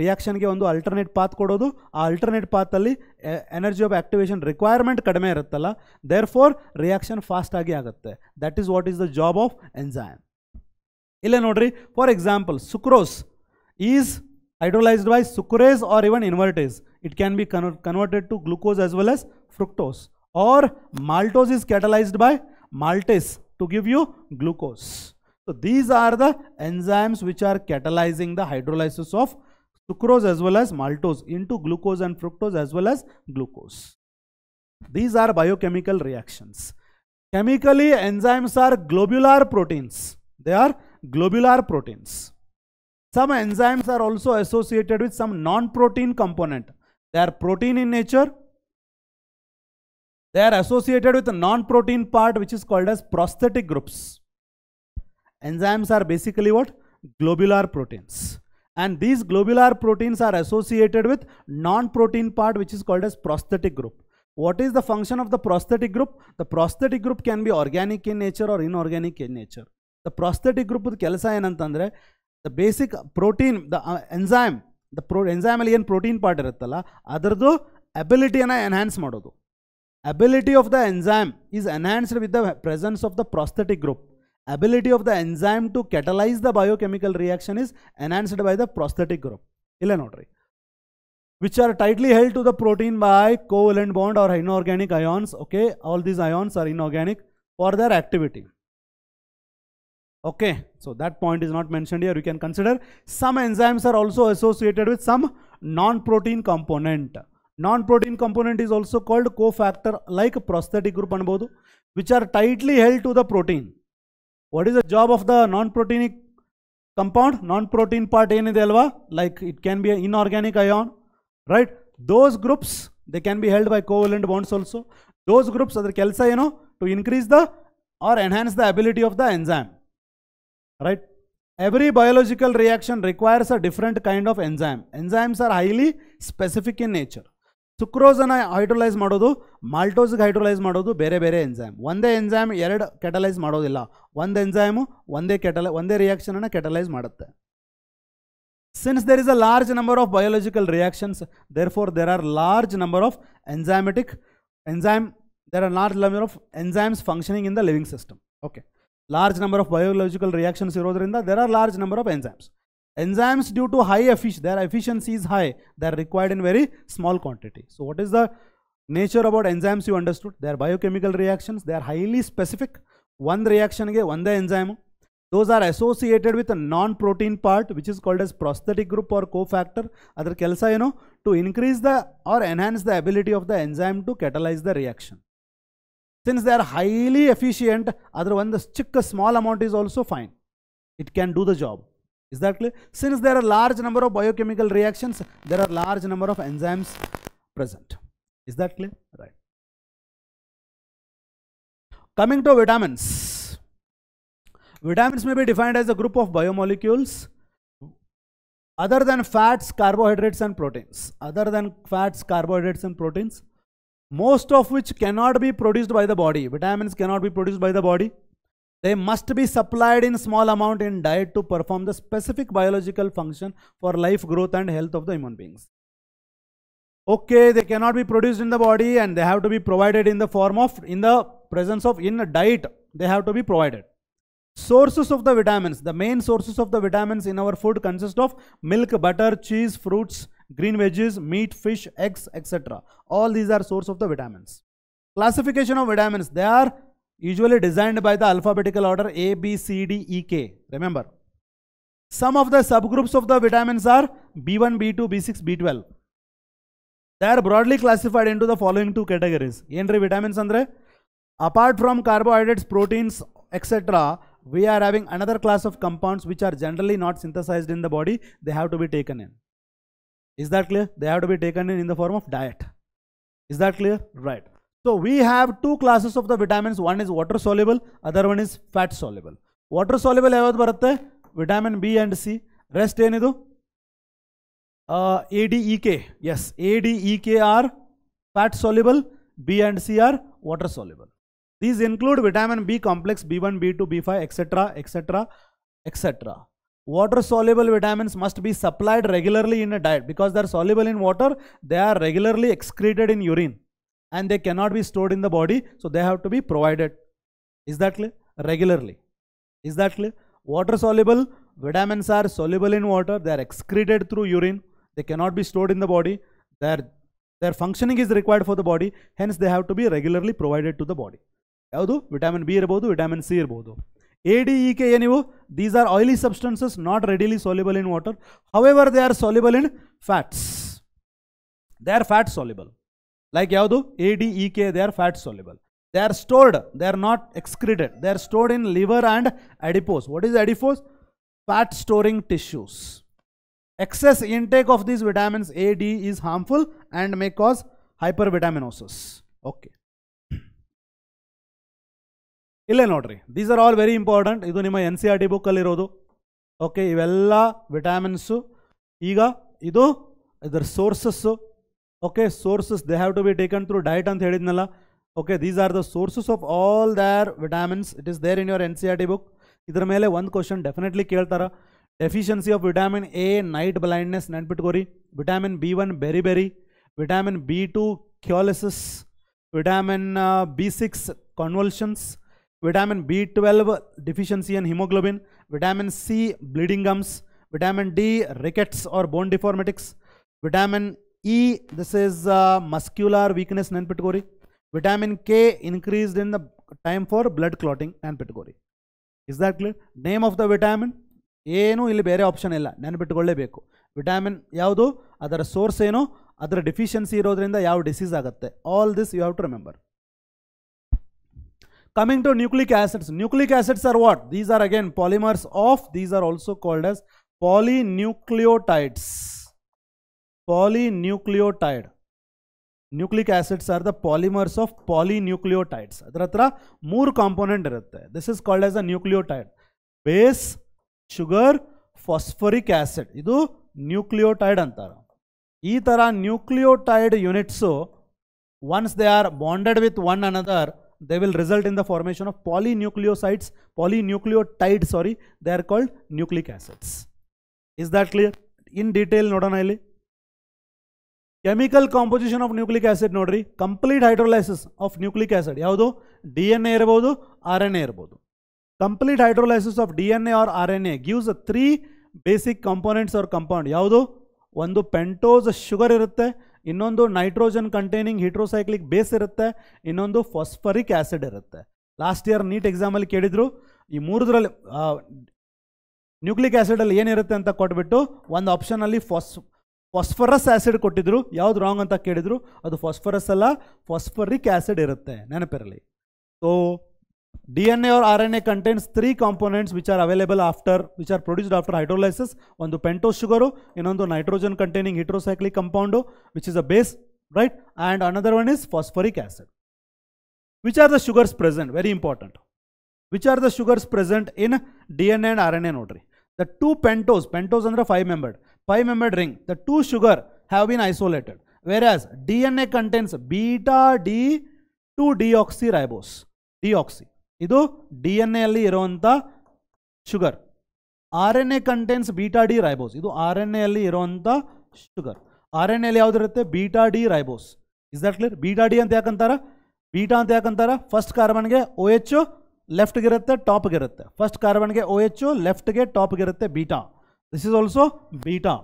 ರಿಯಾಕ್ಷನ್ಗೆ ಒಂದು ಅಲ್ಟರ್ನೇಟ್ ಪಾತ್ ಕೊಡೋದು ಆ ಅಲ್ಟರ್ನೇಟ್ ಪಾತಲ್ಲಿ ಎನರ್ಜಿ ಆಫ್ ಆಕ್ಟಿವೇಶನ್ ರಿಕ್ವೈರ್ಮೆಂಟ್ ಕಡಿಮೆ ಇರುತ್ತಲ್ಲ ದೇರ್ ಫೋರ್ ರಿಯಾಕ್ಷನ್ ಫಾಸ್ಟ್ ಆಗಿ ಆಗುತ್ತೆ that is what is the job of enzyme ಇಲ್ಲೇ ನೋಡಿರಿ for example sucrose is hydrolyzed by sucrose or even invertase. It can be con converted to glucose as well as fructose or maltose is catalyzed by maltase to give you glucose. So these are the enzymes which are catalyzing the hydrolysis of sucrose as well as maltose into glucose and fructose as well as glucose. These are biochemical reactions. Chemically, enzymes are globular proteins. They are globular proteins. Some enzymes are also associated with some non-protein component. They are protein in nature. They are associated with a non-protein part which is called as prosthetic groups. Enzymes are basically what? Globular proteins. And these globular proteins are associated with non-protein part which is called as prosthetic group. What is the function of the prosthetic group? The prosthetic group can be organic in nature or inorganic in nature. The prosthetic group ಕೆಲಸ ಏನಂತಂದರೆ the basic protein the uh, enzyme the pro enzyme alien protein part irutthala adardu ability ana enhance madodu ability of the enzyme is enhanced with the presence of the prosthetic group ability of the enzyme to catalyze the biochemical reaction is enhanced by the prosthetic group illa notri which are tightly held to the protein by covalent bond or inorganic ions okay all these ions are inorganic for their activity Okay, so that point is not mentioned here. You can consider some enzymes are also associated with some non-protein component. Non-protein component is also called cofactor like prosthetic group anbodu, which are tightly held to the protein. What is the job of the non-proteinic compound? Non-protein part ಏನಿದೆ ಅಲ್ವಾ like it can be an inorganic ion, right? Those groups, they can be held by covalent bonds also. Those groups, ಅದರ you know, to increase the or enhance the ability of the enzyme. right every biological reaction requires a different kind of enzyme enzymes are highly specific in nature ಸುಕ್ರೋಸನ್ನು hydrolyse ಮಾಡೋದು ಮಾಲ್ಟೋಸ್ಗೆ hydrolyse ಮಾಡೋದು ಬೇರೆ ಬೇರೆ enzyme ಒಂದೇ enzyme ಎರಡು ಕೆಟಲೈಸ್ ಮಾಡೋದಿಲ್ಲ ಒಂದು ಎಂಜೈಮು ಒಂದೇ ಕೆಟಲ ಒಂದೇ ರಿಯಾಕ್ಷನನ್ನು ಕೆಟಲೈಸ್ ಮಾಡುತ್ತೆ since there is a large number of biological reactions therefore there are large number of enzymatic enzyme there are large number of enzymes functioning in the living system okay large number of biological reactions ಇರೋದ್ರಿಂದ there are large number of enzymes. Enzymes due to high efficiency, their efficiency is high, they are required in very small quantity. So what is the nature about enzymes you understood? They are biochemical reactions, they are highly specific. One reaction, one the enzyme. Those are associated with a non-protein part which is called as prosthetic group or cofactor. Other kelsa, you know, to increase the or enhance the ability of the enzyme to catalyze the reaction. Since they are highly efficient, other one the small amount is also fine. It can do the job. Is that clear? Since there are large number of biochemical reactions, there are large number of enzymes present. Is that clear? Right. Coming to vitamins. Vitamins may be defined as a group of biomolecules other than fats, carbohydrates and proteins. Other than fats, carbohydrates and proteins, most of which cannot be produced by the body. Vitamins cannot be produced by the body. They must be supplied in small amount in diet to perform the specific biological function for life growth and health of the human beings. Okay, they cannot be produced in the body and they have to be provided in the form of, in the presence of, in a diet, they have to be provided. Sources of the vitamins, the main sources of the vitamins in our food consist of milk, butter, cheese, fruits, green veggies, meat, fish, eggs, etc. All these are source of the vitamins. Classification of vitamins, they are usually designed by the alphabetical order A, B, C, D, E, K. Remember, some of the subgroups of the vitamins are B1, B2, B6, B12. They are broadly classified into the following two categories. Entry vitamins andre. Apart from carbohydrates, proteins, etc., we are having another class of compounds which are generally not synthesized in the body. They have to be taken in is that clear they have to be taken in, in the form of diet is that clear right so we have two classes of the vitamins one is water soluble other one is fat soluble water soluble I yavad barutte vitamin b and c rest enidu uh, a d e k yes a d e k are fat soluble b and c are water soluble these include vitamin b complex b1 b2 b5 etc etc etc water soluble vitamins must be supplied regularly in a diet because they are soluble in water they are regularly excreted in urine and they cannot be stored in the body so they have to be provided is that clear regularly is that clear water soluble vitamins are soluble in water they are excreted through urine they cannot be stored in the body their their functioning is required for the body hence they have to be regularly provided to the body ಯಾವುದು or B ಇರ್ಬೋದು or C ಇರ್ಬೋದು ADEK, these are oily substances not readily soluble in water. However, they are soluble in fats. They are fat soluble. Like Yaudu, ADEK, they are fat soluble. They are stored, they are not excreted. They are stored in liver and adipose. What is adipose? Fat storing tissues. Excess intake of these vitamins A, D is harmful and may cause hypervitaminosis. Okay. ಇಲ್ಲೇ ನೋಡ್ರಿ these are all very important ಇದು ನಿಮ್ಮ N C R T ಬುಕ್ಕಲ್ಲಿರೋದು okay ಇವೆಲ್ಲ vitamins ಈಗ ಇದು ಇದರ sources okay sources they have to be taken through diet ಅಂತ ಹೇಳಿದ್ನಲ್ಲ okay these are the sources of all their vitamins it is there in your N C R T book ಇದರ ಮೇಲೆ ಒಂದು question definitely ಕೇಳ್ತಾರೆ deficiency of vitamin A night blindness ನೆನ್ಪಿಟ್ಕೋರಿ vitamin B one berry berry vitamin B two cheilosis vitamin B six convulsions vitamin B twelve deficiency in haemoglobin vitamin C bleeding gums vitamin D rickets or bone deformities vitamin E this is a muscular weakness ನೆನ್ಪಿಟ್ಕೋರಿ vitamin K increased in the time for blood clotting ನೆನ್ಪಿಟ್ಕೋರಿ is that clear name of the vitamin ಏನು ಇಲ್ಲಿ ಬೇರೆ option ಇಲ್ಲ ನೆನ್ಪಿಟ್ಕೊಳ್ಳೇಬೇಕು vitamin ಯಾವುದು ಅದರ source ಏನು ಅದರ ಡಿಫಿಷಿಯನ್ಸಿ ಇರೋದ್ರಿಂದ ಯಾವ ಡಿಸೀಸ್ ಆಗುತ್ತೆ all this you have to remember nucleic acids nucleic acids are what these are These polymers of these are also are also polynucleotides polynucleotide nucleic acids are the polymers of polynucleotides ಅದ್ರ ಹತ್ರ ಮೂರು component ಇರುತ್ತೆ this is called as a nucleotide base sugar phosphoric acid ಇದು nucleotide ಅಂತಾರೆ ಈ ಥರ nucleotide units ones they are bonded with one another they will result in the formation of polynucleosides polynucleotides sorry they are called nucleic acids is that clear in detail ನೋಡೋಣ ಇಲ್ಲಿ chemical composition of nucleic acid ನೋಡ್ರಿ complete hydrolysis of nucleic acid ಯಾವುದು D N A ಇರ್ಬೋದು R N A ಇರ್ಬೋದು complete hydrolysis of D N A or R N A gives three basic components or compound ಯಾವುದು ಒಂದು pentose sugar ಇರುತ್ತೆ ಇನ್ನೊಂದು nitrogen containing ಹಿಟ್ರೋಸೈಕ್ಲಿಕ್ base ಇರುತ್ತೆ ಇನ್ನೊಂದು phosphoric acid ಇರುತ್ತೆ ಲಾಸ್ಟ್ ಇಯರ್ ನೀಟ್ ಎಕ್ಸಾಮಲ್ಲಿ ಕೇಳಿದ್ರು ಈ ಮೂರದ್ರಲ್ಲಿ ನ್ಯೂಕ್ಲಿಕ್ ಆ್ಯಸಿಡಲ್ಲಿ ಏನಿರುತ್ತೆ ಅಂತ ಕೊಟ್ಬಿಟ್ಟು ಒಂದು ಆಪ್ಷನಲ್ಲಿ ಫಾಸ್ ಫಾಸ್ಫರಸ್ ಆ್ಯಸಿಡ್ ಕೊಟ್ಟಿದ್ರು ಯಾವ್ದು ರಾಂಗ್ ಅಂತ ಕೇಳಿದ್ರು ಅದು ಫಾಸ್ಫರಸ್ ಅಲ್ಲ ಫಾಸ್ಫರಿಕ್ ಆ್ಯಸಿಡ್ ಇರುತ್ತೆ ನೆನಪಿರಲಿ so DNA or RNA contains three components which are available after, which are produced after hydrolysis. One the pentose sugar, one the nitrogen containing heterocyclic compound, which is a base, right? And another one is phosphoric acid. Which are the sugars present? Very important. Which are the sugars present in DNA and RNA notary? The two pentose, pentose under five membered, five membered ring, the two sugar have been isolated. Whereas DNA contains beta D 2 deoxyribose, deoxy ಇದು D N ಎಲ್ಲಿ ಇರುವಂಥ sugar R N A contains beta D ribose ಇದು R N ಎಲ್ಲಿ ಇರುವಂಥ sugar R N ಎಲ್ಲಿ ಯಾವುದಿರುತ್ತೆ beta D ribose is that clear beta D ಅಂತ ಯಾಕಂತಾರ ಬೀಟಾ ಅಂತ ಯಾಕಂತಾರ ಫಸ್ಟ್ ಕಾರ್ಬನ್ಗೆ ಓ ಎಚ್ ಗೆ ಇರುತ್ತೆ ಗೆ ಇರುತ್ತೆ ಫಸ್ಟ್ ಕಾರ್ಬನ್ಗೆ ಓ ಎಚ್ ಲೆಫ್ಟ್ಗೆ ಟಾಪ್ಗೆ ಇರುತ್ತೆ beta this is also beta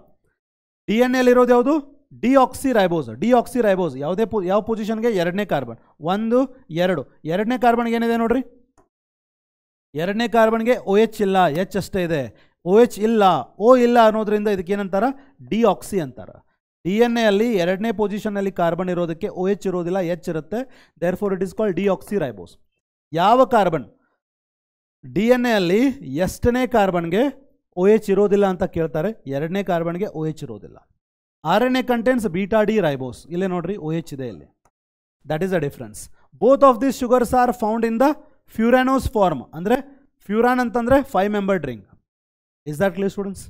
D N ಎಲ್ಲಿ ಇರೋದು ಯಾವುದು deoxyribose deoxyribose ಯಾವುದೇ ಯಾವ ಪೊಸಿಷನ್ಗೆ ಎರಡನೇ ಕಾರ್ಬನ್ ಒಂದು ಎರಡು ಎರಡನೇ ಕಾರ್ಬನ್ಗೆ ಏನಿದೆ ನೋಡ್ರಿ ಎರಡನೇ ಕಾರ್ಬನ್ಗೆ ಒ ಎಚ್ ಇಲ್ಲ ಎಚ್ ಅಷ್ಟೇ ಇದೆ ಓ ಎಚ್ ಇಲ್ಲ ಓ ಇಲ್ಲ ಅನ್ನೋದ್ರಿಂದ ಇದಕ್ಕೆ ಏನಂತಾರೆ ಡಿ ಆಕ್ಸಿ ಅಂತಾರೆ ಡಿ ಎನ್ ಎಲ್ಲಿ ಎರಡನೇ ಪೊಸಿಷನಲ್ಲಿ ಕಾರ್ಬನ್ ಇರೋದಕ್ಕೆ ಒ ಎಚ್ ಇರೋದಿಲ್ಲ ಎಚ್ ಇರುತ್ತೆ therefore it is called deoxyribose ಯಾವ ಕಾರ್ಬನ್ ಡಿ ಎನ್ ಎಲ್ಲಿ ಎಷ್ಟನೇ ಕಾರ್ಬನ್ಗೆ ಒ ಎಚ್ ಇರೋದಿಲ್ಲ ಅಂತ ಕೇಳ್ತಾರೆ ಎರಡನೇ ಕಾರ್ಬನ್ಗೆ ಒ ಎಚ್ ಇರೋದಿಲ್ಲ ಆರನೇ ಕಂಟೆಂಟ್ಸ್ ಬೀಟಾ ಡಿ ರೈಬೋಸ್ ಇಲ್ಲೇ ನೋಡ್ರಿ ಒ ಎಚ್ ಇದೆ ಇಲ್ಲಿ that is a difference both of this sugars are found in the furanose form ಅಂದರೆ ಫ್ಯೂರಾನ್ ಅಂತಂದರೆ five member ring is that clear students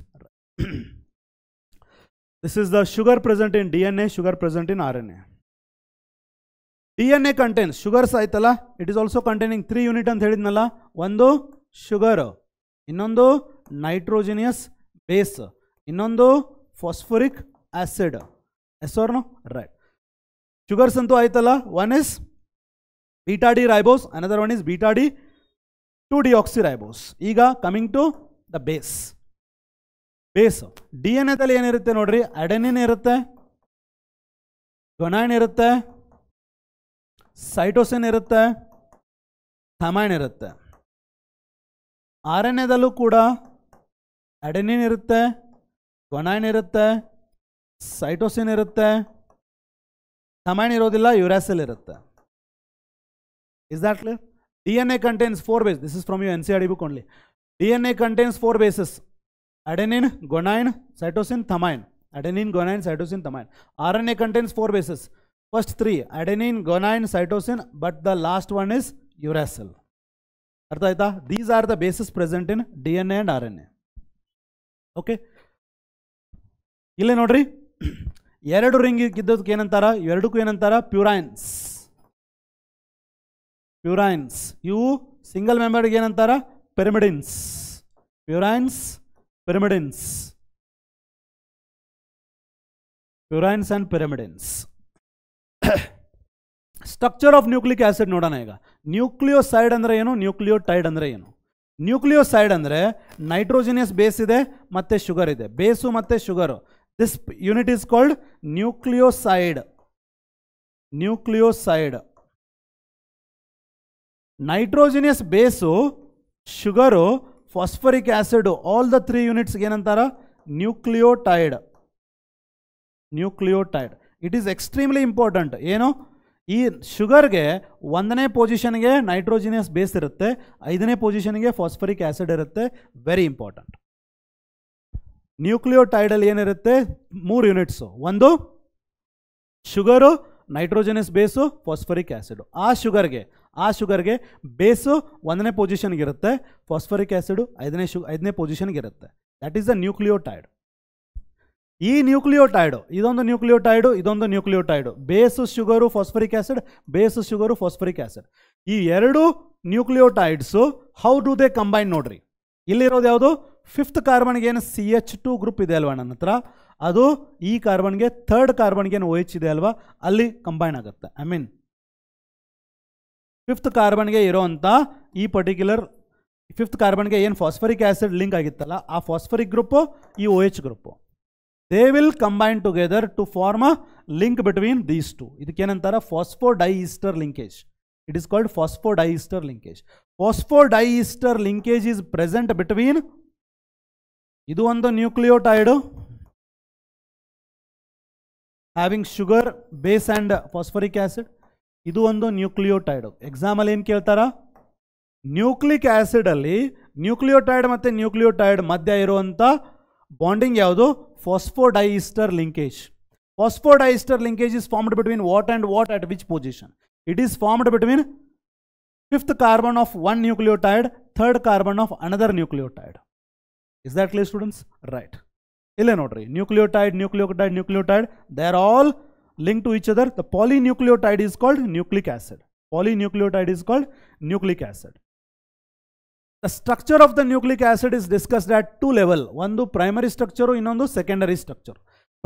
this is the sugar present in D N A sugar present in R N A D N A contains sugars ಆಯ್ತಲ್ಲ it is also containing three unit ಅಂತ ಹೇಳಿದ್ನಲ್ಲ ಒಂದು sugar ಇನ್ನೊಂದು nitrogenous base ಇನ್ನೊಂದು phosphoric acid ಎಸ್ ಆರ್ನು right sugars ಅಂತೂ ಆಯ್ತಲ್ಲ one is beta D ribose, another one is beta D 2-deoxyribose. ಈಗ coming to the base base D N ಎದಲ್ಲಿ ಏನಿರುತ್ತೆ ನೋಡ್ರಿ ಅಡೆನಿನ್ ಇರುತ್ತೆ ಗೊನೈನ್ ಇರುತ್ತೆ ಸೈಟೋಸಿನ್ ಇರುತ್ತೆ ಥಮೈನ್ ಇರುತ್ತೆ ಆರ್ ಎನ್ ಎದಲ್ಲೂ ಕೂಡ ಅಡೆನಿನ್ ಇರುತ್ತೆ ಗೊನೈನ್ ಇರುತ್ತೆ ಸೈಟೋಸಿನ್ ಇರುತ್ತೆ ಥಮೈನ್ ಇರೋದಿಲ್ಲ ಯುರಾಸಿಲ್ ಇರುತ್ತೆ Is that clear? DNA contains four bases. This is from your NCRD book only. DNA contains four bases. Adenine, guanine, cytosine, thymine. Adenine, guanine, cytosine, thymine. RNA contains four bases. First three, adenine, guanine, cytosine, but the last one is uracil. ಅರ್ಥ ಆಯ್ತಾ these are the bases present in dna and rna okay R N A okay ಇಲ್ಲೇ ನೋಡ್ರಿ ಎರಡು ring ಇದ್ದದಕ್ಕೆ ಏನಂತಾರ ಎರಡಕ್ಕೂ ಏನಂತಾರ ಪ್ಯೂರೈನ್ಸ್ ಪ್ಯೂರೈನ್ಸ್ ಇವು single ಮೆಂಬರ್ಗೆ ಏನಂತಾರ pyrimidines purines pyrimidines purines and pyrimidines structure of nucleic acid ನೋಡೋಣ ಈಗ ನ್ಯೂಕ್ಲಿಯೋಸೈಡ್ ಅಂದರೆ ಏನು ನ್ಯೂಕ್ಲಿಯೋಟೈಡ್ ಅಂದರೆ ಏನು ನ್ಯೂಕ್ಲಿಯೋಸೈಡ್ ಅಂದರೆ ನೈಟ್ರೋಜಿನಿಯಸ್ ಬೇಸ್ ಇದೆ ಮತ್ತು ಶುಗರ್ ಇದೆ ಬೇಸು ಮತ್ತು sugar this unit is called nucleoside nucleoside nitrogenous base sugar phosphoric acid all the three ಯೂನಿಟ್ಸ್ಗೆ ಏನಂತಾರೆ nucleotide nucleotide it is extremely important ಏನು ಈ ಶುಗರ್ಗೆ ಒಂದನೇ ಪೊಸಿಷನ್ಗೆ ನೈಟ್ರೋಜಿನಿಯಸ್ ಬೇಸ್ ಇರುತ್ತೆ ಐದನೇ ಪೊಸಿಷನ್ಗೆ ಫಾಸ್ಫರಿಕ್ ಆ್ಯಸಿಡ್ ಇರುತ್ತೆ ವೆರಿ ಇಂಪಾರ್ಟೆಂಟ್ ನ್ಯೂಕ್ಲಿಯೋಟೈಡಲ್ಲಿ ಏನಿರುತ್ತೆ ಮೂರು ಯೂನಿಟ್ಸು ಒಂದು sugar nitrogenous base phosphoric acid ಆ ಶುಗರ್ಗೆ ಆ ಶುಗರ್ಗೆ ಬೇಸು ಒಂದನೇ ಪೊಸಿಷನ್ಗಿರುತ್ತೆ ಫಾಸ್ಫರಿಕ್ ಆ್ಯಸಿಡು ಐದನೇ ಶು ಐದನೇ ಪೊಸಿಷನ್ಗಿರುತ್ತೆ ದಟ್ ಈಸ್ ದ ನ್ಯೂಕ್ಲಿಯೋಟೈಡ್ ಈ ನ್ಯೂಕ್ಲಿಯೋಟೈಡು ಇದೊಂದು ನ್ಯೂಕ್ಲಿಯೋಟೈಡು ಇದೊಂದು nucleotide base sugar phosphoric acid base sugar phosphoric acid ಈ ಎರಡು nucleotides how do they combine ನೋಡ್ರಿ ಇಲ್ಲಿರೋದು ಯಾವುದು ಫಿಫ್ತ್ ಕಾರ್ಬನ್ಗೆ ಏನು ಸಿ ಎಚ್ ಟು ಗ್ರೂಪ್ ಇದೆ ಅಲ್ವಾ ನನ್ನ ಹತ್ರ ಅದು ಈ ಕಾರ್ಬನ್ಗೆ ಥರ್ಡ್ ಕಾರ್ಬನ್ಗೆ ಏನು ಓ ಎಚ್ ಇದೆ ಅಲ್ವಾ ಅಲ್ಲಿ ಕಂಬೈನ್ ಆಗುತ್ತೆ ಐ ಮೀನ್ ಫಿಫ್ತ್ ಕಾರ್ಬನ್ಗೆ ಇರೋವಂಥ ಈ ಪರ್ಟಿಕ್ಯುಲರ್ ಫಿಫ್ತ್ ಕಾರ್ಬನ್ಗೆ ಏನು ಫಾಸ್ಫರಿಕ್ ಆ್ಯಸಿಡ್ ಲಿಂಕ್ ಆಗಿತ್ತಲ್ಲ ಆ ಫಾಸ್ಫರಿಕ್ ಗ್ರೂಪು ಈ O H group they will combine together to form a link between these two ಇದಕ್ಕೇನಂತಾರೆ phosphodiester linkage it is called phosphodiester linkage phosphodiester linkage is present between ಇದು ಒಂದು nucleotide having sugar base and phosphoric acid ಇದು ಒಂದು nucleotide example ಏನು ಕೇಳ್ತಾರ nucleic ಅಲ್ಲಿ nucleotide ಮತ್ತು nucleotide ಮಧ್ಯ ಇರುವಂಥ ಬಾಂಡಿಂಗ್ ಯಾವುದು phosphodiester linkage phosphodiester linkage is formed between what and what at which position it is formed between fifth carbon of one nucleotide third carbon of another nucleotide is that clear students right ಇಲ್ಲೇ ನೋಡ್ರಿ nucleotide nucleotide nucleotide they are all linked to each other the polynucleotide is called nucleic acid polynucleotide is called nucleic acid the structure of the nucleic acid is discussed at two level one do primary structure ಇನ್ನೊಂದು secondary structure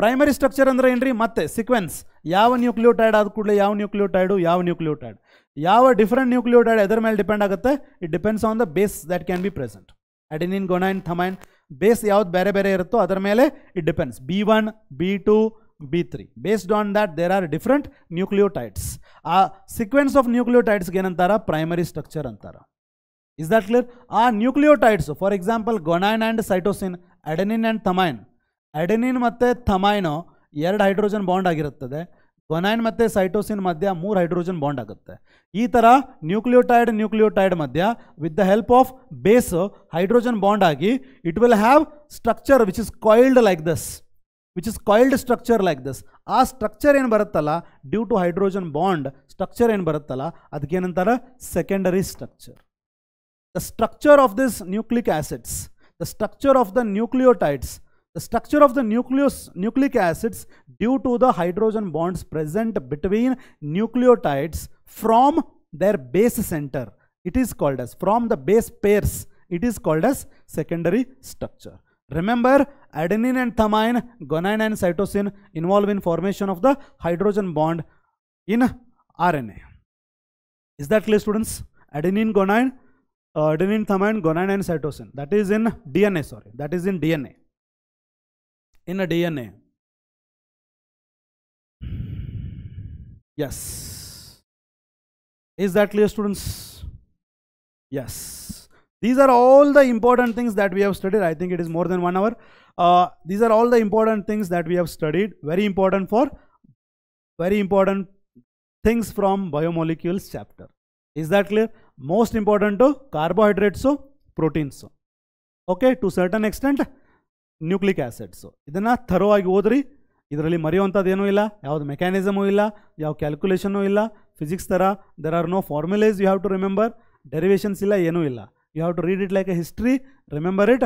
primary structure andre enri matte sequence ಯಾವ nucleotide ad kudle ಯಾವ nucleotide ಯಾವ nucleotide ಯಾವ different nucleotide ಎದರ mel depend agutte it depends on the base that can be present adenine guanine thymine base ಯಾವ್ದು ಬೇರೆ ಬೇರೆ irutto adar mele it depends b1 b2 B3. Based on that, there are different nucleotides. A sequence of nucleotides gain and tara primary structure and tara. Is that clear? A nucleotides, for example, gonine and cytosine, adenine and thamine. Adenine matte thamine, yard hydrogen bond agirata. Gonine matte cytosine madhya, more hydrogen bond agatha. Ethara nucleotide nucleotide madhya, with the help of base hydrogen bond agi, it will have structure which is coiled like this. which is coiled structure like this A structure in Bharatala due to hydrogen bond structure in Bharatala ಅದಕ್ಕೇನಂತಾರೆ secondary structure. The structure of these nucleic acids, the structure of the nucleotides, the structure of the nucleus nucleic acids due to the hydrogen bonds present between nucleotides from their base center it is called as from the base pairs it is called as secondary structure Remember adenine and thymine, guanine and cytosine involve in formation of the hydrogen bond in RNA. Is that clear students? Adenine, guanine, uh, adenine, thymine, guanine and cytosine. That is in DNA, sorry. That is in DNA. In a DNA. Yes. Is that clear students? Yes. These are all the important things that we have studied. I think it is more than one hour. Uh, these are all the important things that we have studied. Very important for, very important things from biomolecules chapter. Is that clear? Most important to carbohydrates, so proteins. So. Okay, to certain extent, nucleic acids ಇದನ್ನು thorough ಆಗಿ ಓದ್ರಿ ಇದರಲ್ಲಿ ಮರೆಯುವಂಥದ್ದೇನೂ ಇಲ್ಲ ಯಾವುದು ಮೆಕ್ಯಾನಿಸಮೂ ಇಲ್ಲ ಯಾವ ಕ್ಯಾಲ್ಕುಲೇಷನೂ ಇಲ್ಲ physics ಥರ there are no formulas you have to remember derivations ಇಲ್ಲ ಏನೂ ಇಲ್ಲ You have to read it like a history, remember it,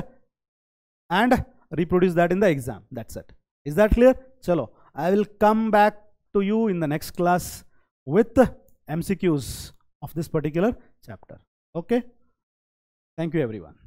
and reproduce that in the exam. That's it. Is that clear? Chalo. I will come back to you in the next class with MCQs of this particular chapter. Okay? Thank you, everyone.